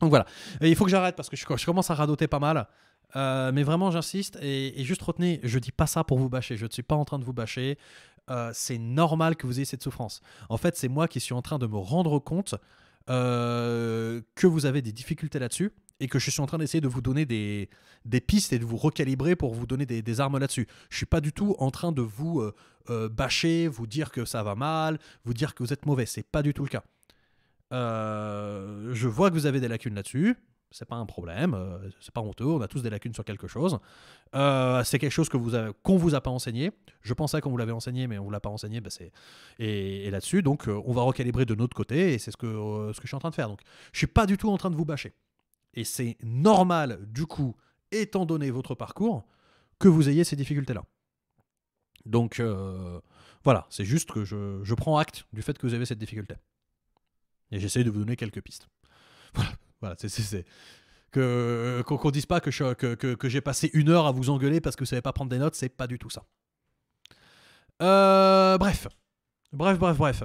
Donc voilà. il faut que j'arrête parce que je, commence à radoter pas mal. mais vraiment, j'insiste et, juste retenez, je ne dis pas ça pour vous bâcher. Je ne suis pas en train de vous bâcher. c'est normal que vous ayez cette souffrance. En fait, c'est moi qui suis en train de me rendre compte que vous avez des difficultés là-dessus et que je suis en train d'essayer de vous donner des, pistes et de vous recalibrer pour vous donner des, armes là-dessus. Je suis pas du tout en train de vous euh, euh, bâcher, vous dire que ça va mal, vous dire que vous êtes mauvais. C'est pas du tout le cas. Euh, je vois que vous avez des lacunes là-dessus. C'est pas un problème, c'est pas honteux, on a tous des lacunes sur quelque chose. c'est quelque chose que vous qu'on vous a pas enseigné. Je pensais qu'on vous l'avait enseigné, mais on vous l'a pas enseigné. Bah, et, et là-dessus, donc on va recalibrer de notre côté, et c'est ce que, ce que je suis en train de faire. Donc je suis pas du tout en train de vous bâcher. Et c'est normal, du coup, étant donné votre parcours, que vous ayez ces difficultés-là. Donc euh, voilà, c'est juste que je, prends acte du fait que vous avez cette difficulté. Et j'essaie de vous donner quelques pistes. Voilà, voilà c'est que euh, qu'on ne dise pas que, j'ai que, passé une heure à vous engueuler parce que vous ne savez pas prendre des notes, c'est pas du tout ça. Euh, bref, bref, bref, bref.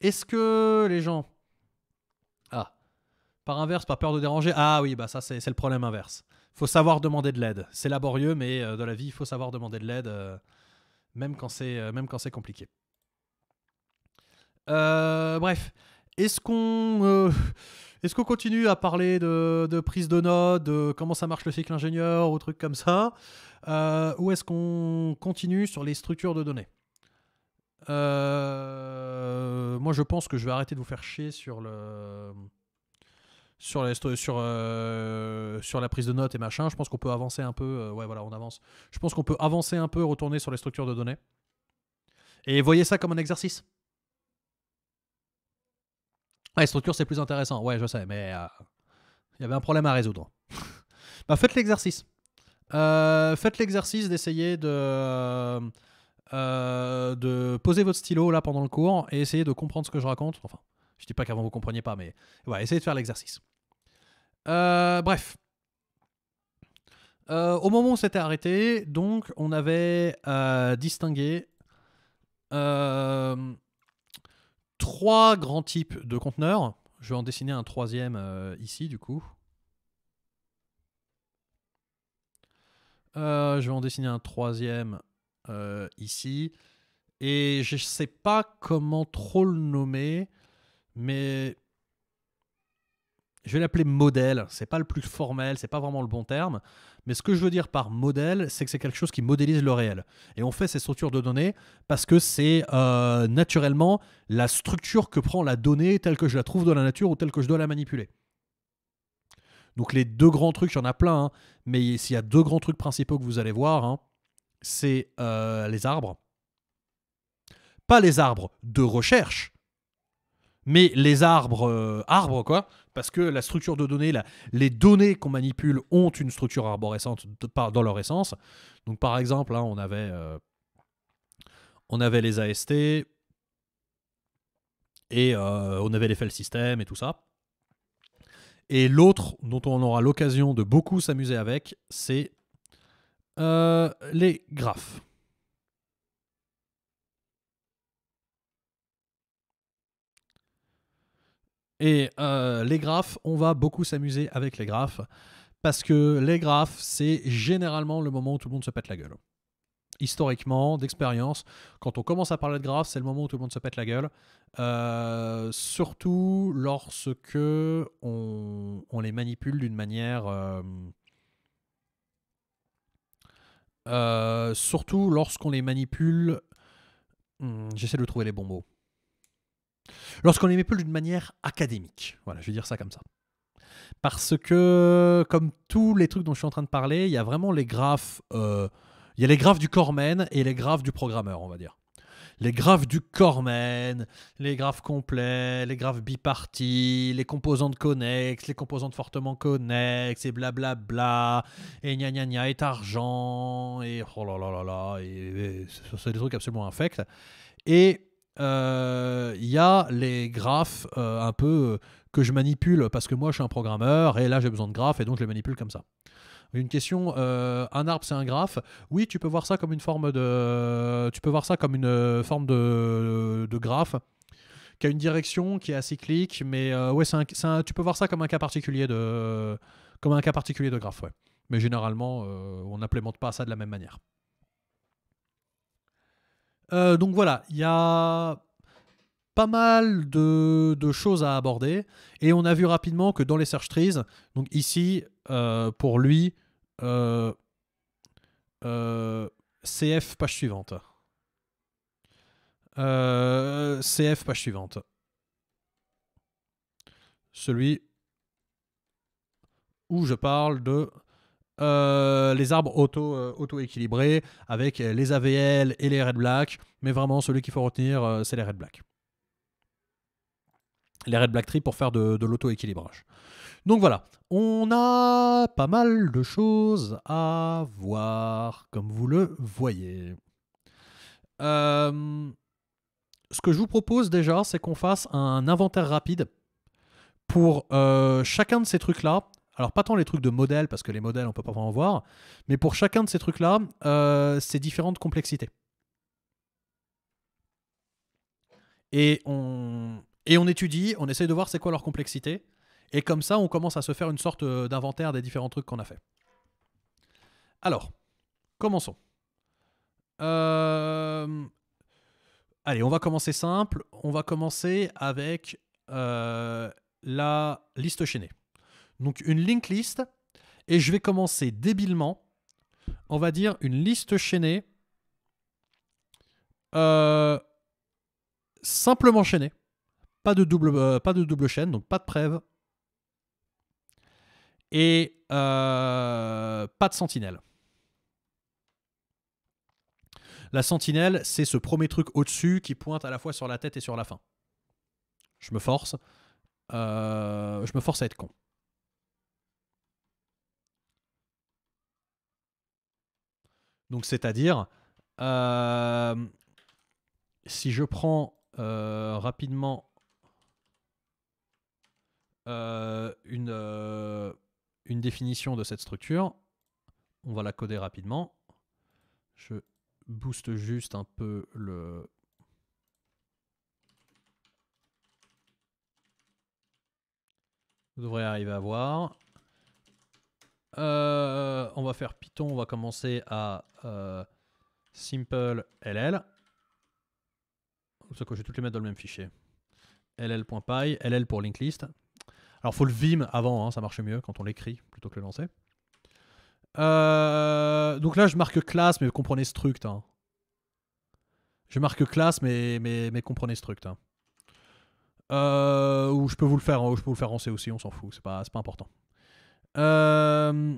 est-ce que les gens par inverse, par peur de déranger. Ah oui, bah ça c'est le problème inverse. Faut savoir demander de l'aide. C'est laborieux, mais euh, de la vie, il faut savoir demander de l'aide, euh, c'est, euh, même quand c'est compliqué. bref, est-ce qu'on qu'on continue à parler de, prise de notes, de comment ça marche le cycle ingénieur ou trucs comme ça Ou est-ce qu'on continue sur les structures de données Moi, je pense que je vais arrêter de vous faire chier sur le, sur la, sur, euh, sur la prise de notes et machin, je pense qu'on peut avancer un peu. Euh, ouais, voilà, on avance. Je pense qu'on peut avancer un peu, retourner sur les structures de données. Et voyez ça comme un exercice. ouais ah, structure c'est plus intéressant. Ouais, je sais, mais euh, il y avait un problème à résoudre. bah, faites l'exercice. faites l'exercice d'essayer de. de poser votre stylo là pendant le cours et essayer de comprendre ce que je raconte. Enfin, je dis pas qu'avant vous compreniez pas, mais ouais, essayez de faire l'exercice. Euh, bref. Euh, au moment où on s'était arrêté, donc, on avait euh, distingué trois grands types de conteneurs. Je vais en dessiner un troisième ici, du coup. je vais en dessiner un troisième ici. Et je ne sais pas comment trop le nommer, mais je vais l'appeler modèle, c'est pas le plus formel, c'est pas vraiment le bon terme, mais ce que je veux dire par modèle, c'est que c'est quelque chose qui modélise le réel. Et on fait ces structures de données parce que c'est euh, naturellement la structure que prend la donnée telle que je la trouve dans la nature ou telle que je dois la manipuler. Donc les deux grands trucs, j'en y en a plein, hein, mais s'il y a deux grands trucs principaux que vous allez voir, hein, c'est euh, les arbres. Pas les arbres de recherche, mais les arbres, euh, arbres quoi, parce que la structure de données, les données qu'on manipule ont une structure arborescente dans leur essence. Donc par exemple, hein, euh, on, avait, les AST et euh, on avait les file systèmes et tout ça. Et l'autre dont on aura l'occasion de beaucoup s'amuser avec, c'est les graphes. Et euh, les graphes, on va beaucoup s'amuser avec les graphes, parce que les graphes, c'est généralement le moment où tout le monde se pète la gueule. Historiquement, d'expérience, quand on commence à parler de graphes, c'est le moment où tout le monde se pète la gueule. Euh, surtout lorsque on, les manipule d'une manière... Euh, surtout lorsqu'on les manipule... Hmm, j'essaie de trouver les bons mots. Lorsqu'on met peu d'une manière académique. Voilà, je vais dire ça comme ça. Parce que, comme tous les trucs dont je suis en train de parler, il y a vraiment les graphes. Euh, il y a les graphes du Cormen et les graphes du programmeur, on va dire. Les graphes du Cormen, les graphes complets, les graphes bipartis, les composantes connexes, les composantes fortement connexes, et blablabla, bla et gna gna gna, et argent, et oh là là là là, et, et c'est des trucs absolument infects. Et il euh, y a les graphes euh, un peu euh, que je manipule parce que moi je suis un programmeur et là j'ai besoin de graphes et donc je les manipule comme ça. Une question, un arbre c'est un graphe. Oui, tu peux voir ça comme une forme de, tu peux voir ça comme une forme de, de graphe qui a une direction qui est acyclique, mais ouais, tu peux voir ça comme un cas particulier de, comme un cas particulier de graphe, Mais généralement, on n'implémente pas ça de la même manière. Euh, donc voilà, il y a pas mal de, choses à aborder. Et on a vu rapidement que dans les search trees, donc ici, euh, pour lui, euh, CF page suivante. CF page suivante. Celui où je parle de euh, les arbres auto, euh, équilibrés avec les AVL et les Red Black. Mais vraiment, celui qu'il faut retenir, euh, c'est les Red Black. Les Red Black Tree pour faire de, de l'auto-équilibrage. Donc voilà, on a pas mal de choses à voir, comme vous le voyez. ce que je vous propose déjà, c'est qu'on fasse un inventaire rapide pour chacun de ces trucs-là alors, pas tant les trucs de modèles, parce que les modèles, on peut pas vraiment voir, mais pour chacun de ces trucs-là, euh, c'est différentes complexités. Et on, et on étudie, on essaye de voir c'est quoi leur complexité, et comme ça, on commence à se faire une sorte euh, d'inventaire des différents trucs qu'on a fait. Alors, commençons. Euh, allez, on va commencer simple. On va commencer avec la liste chaînée. Donc une linked list. Et je vais commencer débilement. On va dire une liste chaînée. Euh, simplement chaînée. Pas de, double, euh, pas de double chaîne, donc pas de prêve Et euh, pas de sentinelle. La sentinelle, c'est ce premier truc au-dessus qui pointe à la fois sur la tête et sur la fin. Je me force. je me force à être con. Donc c'est-à-dire, euh, si je prends euh, rapidement euh, une, une définition de cette structure, on va la coder rapidement. Je booste juste un peu le, Vous devrez arriver à voir. Euh, on va faire Python, on va commencer à euh, simple ll. je vais toutes les mettre dans le même fichier. ll.py, ll pour linked list. Alors faut le vim avant, hein, ça marche mieux quand on l'écrit plutôt que le lancer. Euh, donc là je marque classe, mais comprenez struct. Hein. Je marque classe, mais, mais, comprenez struct. Hein. ou je peux vous le faire, je le en C aussi, on s'en fout, c'est pas important. Euh,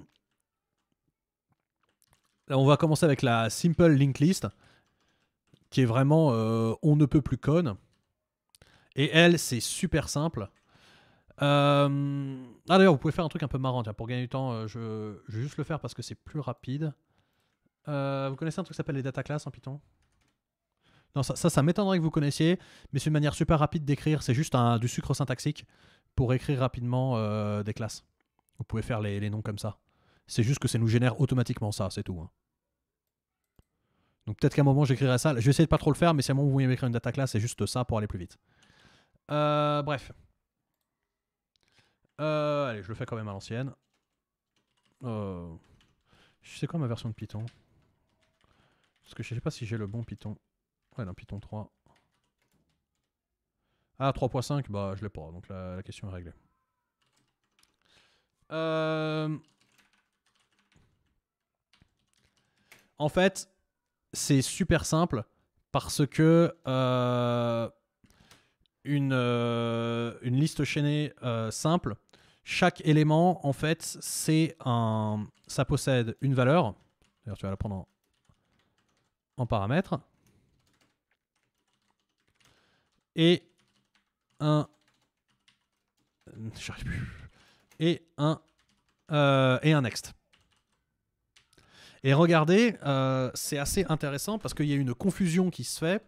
on va commencer avec la simple linked list, qui est vraiment euh, on ne peut plus con. Et elle, c'est super simple. Euh, ah d'ailleurs, vous pouvez faire un truc un peu marrant, pour gagner du temps, je... vais juste le faire parce que c'est plus rapide. vous connaissez un truc qui s'appelle les data classes en Python non, ça, ça, m'étonnerait que vous connaissiez, mais c'est une manière super rapide d'écrire. C'est juste un, du sucre syntaxique pour écrire rapidement des classes. Vous pouvez faire les, noms comme ça. C'est juste que ça nous génère automatiquement ça, c'est tout. Hein. Donc peut-être qu'à un moment j'écrirai ça. Je vais essayer de pas trop le faire, mais si à un moment vous voulez m'écrire une data classe, c'est juste ça pour aller plus vite. Euh, bref. Euh, allez, je le fais quand même à l'ancienne. Je euh, sais quoi ma version de Python Parce que je sais pas si j'ai le bon Python. Ouais, non, Python 3. Ah, 3.5, bah je l'ai pas, donc la question est réglée. Euh, en fait, c'est super simple parce que euh, une, euh, une, liste chaînée simple, chaque élément, en fait, c'est un, ça possède une valeur. D'ailleurs, tu vas la prendre en, paramètre. Et un... J'arrive plus et un, euh, et un next. Et regardez, euh, c'est assez intéressant parce qu'il y a une confusion qui se fait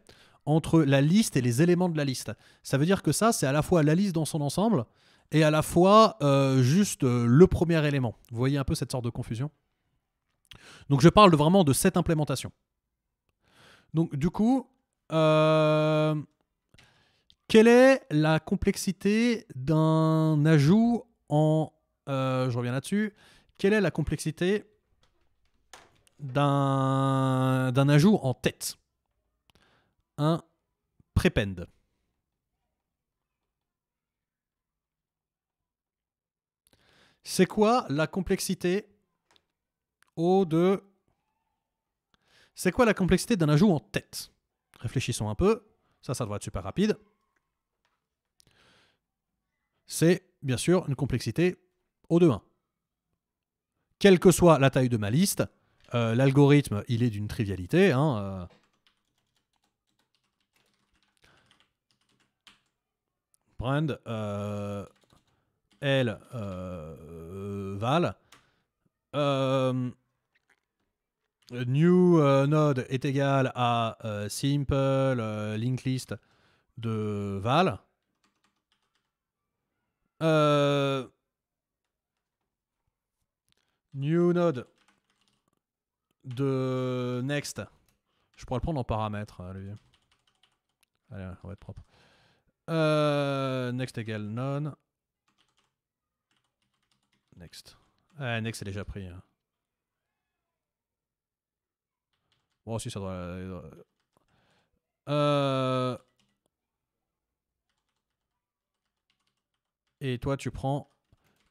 entre la liste et les éléments de la liste. Ça veut dire que ça, c'est à la fois la liste dans son ensemble et à la fois euh, juste le premier élément. Vous voyez un peu cette sorte de confusion Donc je parle vraiment de cette implémentation. Donc du coup, quelle est la complexité d'un ajout euh, je reviens là-dessus. Quelle est la complexité d'un, ajout en tête Un prépend. C'est quoi la complexité de. C'est quoi la complexité d'un ajout en tête Réfléchissons un peu. Ça, ça doit être super rapide. C'est bien sûr, une complexité au 2-1. Quelle que soit la taille de ma liste, euh, l'algorithme, il est d'une trivialité. Hein, euh. Brand, euh, L, Val. new node est égal à simple list de Val. Euh... New node de next. Je pourrais le prendre en paramètre, allez euh, Allez, on va être propre. Euh... next égale none. Next. Ah, next est déjà pris. Hein. Bon, si, ça doit. Euh... euh, euh et toi tu prends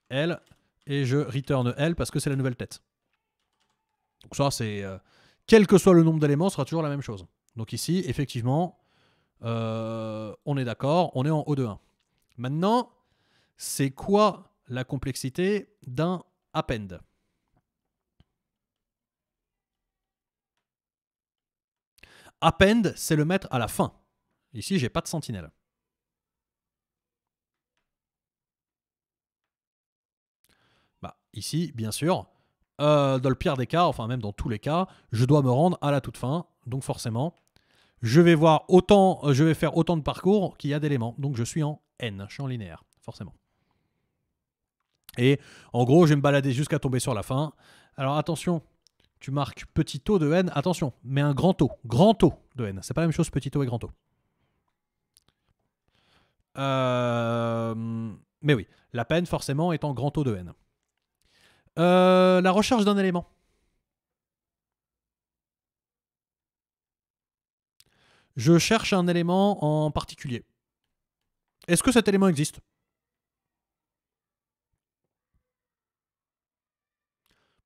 L et je return L parce que c'est la nouvelle tête. Donc ça c'est, euh, quel que soit le nombre d'éléments, ce sera toujours la même chose. Donc ici, effectivement, euh, on est d'accord, on est en haut de 1. Maintenant, c'est quoi la complexité d'un append Append, c'est le mettre à la fin. Ici, j'ai pas de sentinelle. Ici, bien sûr, euh, dans le pire des cas, enfin même dans tous les cas, je dois me rendre à la toute fin. Donc forcément, je vais voir autant, euh, je vais faire autant de parcours qu'il y a d'éléments. Donc je suis en N, je suis en linéaire, forcément. Et en gros, je vais me balader jusqu'à tomber sur la fin. Alors attention, tu marques petit taux de N, attention, mais un grand taux, grand taux de N. C'est pas la même chose petit O et grand taux. Euh, mais oui, la peine forcément est en grand taux de N. Euh, la recherche d'un élément. Je cherche un élément en particulier. Est-ce que cet élément existe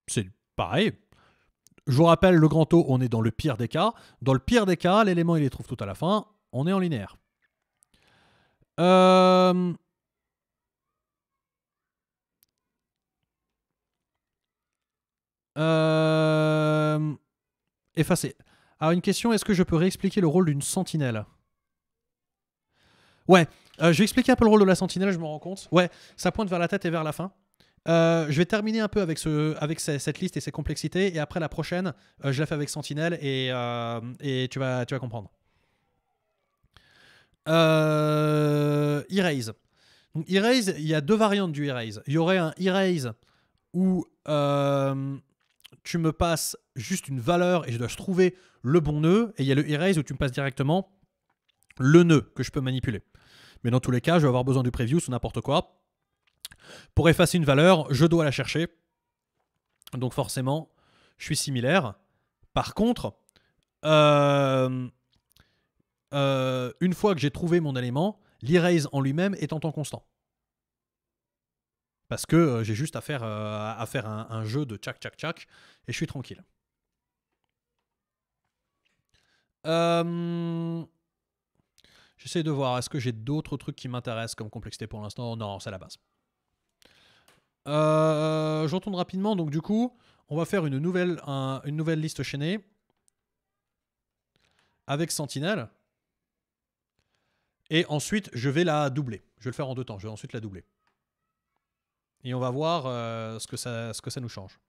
C'est pareil. Je vous rappelle, le grand O, on est dans le pire des cas. Dans le pire des cas, l'élément, il les trouve tout à la fin. On est en linéaire. Euh... Euh... Effacer. Alors, une question est-ce que je peux réexpliquer le rôle d'une sentinelle Ouais, euh, je vais expliquer un peu le rôle de la sentinelle, je me rends compte. Ouais, ça pointe vers la tête et vers la fin. Euh, je vais terminer un peu avec, cette liste et ses complexités, et après la prochaine, euh, je la fais avec Sentinelle, et, tu, vas, tu vas comprendre. erase. Donc, erase, il y a deux variantes du erase. Il y aurait un erase où tu me passes juste une valeur et je dois trouver le bon nœud. Et il y a le erase où tu me passes directement le nœud que je peux manipuler. Mais dans tous les cas, je vais avoir besoin du preview ou n'importe quoi. Pour effacer une valeur, je dois la chercher. Donc forcément, je suis similaire. Par contre, euh, euh, une fois que j'ai trouvé mon élément, l'erase en lui-même est en temps constant parce que euh, j'ai juste à faire, euh, à faire un, jeu de tchac tchac tchac et je suis tranquille. Euh, j'essaie de voir, est-ce que j'ai d'autres trucs qui m'intéressent comme complexité pour l'instant Non, c'est la base. Euh, rapidement, donc du coup, on va faire une nouvelle, une nouvelle liste chaînée avec Sentinel. Et ensuite, je vais la doubler. Je vais le faire en deux temps, je vais ensuite la doubler. Et on va voir euh, ce, que ça, ce que ça nous change.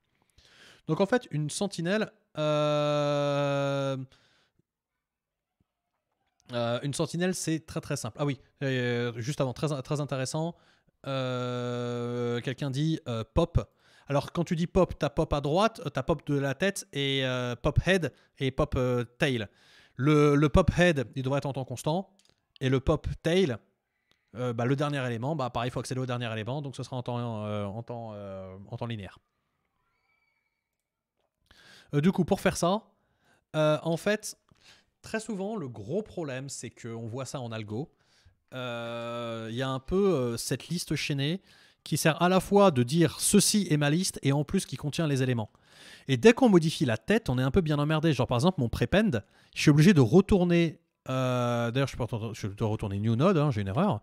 Donc en fait, une sentinelle... Euh, euh, une sentinelle, c'est très très simple. Ah oui, juste avant, très, très intéressant. Quelqu'un dit pop. Alors quand tu dis pop, as « pop à droite, as « pop de la tête et pop head et pop tail. Le, le, pop head, il devrait être en temps constant. Et le pop tail, euh, bah, le dernier élément, bah, pareil, il faut accéder au dernier élément, donc ce sera en temps, euh, euh, linéaire. du coup, pour faire ça, en fait, très souvent, le gros problème, c'est qu'on voit ça en algo. Il y a un peu cette liste chaînée qui sert à la fois de dire ceci est ma liste et en plus qui contient les éléments. Et dès qu'on modifie la tête, on est un peu bien emmerdé. Genre par exemple mon prepend, je suis obligé de retourner euh, d'ailleurs, je, je, dois retourner New Node, hein, j'ai une erreur.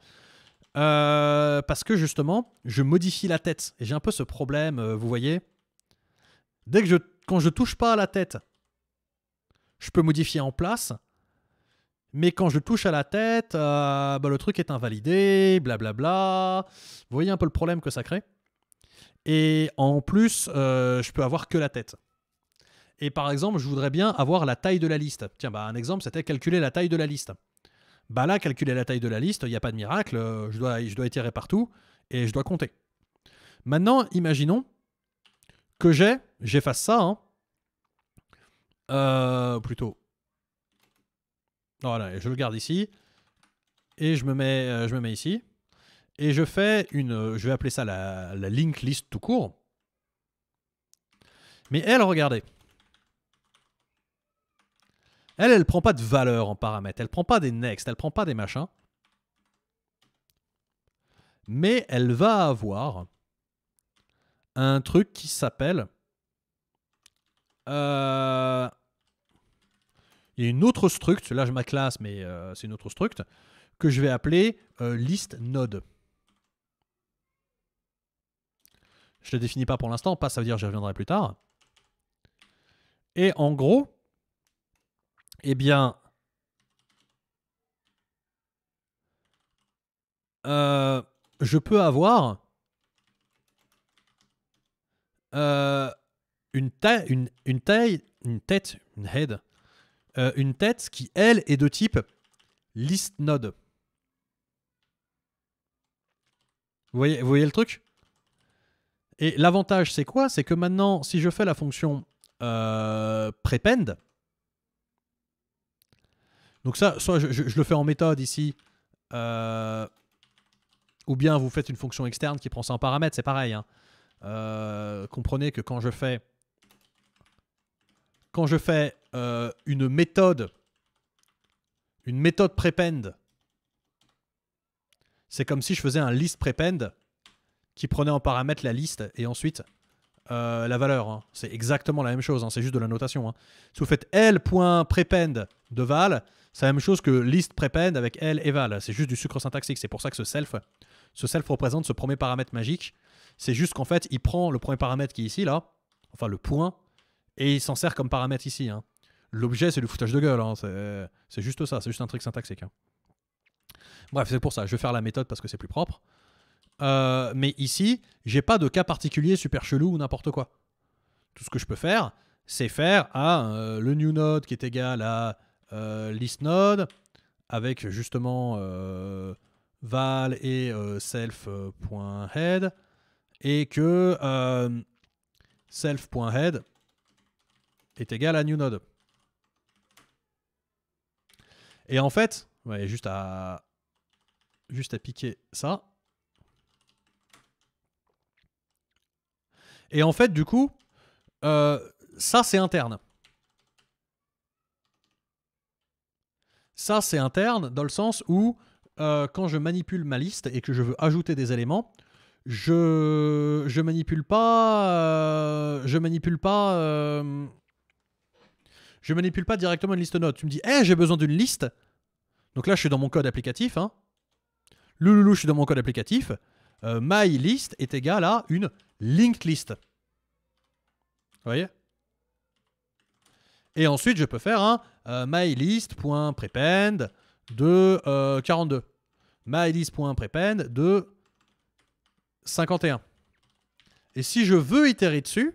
Euh, parce que justement, je modifie la tête. Et j'ai un peu ce problème, euh, vous voyez. Dès que je, quand je touche pas à la tête, je peux modifier en place. Mais quand je touche à la tête, bah, le truc est invalidé, blablabla. Vous voyez un peu le problème que ça crée. Et en plus, je peux avoir que la tête. Et par exemple, je voudrais bien avoir la taille de la liste. Tiens, bah, un exemple, c'était calculer la taille de la liste. Bah là, calculer la taille de la liste, il n'y a pas de miracle, euh, je dois, je dois étirer partout et je dois compter. Maintenant, imaginons que j'ai, j'efface ça, hein. euh, plutôt. Voilà, je le garde ici et je me mets, euh, je me mets ici et je fais une, je vais appeler ça la, la link list tout court. Mais elle, regardez, elle, elle prend pas de valeur en paramètre. Elle prend pas des next, elle prend pas des machins. Mais elle va avoir un truc qui s'appelle... Euh, il y a une autre struct, là je ma classe, mais euh, c'est une autre struct, que je vais appeler listNode. Euh, list node. Je ne la définis pas pour l'instant, pas ça veut dire que j'y reviendrai plus tard. Et en gros, eh bien. Euh, je peux avoir. Euh, une, taille, une, taille, une tête, une head, euh, une tête qui, elle, est de type list node. Vous voyez, le truc Et l'avantage, c'est quoi C'est que maintenant, si je fais la fonction prepend, donc ça, soit je, le fais en méthode ici, euh, ou bien vous faites une fonction externe qui prend ça en paramètre, c'est pareil. Hein. Euh, comprenez que quand je fais, quand je fais euh, une méthode, une méthode prepend, c'est comme si je faisais un list prepend qui prenait en paramètre la liste et ensuite la valeur. Hein. C'est exactement la même chose, hein, c'est juste de la notation. Si vous faites L.prepend de val, c'est la même chose que list prepend avec L et val. C'est juste du sucre syntaxique. C'est pour ça que ce self, ce self représente ce premier paramètre magique. C'est juste qu'en fait, il prend le premier paramètre qui est ici, là, enfin le point, et il s'en sert comme paramètre ici. Hein. L'objet, c'est le foutage de gueule. Hein. C'est juste ça. C'est juste un truc syntaxique. Hein. Bref, c'est pour ça. Je vais faire la méthode parce que c'est plus propre. Euh, mais ici, j'ai pas de cas particulier super chelou ou n'importe quoi. Tout ce que je peux faire, c'est faire à euh, le new node qui est égal à euh, ListNode, avec justement euh, val et euh, self.head, et que self.head est égal à new node. Et en fait, juste à, juste à piquer ça. Et en fait, du coup, ça c'est interne. Ça, c'est interne dans le sens où euh, quand je manipule ma liste et que je veux ajouter des éléments, je je manipule pas, euh, je manipule pas, euh, je manipule pas directement une liste notes. Tu me dis, Eh, j'ai besoin d'une liste. Donc là, je suis dans mon code applicatif. Hein. Louloulou, je suis dans mon code applicatif. my list est égal à une linked list. Vous voyez et ensuite, je peux faire un euh, mylist.prepend de 42. Euh, mylist.prepend de 51. Et si je veux itérer dessus,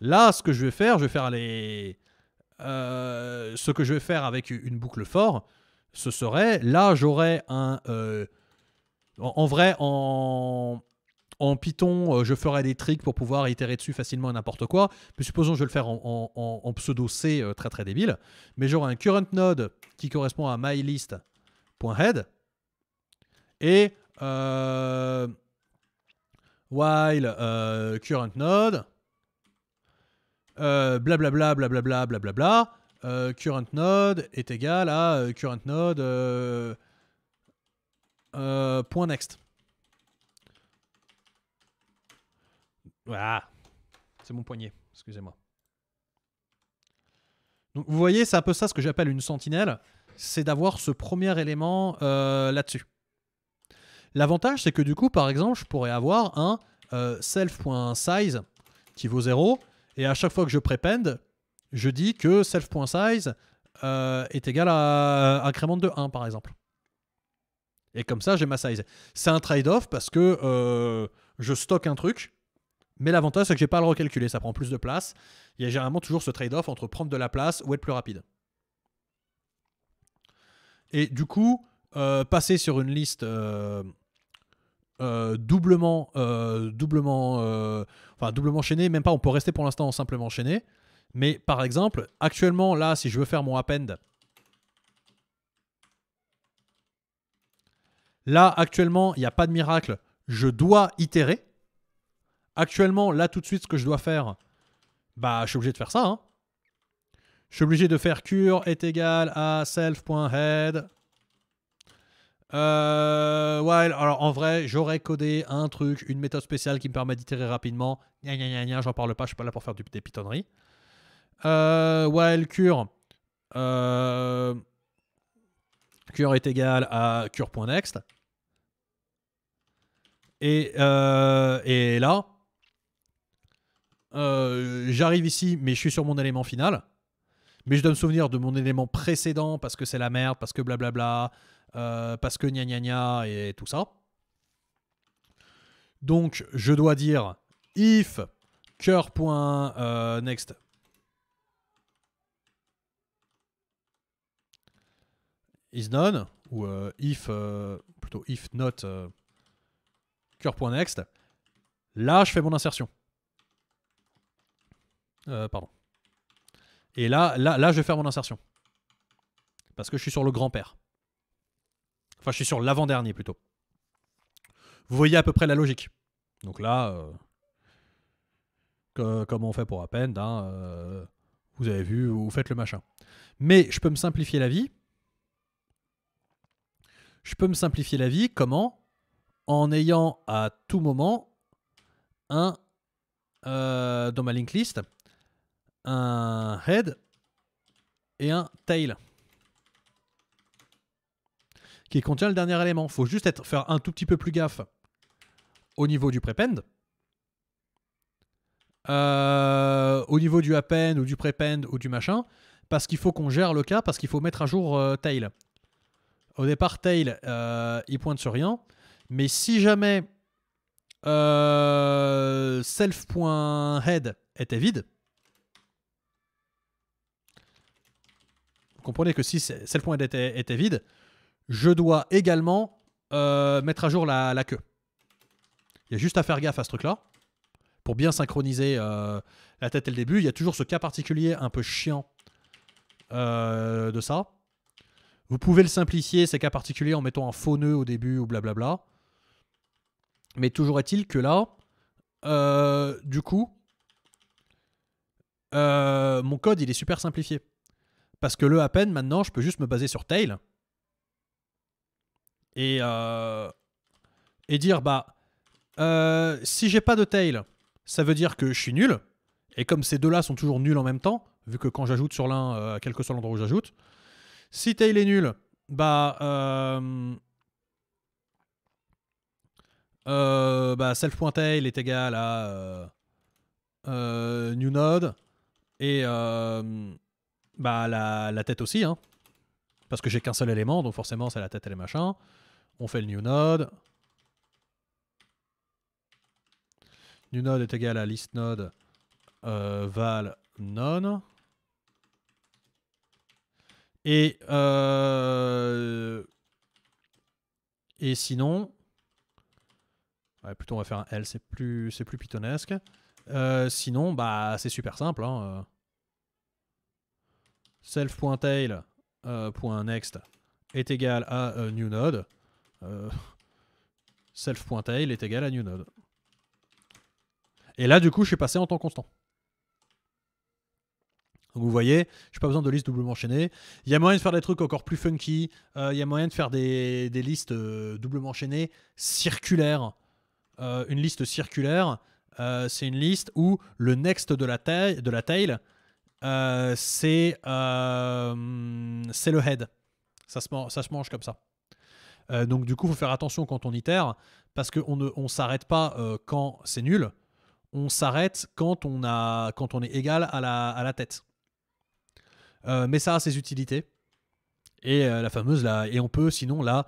là, ce que je vais faire, je vais faire les... Euh, ce que je vais faire avec une boucle for, ce serait, là, j'aurais un... en, vrai, en, en Python, euh, je ferai des tricks pour pouvoir itérer dessus facilement n'importe quoi. Mais supposons que je le faire en, pseudo C euh, très très débile. Mais j'aurai un current node qui correspond à mylist.head. Et euh, while euh, current node, blablabla, blablabla, blablabla, bla, current node est égal à current node point next. Ah, c'est mon poignet, excusez-moi. Donc vous voyez, c'est un peu ça ce que j'appelle une sentinelle, c'est d'avoir ce premier élément euh, là-dessus. L'avantage, c'est que du coup, par exemple, je pourrais avoir un euh, self.size qui vaut 0, et à chaque fois que je prépend, je dis que self.size euh, est égal à incrément de 1, par exemple. Et comme ça, j'ai ma size. C'est un trade-off parce que je stocke un truc, mais l'avantage, c'est que je n'ai pas le recalculer, ça prend plus de place. Il y a généralement toujours ce trade-off entre prendre de la place ou être plus rapide. Et du coup, euh, passer sur une liste euh, euh, doublement, doublement, enfin, doublement chaînée, même pas, on peut rester pour l'instant en simplement enchaîné. Mais par exemple, actuellement, là, si je veux faire mon append, là, actuellement, il n'y a pas de miracle, je dois itérer. Actuellement, là tout de suite, ce que je dois faire, bah je suis obligé de faire ça. Hein. Je suis obligé de faire cure est égal à self.head. Euh, alors en vrai, j'aurais codé un truc, une méthode spéciale qui me permet d'itérer rapidement. nya, nya, j'en parle pas, je suis pas là pour faire du, des pitonneries. Euh, while cure. Euh, cure est égal à cure.next. Et, euh, et là, euh, j'arrive ici, mais je suis sur mon élément final. Mais je dois me souvenir de mon élément précédent parce que c'est la merde, parce que blablabla, euh, parce que gna gna gna et tout ça. Donc je dois dire if cœur.next euh, is none ou if plutôt if not cœur.next. Là, je fais mon insertion. Euh, pardon. Et là, là, je vais faire mon insertion. Parce que je suis sur le grand-père. Enfin, je suis sur l'avant-dernier plutôt. Vous voyez à peu près la logique. Donc là, euh, comme on fait pour append hein, euh, Vous avez vu, vous faites le machin. Mais je peux me simplifier la vie. Je peux me simplifier la vie comment En ayant à tout moment un dans ma linked list un head et un tail qui contient le dernier élément. Il Faut juste être, faire un tout petit peu plus gaffe au niveau du prepend. Euh, au niveau du append ou du prepend ou du machin, parce qu'il faut qu'on gère le cas, parce qu'il faut mettre à jour euh, tail. Au départ, tail, euh, il pointe sur rien, mais si jamais self.head était vide, comprenez que si cette point était, vide, je dois également euh, mettre à jour la, queue. Il y a juste à faire gaffe à ce truc-là pour bien synchroniser euh, la tête et le début. Il y a toujours ce cas particulier un peu chiant euh, de ça. Vous pouvez le simplifier, ces cas particuliers, en mettant un faux nœud au début ou blablabla. Mais toujours est-il que là, du coup, mon code, il est super simplifié. Parce que le à peine, maintenant, je peux juste me baser sur Tail. Et, euh, et dire, bah, euh, si j'ai pas de Tail, ça veut dire que je suis nul. Et comme ces deux-là sont toujours nuls en même temps, vu que quand j'ajoute sur l'un, euh, quel que soit l'endroit où j'ajoute, si Tail est nul, bah, bah self.tail est égal à new node. Et, bah, la, tête aussi, hein. Parce que j'ai qu'un seul élément, donc forcément, c'est la tête et les machins. On fait le new node. New node est égal à list node euh, val none. Et, euh, et sinon, plutôt on va faire un L, c'est plus, plus, pythonesque. Euh, sinon, bah, c'est super simple. Hein self.tail.next euh, est égal à euh, new node, euh, self.tail est égal à new node. Et là, du coup, je suis passé en temps constant. Donc vous voyez, je n'ai pas besoin de listes doublement enchaînées. Il y a moyen de faire des trucs encore plus funky. il y a moyen de faire des, listes doublement enchaînées circulaires. une liste circulaire, c'est une liste où le next de la, taille, de la tail euh, c'est euh, c'est le head. Ça se, ça se mange comme ça. Euh, donc du coup, faut faire attention quand on itère, parce qu'on ne s'arrête pas quand c'est nul, on s'arrête quand, on quand on est égal à la, tête. mais ça a ses utilités. Et la fameuse, là, et on peut sinon là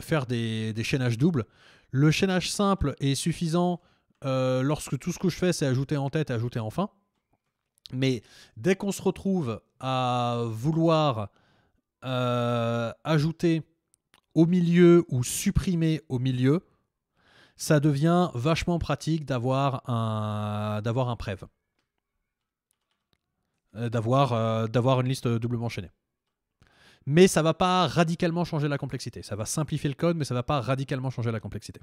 faire des, des chaînages doubles. Le chaînage simple est suffisant lorsque tout ce que je fais, c'est ajouter en tête et ajouter en fin. Mais dès qu'on se retrouve à vouloir euh, ajouter au milieu ou supprimer au milieu, ça devient vachement pratique d'avoir un, d'avoir un prev. Euh, d'avoir, euh, d'avoir une liste doublement enchaînée. Mais ça va pas radicalement changer la complexité. Ça va simplifier le code, mais ça va pas radicalement changer la complexité.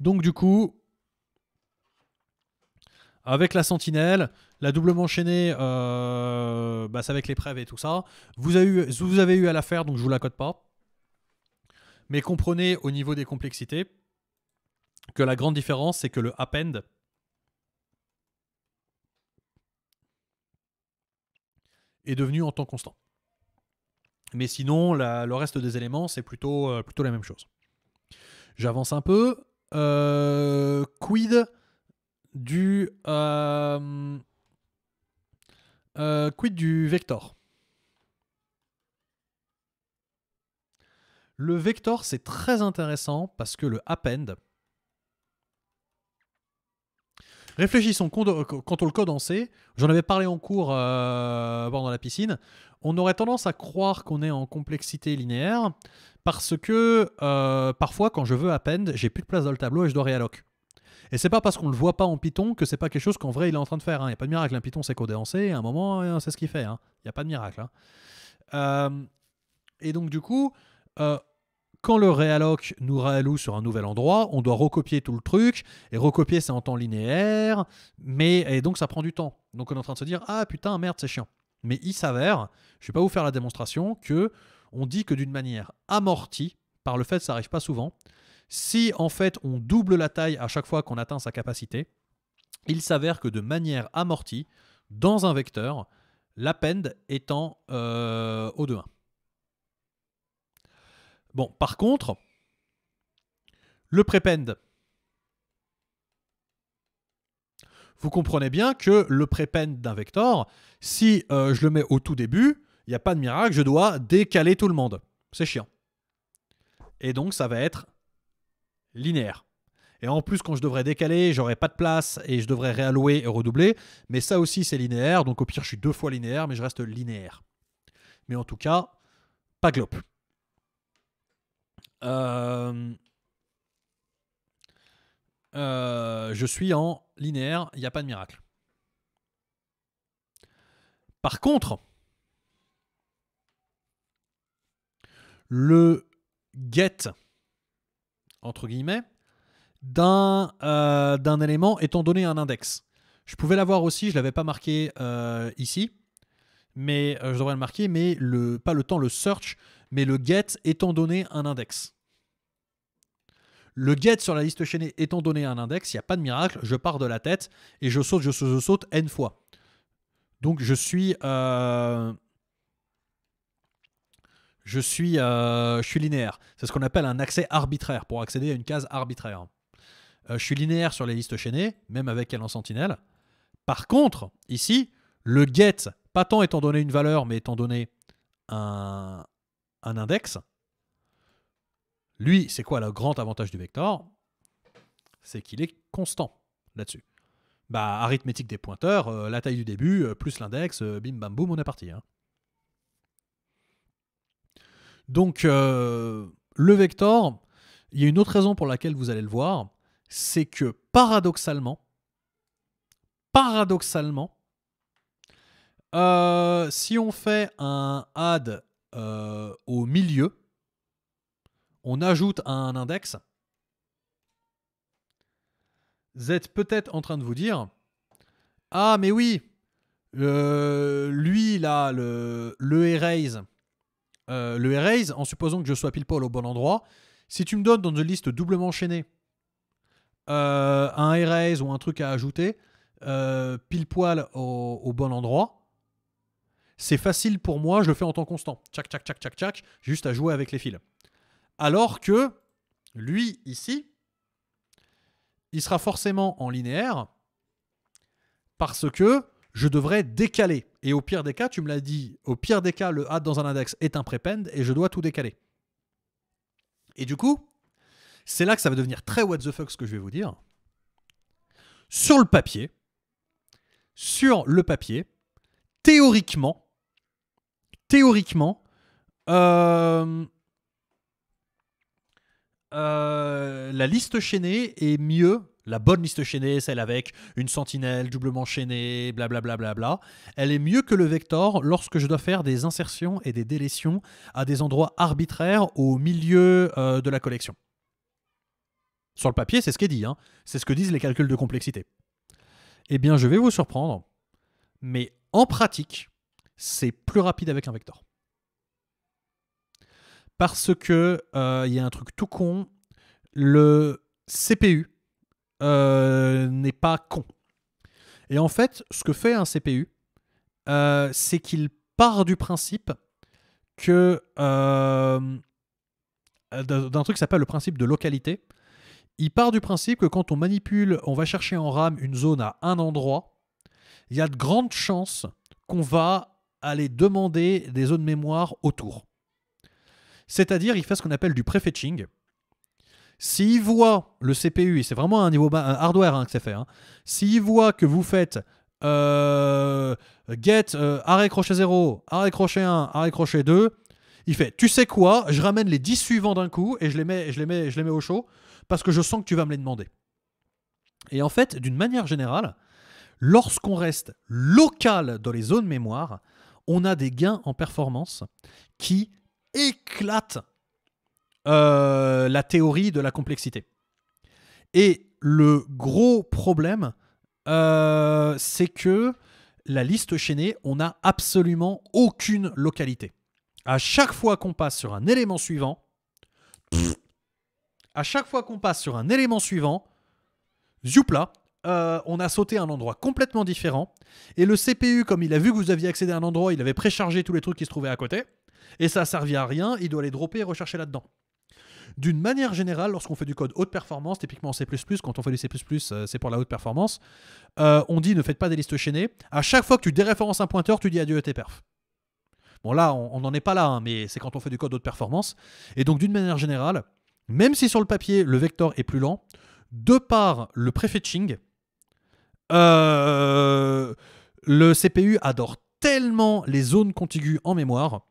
Donc du coup, avec la sentinelle, la doublement enchaînée, euh, bah, c'est avec les preuves et tout ça. Vous avez eu, vous avez eu à la donc je vous la code pas. Mais comprenez au niveau des complexités que la grande différence, c'est que le append est devenu en temps constant. Mais sinon, le reste des éléments, c'est plutôt, euh, plutôt la même chose. J'avance un peu. Euh, quid du. Euh, euh, quid du vector Le vector, c'est très intéressant parce que le append. Réfléchissons, quand on le code en C, j'en avais parlé en cours euh, dans la piscine, on aurait tendance à croire qu'on est en complexité linéaire parce que parfois, quand je veux append, j'ai plus de place dans le tableau et je dois réalloc. Et c'est pas parce qu'on le voit pas en Python que c'est pas quelque chose qu'en vrai il est en train de faire. Hein. Il n'y a pas de miracle. Un Python, c'est codé en C. À un moment, euh, c'est ce qu'il fait. Hein. Il n'y a pas de miracle. Hein. Euh, et donc, du coup, euh, quand le realloc nous réalloue sur un nouvel endroit, on doit recopier tout le truc, et recopier c'est en temps linéaire, mais et donc ça prend du temps. Donc on est en train de se dire ah putain merde c'est chiant. Mais il s'avère, je vais pas vous faire la démonstration que on dit que d'une manière amortie par le fait que ça arrive pas souvent, si en fait on double la taille à chaque fois qu'on atteint sa capacité, il s'avère que de manière amortie, dans un vecteur, l'append étant au euh, 2-1. Bon, par contre, le prépend, vous comprenez bien que le prépend d'un vecteur, si euh, je le mets au tout début, il n'y a pas de miracle, je dois décaler tout le monde. C'est chiant. Et donc ça va être linéaire. Et en plus, quand je devrais décaler, j'aurais pas de place et je devrais réallouer et redoubler. Mais ça aussi, c'est linéaire. Donc au pire, je suis deux fois linéaire, mais je reste linéaire. Mais en tout cas, pas glop. Euh, euh, je suis en linéaire, il n'y a pas de miracle. Par contre, le get entre guillemets, euh, d'un élément étant donné un index. Je pouvais l'avoir aussi, je ne l'avais pas marqué euh, ici, mais euh, je devrais le marquer, mais le, pas le temps, le search, mais le get étant donné un index. Le get sur la liste chaînée étant donné un index, il n'y a pas de miracle, je pars de la tête et je saute, je saute, je saute n fois. Donc je suis, je suis, euh, je suis linéaire. C'est ce qu'on appelle un accès arbitraire pour accéder à une case arbitraire. Euh, je suis linéaire sur les listes chaînées, même avec elle en sentinelle. Par contre, ici, le get, pas tant étant donné une valeur, mais étant donné un, index, lui, c'est quoi le grand avantage du vecteur C'est qu'il est constant là-dessus. Bah, arithmétique des pointeurs, euh, la taille du début, plus l'index, bim bam boum, on est parti. Hein. Donc, euh, le vector, il y a une autre raison pour laquelle vous allez le voir, c'est que paradoxalement, paradoxalement, euh, si on fait un add euh, au milieu, on ajoute un index, vous êtes peut-être en train de vous dire, ah mais oui, lui là, le, le erase, euh, le erase en supposant que je sois pile poil au bon endroit. Si tu me donnes dans une liste doublement enchaînée euh, un erase ou un truc à ajouter euh, pile poil au, bon endroit, c'est facile pour moi, je le fais en temps constant. Tchac, tchac, tchac, tchac, tchac, juste à jouer avec les fils. Alors que lui, ici, il sera forcément en linéaire parce que je devrais décaler. Et au pire des cas, tu me l'as dit, au pire des cas, le add dans un index est un prépend et je dois tout décaler. Et du coup, c'est là que ça va devenir très what the fuck ce que je vais vous dire. Sur le papier, sur le papier, théoriquement, théoriquement, euh, euh, la liste chaînée est mieux la bonne liste chaînée, celle avec une sentinelle doublement chaînée, blablabla, elle est mieux que le vecteur lorsque je dois faire des insertions et des délétions à des endroits arbitraires au milieu euh, de la collection. Sur le papier, c'est ce qui est dit, hein. c'est ce que disent les calculs de complexité. Eh bien, je vais vous surprendre, mais en pratique, c'est plus rapide avec un vecteur. Parce que euh, il y a un truc tout con, le CPU euh, n'est pas con. Et en fait, ce que fait un CPU, euh, c'est qu'il part du principe que euh, d'un truc qui s'appelle le principe de localité. Il part du principe que quand on manipule, on va chercher en RAM une zone à un endroit, il y a de grandes chances qu'on va aller demander des zones mémoire autour. C'est-à-dire, il fait ce qu'on appelle du prefetching. S'il voit le CPU, et c'est vraiment un niveau hardware hein, que c'est fait, hein. s'il voit que vous faites euh, get euh, arrêt crochet 0, arrêt crochet 1, arrêt crochet 2, il fait tu sais quoi, je ramène les 10 suivants d'un coup et je les mets je les mets je les mets au chaud parce que je sens que tu vas me les demander. Et en fait, d'une manière générale, lorsqu'on reste local dans les zones mémoire, on a des gains en performance qui éclatent euh, la théorie de la complexité. Et le gros problème, euh, c'est que la liste chaînée, on n'a absolument aucune localité. À chaque fois qu'on passe sur un élément suivant, à chaque fois qu'on passe sur un élément suivant, Zoupla, euh, on a sauté un endroit complètement différent. Et le CPU, comme il a vu que vous aviez accédé à un endroit, il avait préchargé tous les trucs qui se trouvaient à côté. Et ça servait à rien, il doit les dropper et rechercher là-dedans d'une manière générale, lorsqu'on fait du code haute performance, typiquement en C, quand on fait du C, euh, c'est pour la haute performance, euh, on dit ne faites pas des listes chaînées. À chaque fois que tu déréférences un pointeur, tu dis adieu à tes perfs. Bon, là, on n'en est pas là, hein, mais c'est quand on fait du code haute performance. Et donc, d'une manière générale, même si sur le papier, le vecteur est plus lent, de par le préfetching, euh, le CPU adore tellement les zones contiguës en mémoire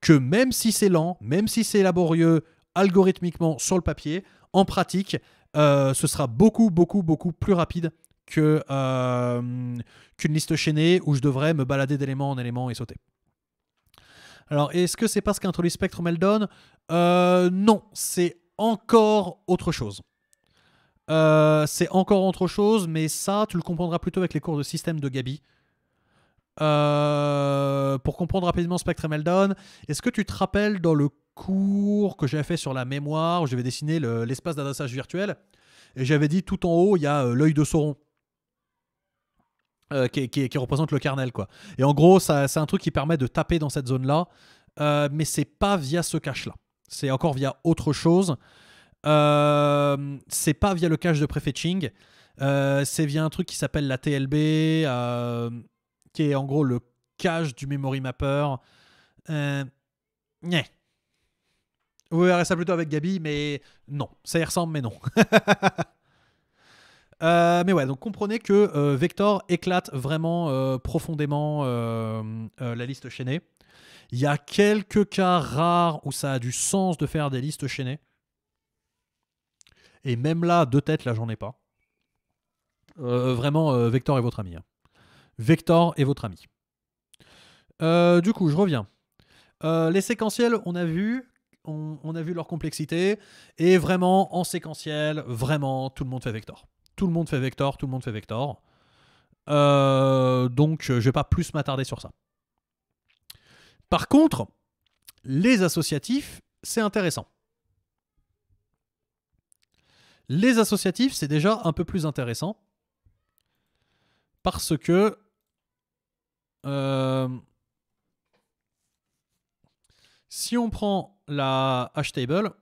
que même si c'est lent, même si c'est laborieux, algorithmiquement sur le papier, en pratique, euh, ce sera beaucoup, beaucoup, beaucoup plus rapide euh, qu'une liste chaînée où je devrais me balader d'élément en élément et sauter. Alors, est-ce que c'est parce qu'introduit spectre Meldon? Euh, non, c'est encore autre chose. c'est encore autre chose, mais ça, tu le comprendras plutôt avec les cours de système de Gabi. pour comprendre rapidement spectre meldon. est-ce que tu te rappelles dans le cours que j'avais fait sur la mémoire, où j'avais dessiné l'espace d'adressage virtuel, et j'avais dit tout en haut, il y a euh, l'œil de Sauron. Euh, qui, représente le kernel quoi. Et en gros, c'est un truc qui permet de taper dans cette zone là, euh, mais c'est pas via ce cache là. C'est encore via autre chose. Euh, c'est pas via le cache de préfetching. c'est via un truc qui s'appelle la TLB, qui est en gros le cache du memory mapper. Euh, vous verrez ça plutôt avec Gabi, mais non. Ça y ressemble, mais non. Euh, mais ouais, donc comprenez que euh, Vector éclate vraiment euh, profondément la liste chaînée. Il y a quelques cas rares où ça a du sens de faire des listes chaînées. Et même là, de têtes, là, j'en ai pas. vraiment, Vector est votre ami. Hein. Vector est votre ami. du coup, je reviens. les séquentiels, on a vu on, a vu leur complexité. Et vraiment, en séquentiel, vraiment, tout le monde fait vector. Tout le monde fait vector, tout le monde fait vector. Euh, donc, je ne vais pas plus m'attarder sur ça. Par contre, les associatifs, c'est intéressant. Les associatifs, c'est déjà un peu plus intéressant parce que euh, si on prend la hashtable.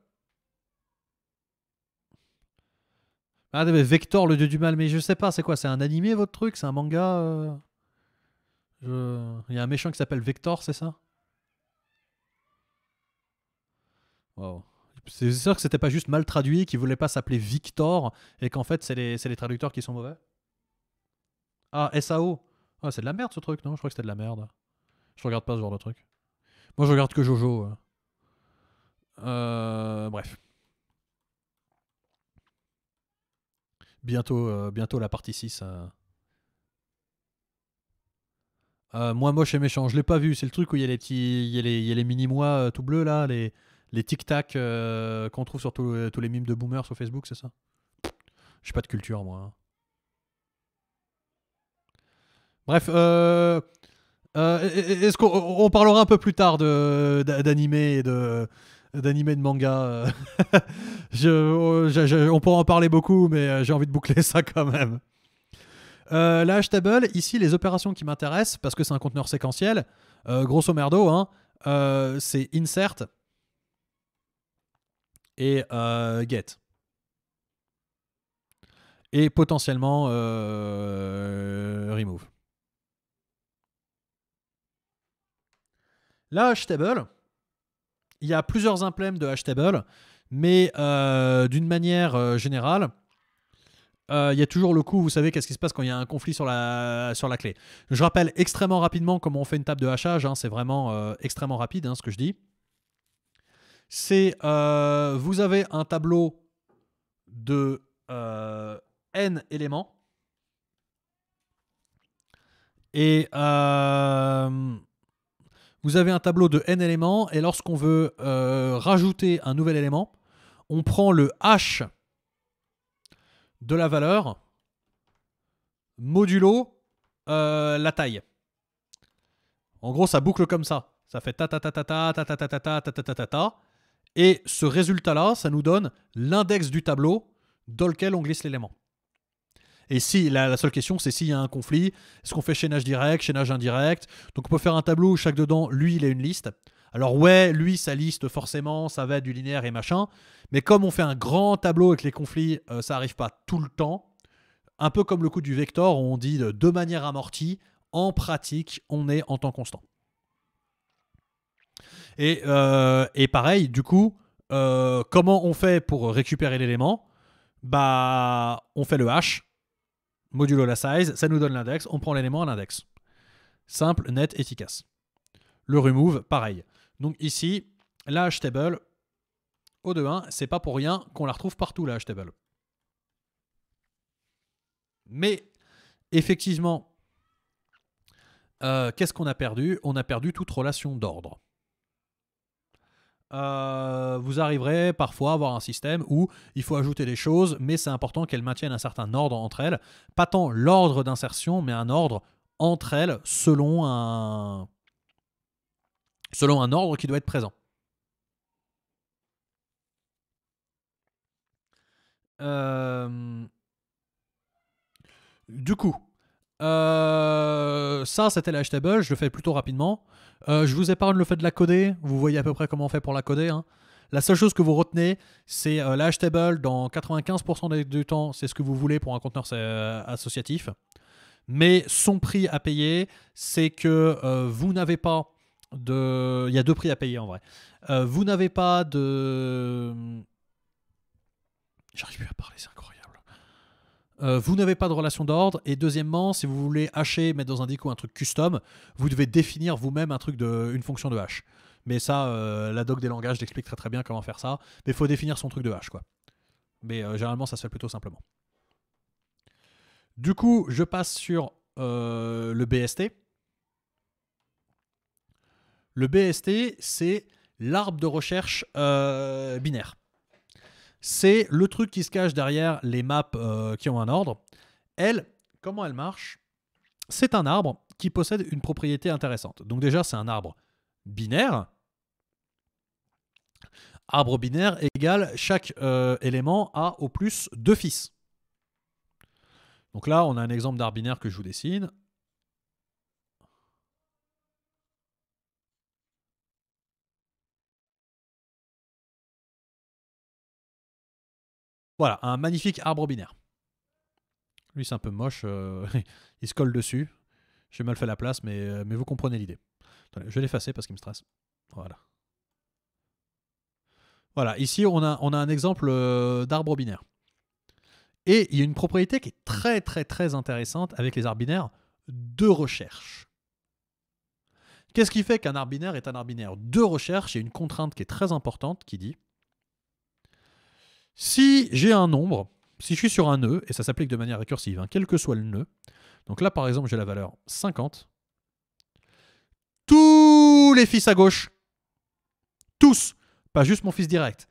Ah, Vector, le dieu du mal, mais je sais pas, c'est quoi C'est un animé votre truc C'est un manga euh, Il y a un méchant qui s'appelle Vector, c'est ça C'est sûr que c'était pas juste mal traduit, qu'il voulait pas s'appeler Victor et qu'en fait c'est les, traducteurs qui sont mauvais. Ah, SAO. Ah, c'est de la merde ce truc, non Je crois que c'était de la merde. Je regarde pas ce genre de truc. Moi je regarde que Jojo. Hein. Euh, bref. Bientôt, euh, bientôt la partie 6. Euh. moi moins moche et méchant. Je l'ai pas vu. C'est le truc où il y a les petits, y a les, mini mois tout bleus là, les, les tic tac qu'on trouve sur tous les mimes de boomers sur Facebook, c'est ça J'ai pas de culture moi. Hein. Bref, est-ce qu'on on parlera un peu plus tard d'animé et de d'anime de manga. Euh, euh, on pourra en parler beaucoup, mais euh, j'ai envie de boucler ça quand même. la hash table ici, les opérations qui m'intéressent, parce que c'est un conteneur séquentiel, grosso merdo, hein, c'est insert et get. Et potentiellement remove. La hash table il y a plusieurs emblèmes de hash table, mais euh, d'une manière euh, générale, euh, il y a toujours le coup, vous savez, qu'est-ce qui se passe quand il y a un conflit sur la, sur la clé. Je rappelle extrêmement rapidement comment on fait une table de hachage, hein, c'est vraiment extrêmement rapide hein, ce que je dis. C'est, vous avez un tableau de n éléments, et vous avez un tableau de n éléments et lorsqu'on veut rajouter un nouvel élément, on prend le h de la valeur modulo la taille. En gros, ça boucle comme ça. Ça fait ta ta ta ta ta ta ta ta ta ta ta ta ta ta ta. Et ce résultat-là, ça nous donne l'index du tableau dans lequel on glisse l'élément. Et si la, seule question, c'est s'il y a un conflit, est-ce qu'on fait chaînage direct, chaînage indirect Donc on peut faire un tableau où chaque dedans, lui, il a une liste. Alors ouais, lui, sa liste, forcément, ça va être du linéaire et machin. Mais comme on fait un grand tableau avec les conflits, euh, ça arrive pas tout le temps, un peu comme le coup du vector, on dit de, manière amortie, en pratique, on est en temps constant. Et, euh, pareil, du coup, euh, comment on fait pour récupérer l'élément Bah, on fait le hash modulo la size, ça nous donne l'index, on prend l'élément à l'index. Simple, net, efficace. Le remove, pareil. Donc ici, la table au de 1 c'est pas pour rien qu'on la retrouve partout, la table. Mais effectivement, euh, qu'est-ce qu'on a perdu On a perdu toute relation d'ordre. Euh, vous arriverez parfois à avoir un système où il faut ajouter des choses, mais c'est important qu'elles maintiennent un certain ordre entre elles. Pas tant l'ordre d'insertion, mais un ordre entre elles selon un, selon un ordre qui doit être présent. Euh, du coup, euh, ça, c'était table je le fais plutôt rapidement. Euh, je vous épargne le fait de la coder, vous voyez à peu près comment on fait pour la coder. Hein. La seule chose que vous retenez, c'est euh, table dans 95% du temps, c'est ce que vous voulez pour un conteneur euh, associatif. Mais son prix à payer, c'est que vous n'avez pas de... Il y a deux prix à payer en vrai. vous n'avez pas de... J'arrive plus à parler, c'est incroyable. Euh, vous n'avez pas de relation d'ordre. Et deuxièmement, si vous voulez hacher, mettre dans un déco un truc custom, vous devez définir vous-même un truc de, une fonction de hash. Mais ça, euh, la doc des langages explique très très bien comment faire ça. Mais il faut définir son truc de hash, quoi. Mais euh, généralement, ça se fait plutôt simplement. Du coup, je passe sur le BST. Le BST, c'est l'arbre de recherche binaire c'est le truc qui se cache derrière les maps euh, qui ont un ordre. Elle, comment elle marche C'est un arbre qui possède une propriété intéressante. Donc déjà, c'est un arbre binaire. Arbre binaire égale chaque euh, élément a au plus deux fils. Donc là, on a un exemple d'arbre binaire que je vous dessine. Voilà, un magnifique arbre binaire. Lui, c'est un peu moche. Euh, il se colle dessus. J'ai mal fait la place, mais, euh, mais vous comprenez l'idée. Je vais l'effacer parce qu'il me stresse. Voilà. Voilà, ici, on a, on a un exemple euh, d'arbre binaire. Et il y a une propriété qui est très, très, très intéressante avec les arbres binaires de recherche. Qu'est-ce qui fait qu'un arbre binaire est un binaire de recherche Il y a une contrainte qui est très importante qui dit si j'ai un nombre, si je suis sur un nœud, et ça s'applique de manière récursive, hein, quel que soit le nœud, donc là par exemple j'ai la valeur 50, tous les fils à gauche, tous, pas juste mon fils direct,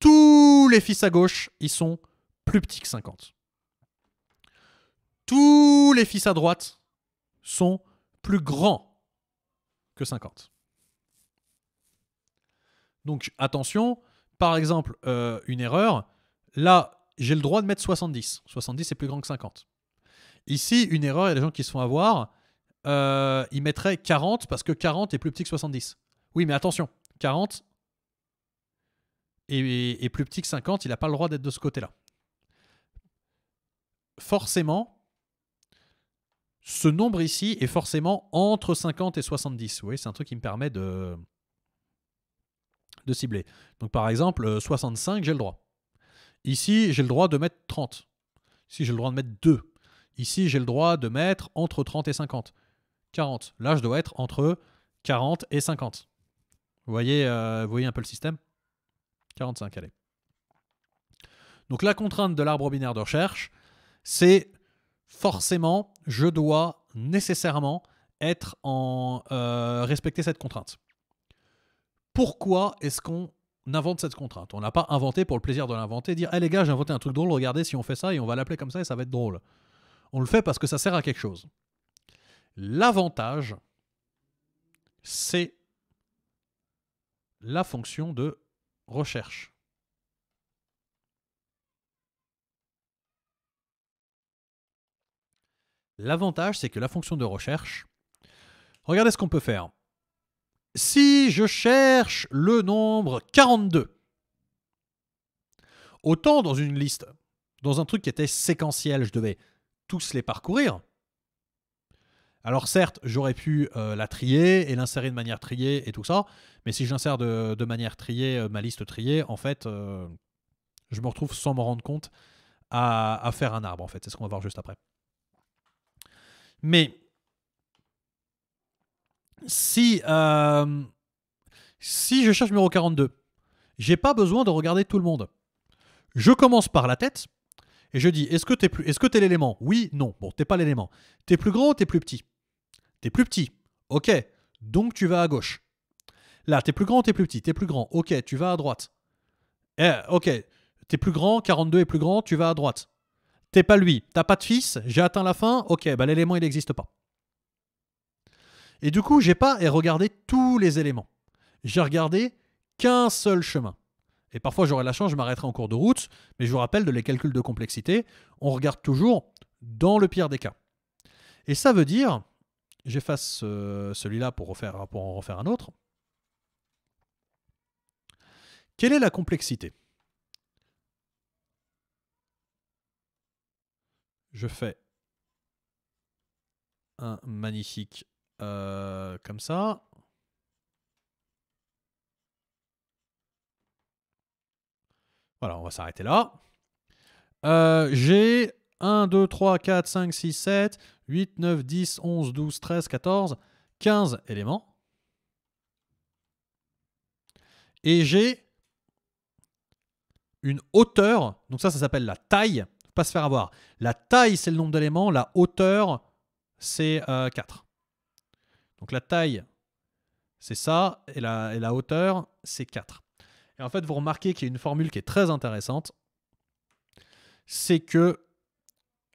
tous les fils à gauche, ils sont plus petits que 50. Tous les fils à droite sont plus grands que 50. Donc attention, par exemple, euh, une erreur, là, j'ai le droit de mettre 70. 70 est plus grand que 50. Ici, une erreur, il y a des gens qui se font avoir, euh, ils mettraient 40 parce que 40 est plus petit que 70. Oui, mais attention, 40 est, plus petit que 50, il n'a pas le droit d'être de ce côté-là. Forcément, ce nombre ici est forcément entre 50 et 70. Oui, c'est un truc qui me permet de, cibler. Donc par exemple, 65, euh, j'ai le droit. Ici, j'ai le droit de mettre 30. Ici, j'ai le droit de mettre 2. Ici, j'ai le droit de mettre entre 30 et 50. 40. Là, je dois être entre 40 et 50. Vous voyez, euh, vous voyez un peu le système 45, allez. Donc la contrainte de l'arbre binaire de recherche, c'est forcément, je dois nécessairement être en euh, respecter cette contrainte pourquoi est-ce qu'on invente cette contrainte On n'a pas inventé pour le plaisir de l'inventer, dire, hé les gars, j'ai inventé un truc drôle, regardez si on fait ça et on va l'appeler comme ça et ça va être drôle. On le fait parce que ça sert à quelque chose. L'avantage, c'est la fonction de recherche. L'avantage, c'est que la fonction de recherche, regardez ce qu'on peut faire. Si je cherche le nombre 42, autant dans une liste, dans un truc qui était séquentiel, je devais tous les parcourir. Alors certes, j'aurais pu euh, la trier et l'insérer de manière triée et tout ça, mais si j'insère de, manière triée euh, ma liste triée, en fait, euh, je me retrouve sans me rendre compte à, à faire un arbre, en fait. C'est ce qu'on va voir juste après. Mais si, euh, si je cherche numéro 42, j'ai pas besoin de regarder tout le monde. Je commence par la tête et je dis est-ce que t'es plus est-ce que t'es l'élément Oui, non. Bon, t'es pas l'élément. T'es plus grand ou t'es plus petit T'es plus petit. Ok. Donc tu vas à gauche. Là, t'es plus grand ou t'es plus petit T'es plus grand. Ok, tu vas à droite. Eh, ok. T'es plus grand, 42 est plus grand, tu vas à droite. T'es pas lui. T'as pas de fils, j'ai atteint la fin. Ok, bah l'élément il n'existe pas. Et du coup, j'ai pas regardé tous les éléments. J'ai regardé qu'un seul chemin. Et parfois, j'aurai la chance, je m'arrêterai en cours de route, mais je vous rappelle de les calculs de complexité, on regarde toujours dans le pire des cas. Et ça veut dire, j'efface euh, celui-là pour, refaire, pour en refaire un autre. Quelle est la complexité Je fais un magnifique euh, comme ça. Voilà, on va s'arrêter là. Euh, j'ai 1, 2, 3, 4, 5, 6, 7, 8, 9, 10, 11, 12, 13, 14, 15 éléments. Et j'ai une hauteur, donc ça, ça s'appelle la taille, pas se faire avoir. La taille, c'est le nombre d'éléments, la hauteur, c'est 4. Euh, donc la taille, c'est ça, et la, hauteur, c'est 4. Et en fait, vous remarquez qu'il y a une formule qui est très intéressante, c'est que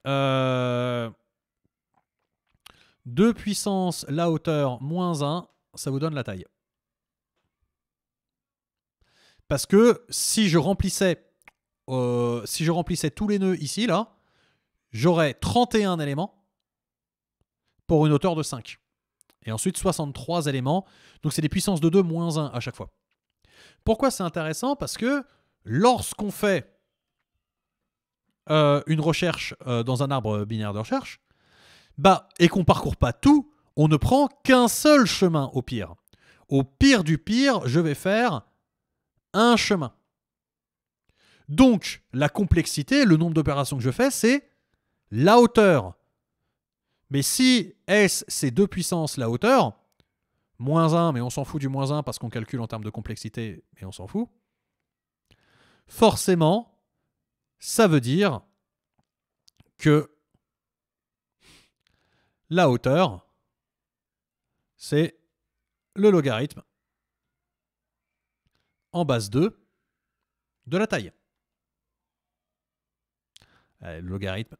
2 euh, puissance la hauteur moins 1, ça vous donne la taille. Parce que si je remplissais, euh, si je remplissais tous les nœuds ici, là, j'aurais 31 éléments pour une hauteur de 5 et ensuite 63 éléments. Donc c'est des puissances de 2 moins 1 à chaque fois. Pourquoi c'est intéressant Parce que lorsqu'on fait euh, une recherche euh, dans un arbre binaire de recherche, bah, et qu'on parcourt pas tout, on ne prend qu'un seul chemin au pire. Au pire du pire, je vais faire un chemin. Donc, la complexité, le nombre d'opérations que je fais, c'est la hauteur mais si S, c'est 2 puissance la hauteur, moins 1, mais on s'en fout du moins 1 parce qu'on calcule en termes de complexité, mais on s'en fout, forcément, ça veut dire que la hauteur, c'est le logarithme en base 2 de la taille. Euh, le logarithme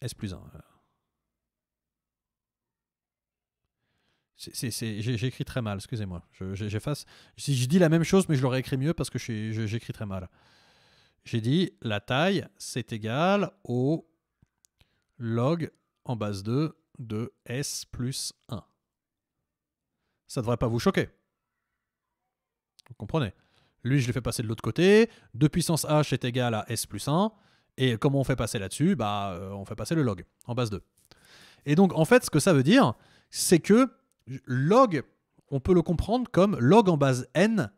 S plus 1. J'écris très mal, excusez-moi. j'efface je, je, dis la même chose, mais je l'aurais écrit mieux parce que j'écris très mal. J'ai dit la taille, c'est égal au log en base 2 de s plus 1. Ça ne devrait pas vous choquer. Vous comprenez Lui, je l'ai fait passer de l'autre côté. 2 puissance h est égal à s plus 1. Et comment on fait passer là-dessus bah, euh, On fait passer le log en base 2. Et donc, en fait, ce que ça veut dire, c'est que log, on peut le comprendre comme log en base n.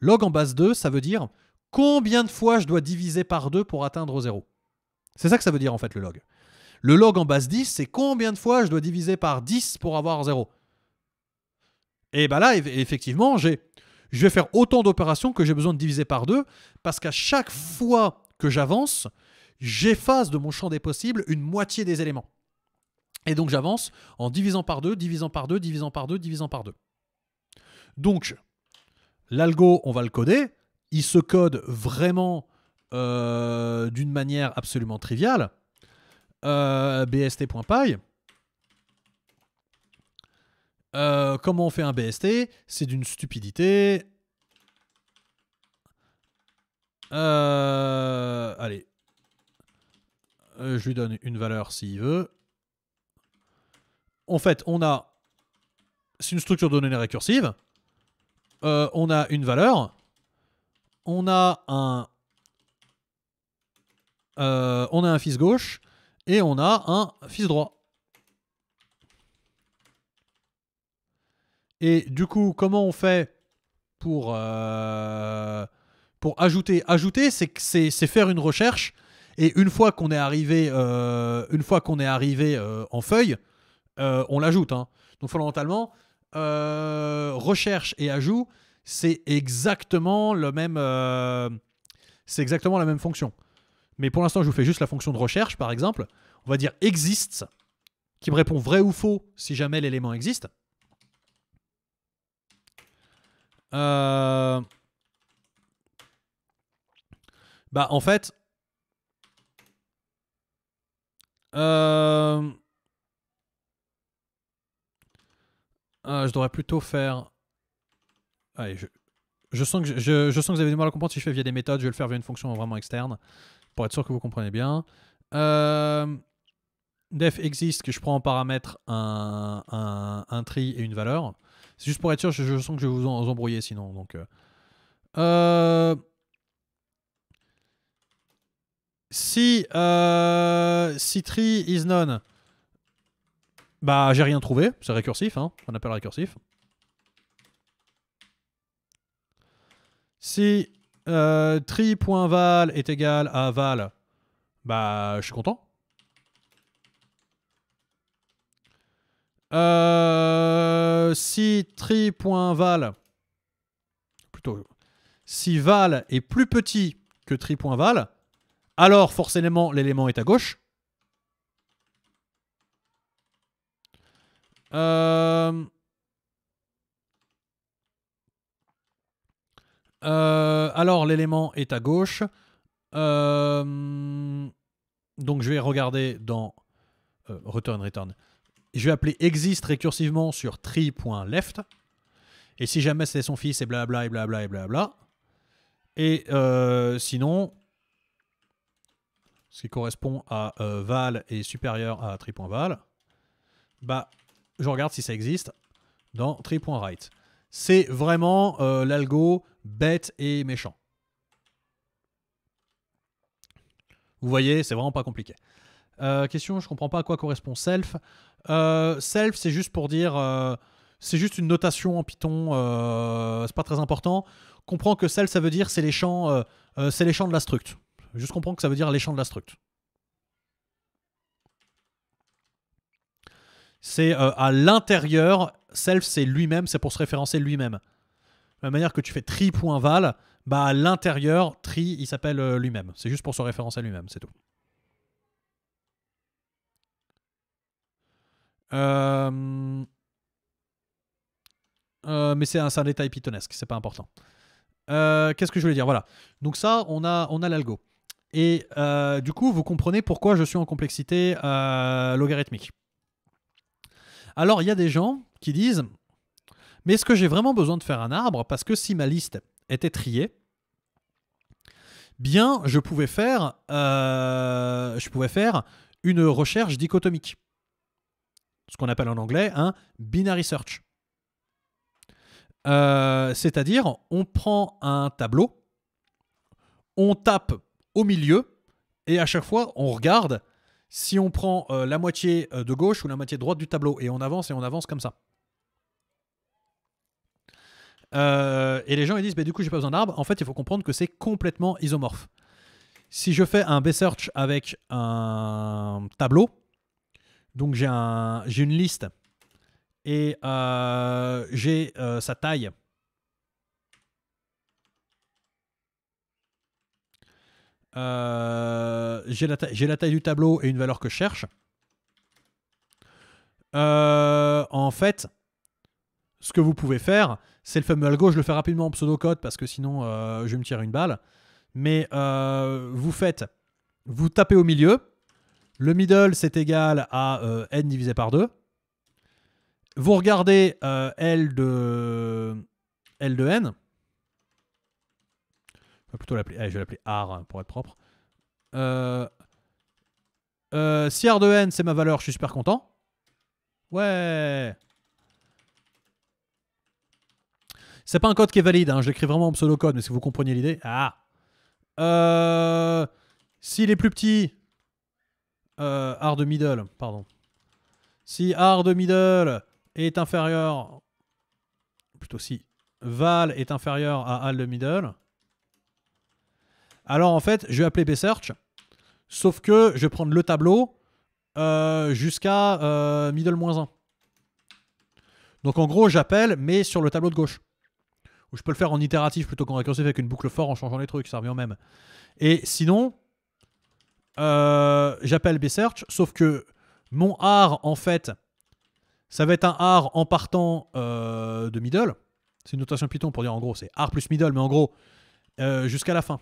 Log en base 2, ça veut dire combien de fois je dois diviser par 2 pour atteindre 0. C'est ça que ça veut dire en fait le log. Le log en base 10, c'est combien de fois je dois diviser par 10 pour avoir 0. Et bien là, effectivement, je vais faire autant d'opérations que j'ai besoin de diviser par 2, parce qu'à chaque fois que j'avance, j'efface de mon champ des possibles une moitié des éléments. Et donc j'avance en divisant par 2, divisant par 2, divisant par 2, divisant par 2. Donc, l'algo, on va le coder. Il se code vraiment euh, d'une manière absolument triviale. Euh, BST.py. Euh, comment on fait un BST C'est d'une stupidité. allez. je lui donne une valeur s'il veut en fait, on a. C'est une structure de données récursive. Euh, on a une valeur. On a un. Euh, on a un fils gauche et on a un fils droit. Et du coup, comment on fait pour, euh, pour ajouter Ajouter, c'est faire une recherche. Et une fois qu'on est arrivé, une fois qu'on est arrivé en feuille, euh, on l'ajoute. Hein. Donc fondamentalement, euh, recherche et ajout, c'est exactement le même, euh, c'est exactement la même fonction. Mais pour l'instant, je vous fais juste la fonction de recherche, par exemple. On va dire exists, qui me répond vrai ou faux si jamais l'élément existe. Bah en fait, Ah, je devrais plutôt faire. Allez, je, sens que je, sens que vous avez du mal à comprendre si je fais via des méthodes. Je vais le faire via une fonction vraiment externe pour être sûr que vous comprenez bien. Euh, def existe que je prends en paramètre un, un, un tri et une valeur. C'est juste pour être sûr. Je, sens que je vais vous, en, embrouiller sinon. Donc. Euh. Euh, si, si tri is none, bah, j'ai rien trouvé. C'est récursif, hein. On appelle récursif. Si euh, tri.val est égal à val, bah, je suis content. Euh, si tri.val, plutôt, si val est plus petit que tri.val, alors forcément l'élément est à gauche. Euh, euh, alors, l'élément est à gauche. Euh, donc, je vais regarder dans return, return. Je vais appeler exist récursivement sur tree.left. Et si jamais c'est son fils, et blabla, et blabla, et blabla. Et sinon, ce qui correspond à val est supérieur à tree.val, bah, je regarde si ça existe dans tree.write. C'est vraiment euh, l'algo bête et méchant. Vous voyez, c'est vraiment pas compliqué. Euh, question, je comprends pas à quoi correspond self. Euh, self, c'est juste pour dire, c'est juste une notation en Python, c'est pas très important. Comprends que self, ça veut dire c'est les champs, c'est les champs de la struct. Juste comprends que ça veut dire les champs de la struct. c'est euh, à l'intérieur. Self, c'est lui-même, c'est pour se référencer lui-même. De la manière que tu fais tri.val, bah à l'intérieur, tri, il s'appelle euh, lui-même. C'est juste pour se référencer lui-même, c'est tout. Euh, mais c'est un, détail pitonesque, c'est pas important. Qu'est-ce que je voulais dire Voilà. Donc ça, on a, on a l'algo. Et du coup, vous comprenez pourquoi je suis en complexité logarithmique. Alors il y a des gens qui disent, mais est-ce que j'ai vraiment besoin de faire un arbre Parce que si ma liste était triée, bien je pouvais faire, euh, je pouvais faire une recherche dichotomique. Ce qu'on appelle en anglais un binary search. Euh, c'est-à-dire, on prend un tableau, on tape au milieu, et à chaque fois, on regarde si on prend euh, la moitié euh, de gauche ou la moitié droite du tableau et on avance et on avance comme ça. Euh, et les gens ils disent, du coup j'ai pas besoin d'arbre. En fait, il faut comprendre que c'est complètement isomorphe. Si je fais un B-search avec un tableau, donc j'ai une liste et j'ai sa taille Euh, j'ai la, la, taille du tableau et une valeur que je cherche. Euh, en fait, ce que vous pouvez faire, c'est le fameux algo. Je le fais rapidement en pseudocode parce que sinon, euh, je me tirer une balle. Mais vous faites, vous tapez au milieu. Le middle, c'est égal à n divisé par 2. Vous regardez L, de, L de n. Euh, plutôt je vais l'appeler R hein, pour être propre. Euh, euh, si R de N, c'est ma valeur, je suis super content. Ouais. C'est pas un code qui est valide, hein. je l'écris vraiment en code mais si vous compreniez l'idée. Ah euh, S'il est plus petit, euh, R de middle, pardon. Si R de middle est inférieur, plutôt si val est inférieur à al de middle, alors en fait, je vais appeler bsearch, sauf que je vais prendre le tableau euh, jusqu'à euh, middle-1. Donc en gros, j'appelle, mais sur le tableau de gauche. Ou je peux le faire en itératif plutôt qu'en récursif avec une boucle fort en changeant les trucs, ça revient même. Et sinon, euh, j'appelle bsearch, sauf que mon r en fait, ça va être un r en partant euh, de middle. C'est une notation Python pour dire en gros, c'est r plus middle, mais en gros, jusqu'à la fin.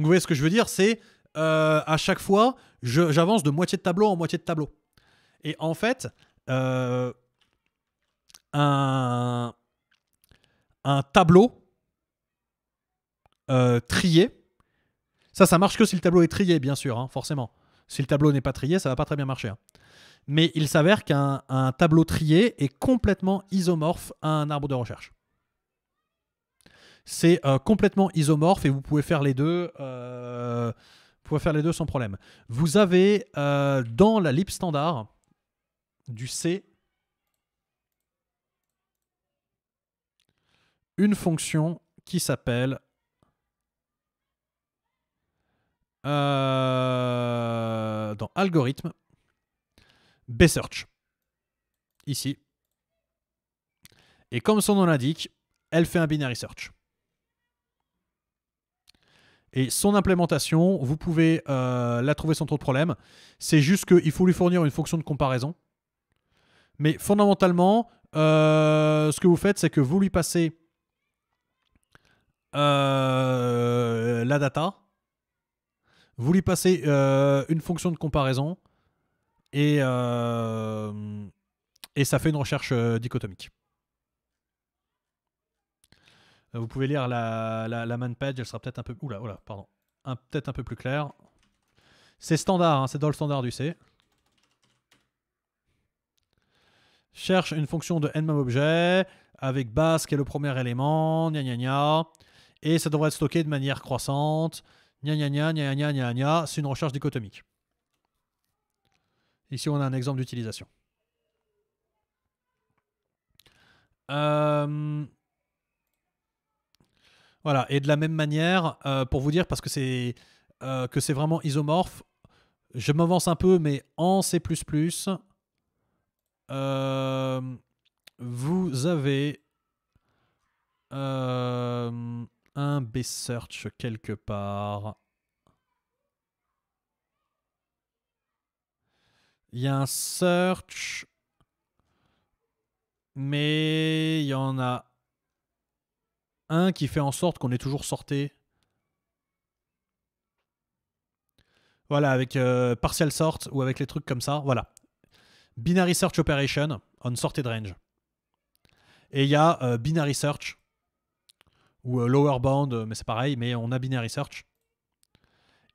Donc vous voyez ce que je veux dire, c'est euh, à chaque fois, j'avance de moitié de tableau en moitié de tableau. Et en fait, euh, un, tableau euh, trié, ça, ça marche que si le tableau est trié, bien sûr, hein, forcément. Si le tableau n'est pas trié, ça va pas très bien marcher. Hein. Mais il s'avère qu'un tableau trié est complètement isomorphe à un arbre de recherche. C'est euh, complètement isomorphe et vous pouvez faire les deux. Euh, pouvez faire les deux sans problème. Vous avez euh, dans la lib standard du C une fonction qui s'appelle dans algorithme bsearch ici. Et comme son nom l'indique, elle fait un binary search. Et son implémentation, vous pouvez euh, la trouver sans trop de problème. C'est juste qu'il faut lui fournir une fonction de comparaison. Mais fondamentalement, euh, ce que vous faites, c'est que vous lui passez euh, la data, vous lui passez une fonction de comparaison, et ça fait une recherche dichotomique. Euh, vous pouvez lire la, la, man page, elle sera peut-être un peu. Oula, oula, pardon. peut-être un peu plus claire. C'est standard, hein, c'est dans le standard du C. Cherche une fonction de objet avec base qui est le premier élément, gna gna gna. Et ça devrait être stocké de manière croissante, gna gna gna gna gna gna gna. C'est une recherche dichotomique. Ici, on a un exemple d'utilisation. Euh, voilà, et de la même manière, euh, pour vous dire, parce euh, que c'est vraiment isomorphe, je m'avance un peu, mais en C++, euh, vous avez un B-search quelque part. Il y a un search, mais il y en a un qui fait en sorte qu'on est toujours sorté. Voilà, avec euh, partial sort ou avec les trucs comme ça. Voilà. Binary search operation on sorted range. Et il y a euh, binary search ou euh, lower bound, mais c'est pareil, mais on a binary search.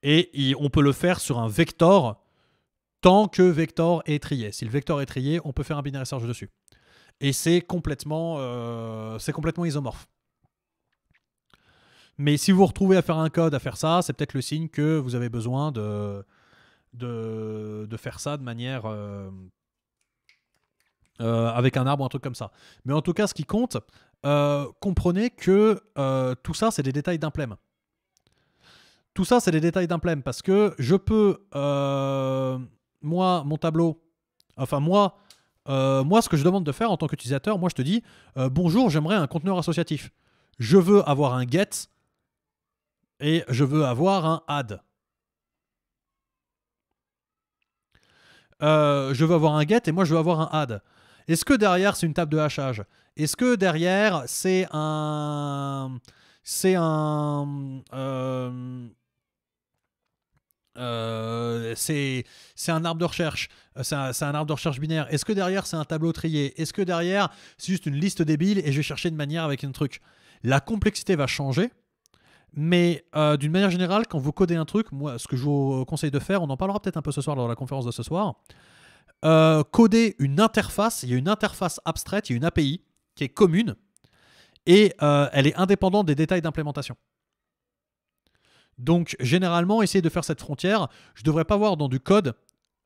Et on peut le faire sur un vecteur tant que vector est trié. Si le vecteur est trié, on peut faire un binary search dessus. Et c'est complètement, complètement isomorphe. Mais si vous vous retrouvez à faire un code, à faire ça, c'est peut-être le signe que vous avez besoin de, de, faire ça de manière. Euh, euh, avec un arbre ou un truc comme ça. Mais en tout cas, ce qui compte, euh, comprenez que tout ça, c'est des détails d'implem. Tout ça, c'est des détails d'implem parce que je peux, moi, mon tableau, enfin, moi, moi, ce que je demande de faire en tant qu'utilisateur, moi, je te dis bonjour, j'aimerais un conteneur associatif je veux avoir un get et je veux avoir un add. Euh, je veux avoir un get et moi je veux avoir un add. Est-ce que derrière c'est une table de hachage Est-ce que derrière c'est un c'est un euh, euh, c'est un arbre de recherche, c'est un, un, arbre de recherche binaire. Est-ce que derrière c'est un tableau trié Est-ce que derrière c'est juste une liste débile et je vais chercher de manière avec un truc La complexité va changer mais euh, d'une manière générale, quand vous codez un truc, moi, ce que je vous conseille de faire, on en parlera peut-être un peu ce soir lors de la conférence de ce soir, euh, coder une interface, il y a une interface abstraite, il y a une API qui est commune et euh, elle est indépendante des détails d'implémentation. Donc généralement, essayez de faire cette frontière. Je ne devrais pas voir dans du code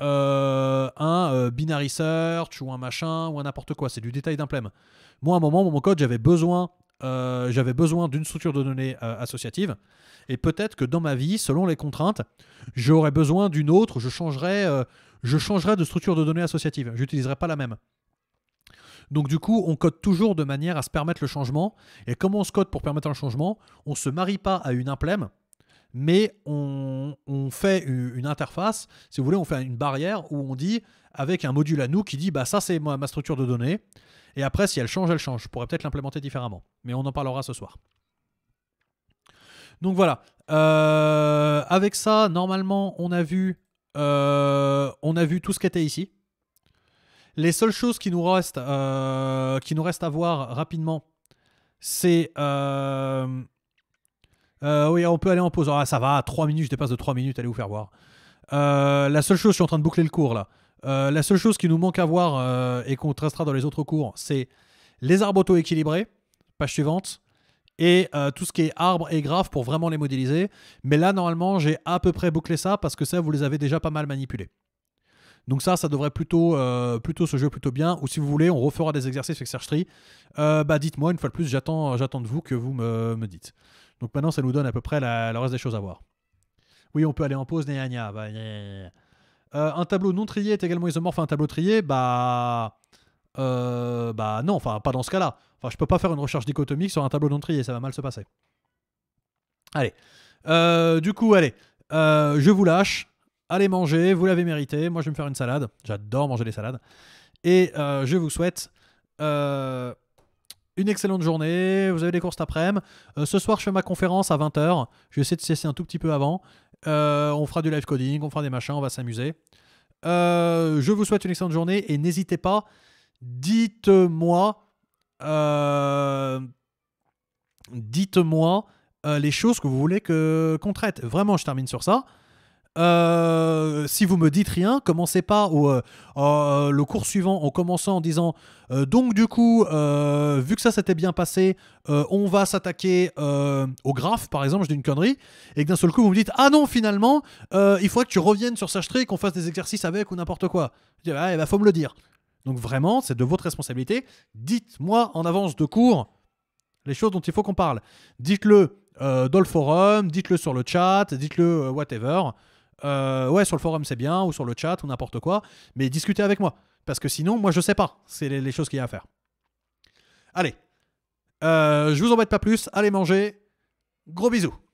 un binary search ou un machin ou un n'importe quoi. C'est du détail d'implément. Moi, à un moment, mon code, j'avais besoin euh, j'avais besoin d'une structure de données euh, associative. Et peut-être que dans ma vie, selon les contraintes, j'aurais besoin d'une autre, je changerais, euh, je de structure de données associative. Je n'utiliserai pas la même. Donc du coup, on code toujours de manière à se permettre le changement. Et comment on se code pour permettre un changement On ne se marie pas à une implème, mais on, fait une interface, si vous voulez, on fait une barrière où on dit avec un module à nous qui dit bah ça c'est ma, structure de données et après si elle change elle change. Je pourrais peut-être l'implémenter différemment, mais on en parlera ce soir. Donc voilà. Euh, avec ça, normalement, on a vu, euh, on a vu tout ce qui était ici. Les seules choses qui nous restent, euh, qui nous à voir rapidement, c'est oui, on peut aller en pause. Ah, ça va, 3 minutes, je dépasse de 3 minutes, allez vous faire voir. la seule chose, je suis en train de boucler le cours là. Euh, la seule chose qui nous manque à voir euh, et qu'on tracera dans les autres cours, c'est les arbres auto-équilibrés, page suivante, et euh, tout ce qui est arbres et graphes pour vraiment les modéliser. Mais là, normalement, j'ai à peu près bouclé ça parce que ça, vous les avez déjà pas mal manipulés. Donc ça, ça devrait plutôt, plutôt se jouer plutôt bien. Ou si vous voulez, on refera des exercices avec Search bah, dites-moi, une fois de plus, j'attends de vous que vous me, me, dites. Donc maintenant, ça nous donne à peu près le reste des choses à voir. Oui, on peut aller en pause, nia euh, un tableau non trié est également isomorphe à un tableau trié Bah. Euh, bah non, enfin, pas dans ce cas-là. Enfin, je peux pas faire une recherche dichotomique sur un tableau non trié, ça va mal se passer. Allez. Euh, du coup, allez. je vous lâche. Allez manger, vous l'avez mérité. Moi, je vais me faire une salade. J'adore manger des salades. Et je vous souhaite une excellente journée. Vous avez des courses après-midi. ce soir, je fais ma conférence à 20h. Je vais essayer de cesser un tout petit peu avant. Euh, on fera du live coding, on fera des machins, on va s'amuser. Euh, je vous souhaite une excellente journée et n'hésitez pas, dites-moi, euh, dites-moi les choses que vous voulez que qu'on traite. Vraiment, je termine sur ça. Euh, si vous me dites rien, commencez pas au, euh, euh, le cours suivant en commençant en disant donc du coup, vu que ça s'était bien passé, on va s'attaquer au graphe, par exemple, je dis une connerie, et que d'un seul coup vous me dites ah non finalement, il faut que tu reviennes sur Sachtree et qu'on fasse des exercices avec ou n'importe quoi. Je dis ah, faut me le dire. Donc vraiment, c'est de votre responsabilité. Dites-moi en avance de cours les choses dont il faut qu'on parle. Dites-le dans le forum, dites-le sur le chat, dites-le whatever. Euh, ouais, sur le forum c'est bien, ou sur le chat, ou n'importe quoi, mais discutez avec moi. Parce que sinon, moi je sais pas. C'est les, choses qu'il y a à faire. Allez, euh, je vous embête pas plus. Allez manger. Gros bisous.